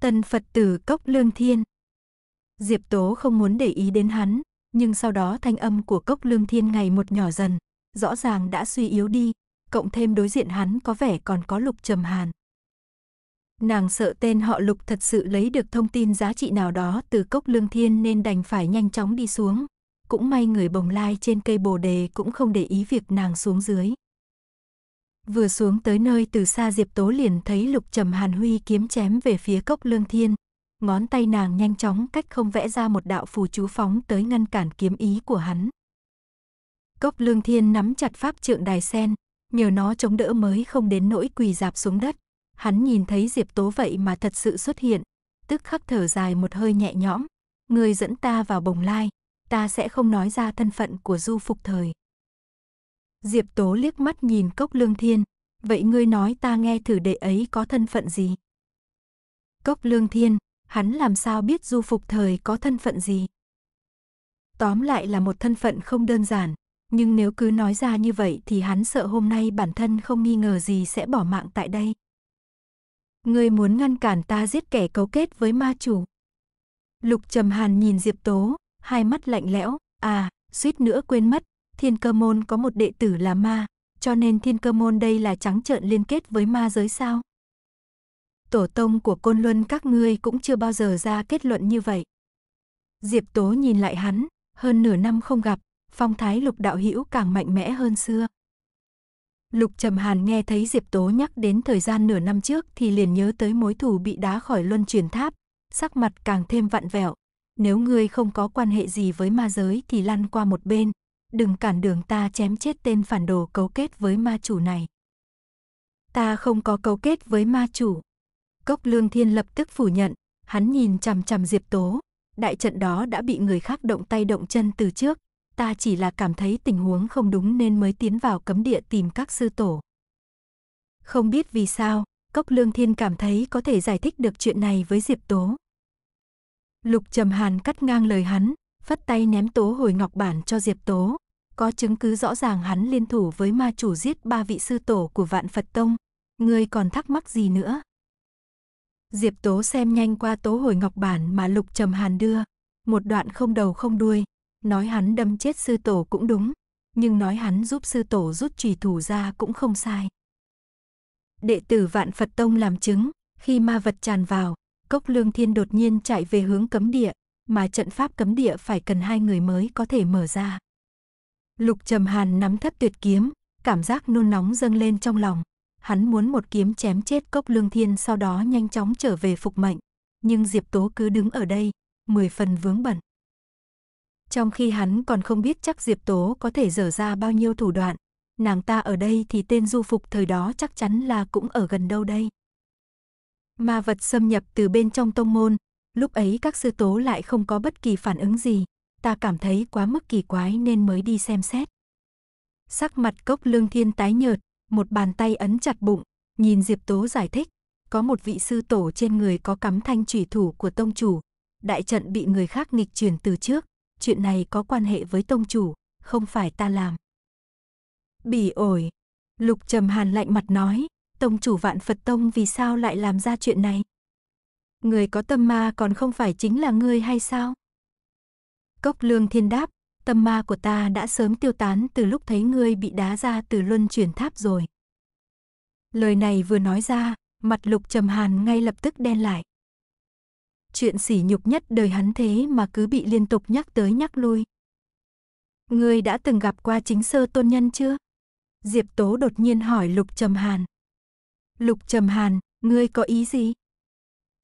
Tân Phật tử Cốc Lương Thiên. Diệp Tố không muốn để ý đến hắn, nhưng sau đó thanh âm của Cốc Lương Thiên ngày một nhỏ dần, rõ ràng đã suy yếu đi, cộng thêm đối diện hắn có vẻ còn có Lục Trầm Hàn. Nàng sợ tên họ Lục thật sự lấy được thông tin giá trị nào đó từ Cốc Lương Thiên nên đành phải nhanh chóng đi xuống, cũng may người bồng lai trên cây bồ đề cũng không để ý việc nàng xuống dưới. Vừa xuống tới nơi từ xa Diệp Tố liền thấy Lục Trầm Hàn Huy kiếm chém về phía cốc lương thiên. Ngón tay nàng nhanh chóng cách không vẽ ra một đạo phù chú phóng tới ngăn cản kiếm ý của hắn. Cốc lương thiên nắm chặt pháp trượng đài sen, nhờ nó chống đỡ mới không đến nỗi quỳ dạp xuống đất. Hắn nhìn thấy Diệp Tố vậy mà thật sự xuất hiện, tức khắc thở dài một hơi nhẹ nhõm. Người dẫn ta vào bồng lai, ta sẽ không nói ra thân phận của du phục thời. Diệp Tố liếc mắt nhìn Cốc Lương Thiên, vậy ngươi nói ta nghe thử đệ ấy có thân phận gì? Cốc Lương Thiên, hắn làm sao biết du phục thời có thân phận gì? Tóm lại là một thân phận không đơn giản, nhưng nếu cứ nói ra như vậy thì hắn sợ hôm nay bản thân không nghi ngờ gì sẽ bỏ mạng tại đây. Ngươi muốn ngăn cản ta giết kẻ cấu kết với ma chủ. Lục Trầm Hàn nhìn Diệp Tố, hai mắt lạnh lẽo, à, suýt nữa quên mất, thiên cơ môn có một đệ tử là ma, cho nên thiên cơ môn đây là trắng trợn liên kết với ma giới sao. Tổ tông của côn luân các ngươi cũng chưa bao giờ ra kết luận như vậy. Diệp Tố nhìn lại hắn, hơn nửa năm không gặp, phong thái lục đạo hữu càng mạnh mẽ hơn xưa. Lục Trầm Hàn nghe thấy Diệp Tố nhắc đến thời gian nửa năm trước thì liền nhớ tới mối thù bị đá khỏi luân truyền tháp, sắc mặt càng thêm vặn vẹo, nếu ngươi không có quan hệ gì với ma giới thì lăn qua một bên, đừng cản đường ta chém chết tên phản đồ cấu kết với ma chủ này. Ta không có cấu kết với ma chủ. Cốc Lương Thiên lập tức phủ nhận, hắn nhìn chằm chằm Diệp Tố, đại trận đó đã bị người khác động tay động chân từ trước, ta chỉ là cảm thấy tình huống không đúng nên mới tiến vào cấm địa tìm các sư tổ. Không biết vì sao, Cốc Lương Thiên cảm thấy có thể giải thích được chuyện này với Diệp Tố. Lục Trầm Hàn cắt ngang lời hắn, phất tay ném tố hồi ngọc bản cho Diệp Tố. Có chứng cứ rõ ràng hắn liên thủ với ma chủ giết ba vị sư tổ của vạn Phật Tông. Người còn thắc mắc gì nữa? Diệp Tố xem nhanh qua tố hồi ngọc bản mà Lục Trầm Hàn đưa. Một đoạn không đầu không đuôi. Nói hắn đâm chết sư tổ cũng đúng. Nhưng nói hắn giúp sư tổ rút trùy thủ ra cũng không sai. Đệ tử vạn Phật Tông làm chứng. Khi ma vật tràn vào, Cốc Lương Thiên đột nhiên chạy về hướng cấm địa, mà trận pháp cấm địa phải cần hai người mới có thể mở ra. Lục Trầm Hàn nắm thất tuyệt kiếm, cảm giác nôn nóng dâng lên trong lòng. Hắn muốn một kiếm chém chết Cốc Lương Thiên sau đó nhanh chóng trở về phục mệnh. Nhưng Diệp Tố cứ đứng ở đây, mười phần vướng bẩn. Trong khi hắn còn không biết chắc Diệp Tố có thể dở ra bao nhiêu thủ đoạn, nàng ta ở đây thì tên du phục thời đó chắc chắn là cũng ở gần đâu đây. Ma vật xâm nhập từ bên trong tông môn, lúc ấy các sư tố lại không có bất kỳ phản ứng gì, ta cảm thấy quá mức kỳ quái nên mới đi xem xét. Sắc mặt cốc lương thiên tái nhợt, một bàn tay ấn chặt bụng, nhìn Diệp Tố giải thích, có một vị sư tổ trên người có cắm thanh thủy thủ của tông chủ, đại trận bị người khác nghịch chuyển từ trước, chuyện này có quan hệ với tông chủ, không phải ta làm. Bỉ ổi, Lục Trầm Hàn lạnh mặt nói, tông chủ vạn Phật Tông vì sao lại làm ra chuyện này? Người có tâm ma còn không phải chính là ngươi hay sao? Cốc lương thiên đáp, tâm ma của ta đã sớm tiêu tán từ lúc thấy ngươi bị đá ra từ luân chuyển tháp rồi. Lời này vừa nói ra, mặt lục trầm hàn ngay lập tức đen lại. Chuyện sỉ nhục nhất đời hắn thế mà cứ bị liên tục nhắc tới nhắc lui. Ngươi đã từng gặp qua chính sơ tôn nhân chưa? Diệp Tố đột nhiên hỏi lục trầm hàn. Lục Trầm Hàn, ngươi có ý gì?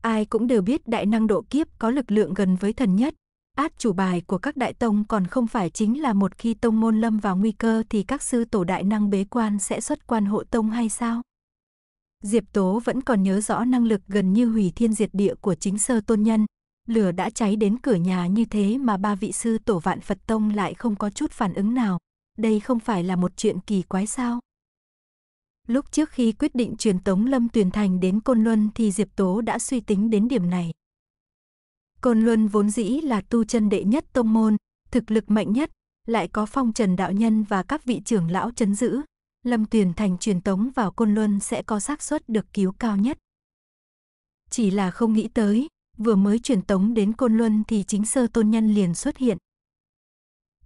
Ai cũng đều biết đại năng độ kiếp có lực lượng gần với thần nhất. Át chủ bài của các đại tông còn không phải chính là một khi tông môn lâm vào nguy cơ thì các sư tổ đại năng bế quan sẽ xuất quan hộ tông hay sao? Diệp Tố vẫn còn nhớ rõ năng lực gần như hủy thiên diệt địa của chính sơ tôn nhân. Lửa đã cháy đến cửa nhà như thế mà ba vị sư tổ vạn Phật Tông lại không có chút phản ứng nào. Đây không phải là một chuyện kỳ quái sao? Lúc trước khi quyết định truyền tống Lâm Tuyền Thành đến Côn Luân thì Diệp Tố đã suy tính đến điểm này. Côn Luân vốn dĩ là tu chân đệ nhất tông môn, thực lực mạnh nhất, lại có phong trần đạo nhân và các vị trưởng lão chấn giữ. Lâm Tuyền Thành truyền tống vào Côn Luân sẽ có xác suất được cứu cao nhất. Chỉ là không nghĩ tới, vừa mới truyền tống đến Côn Luân thì chính sơ tôn nhân liền xuất hiện.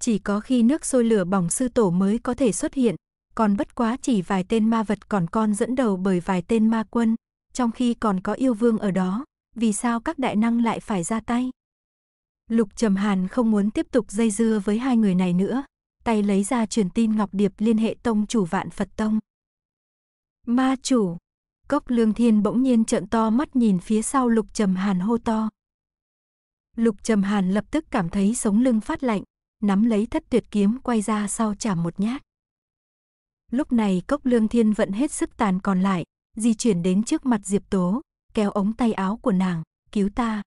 Chỉ có khi nước sôi lửa bỏng sư tổ mới có thể xuất hiện, còn bất quá chỉ vài tên ma vật còn con dẫn đầu bởi vài tên ma quân, trong khi còn có yêu vương ở đó, vì sao các đại năng lại phải ra tay? Lục Trầm Hàn không muốn tiếp tục dây dưa với hai người này nữa, tay lấy ra truyền tin Ngọc Điệp liên hệ tông chủ vạn Phật Tông. Ma chủ, cốc lương thiên bỗng nhiên trợn to mắt nhìn phía sau Lục Trầm Hàn hô to. Lục Trầm Hàn lập tức cảm thấy sống lưng phát lạnh, nắm lấy thất tuyệt kiếm quay ra sau chả một nhát. Lúc này cốc lương thiên vận hết sức tàn còn lại, di chuyển đến trước mặt Diệp Tố, kéo ống tay áo của nàng, cứu ta.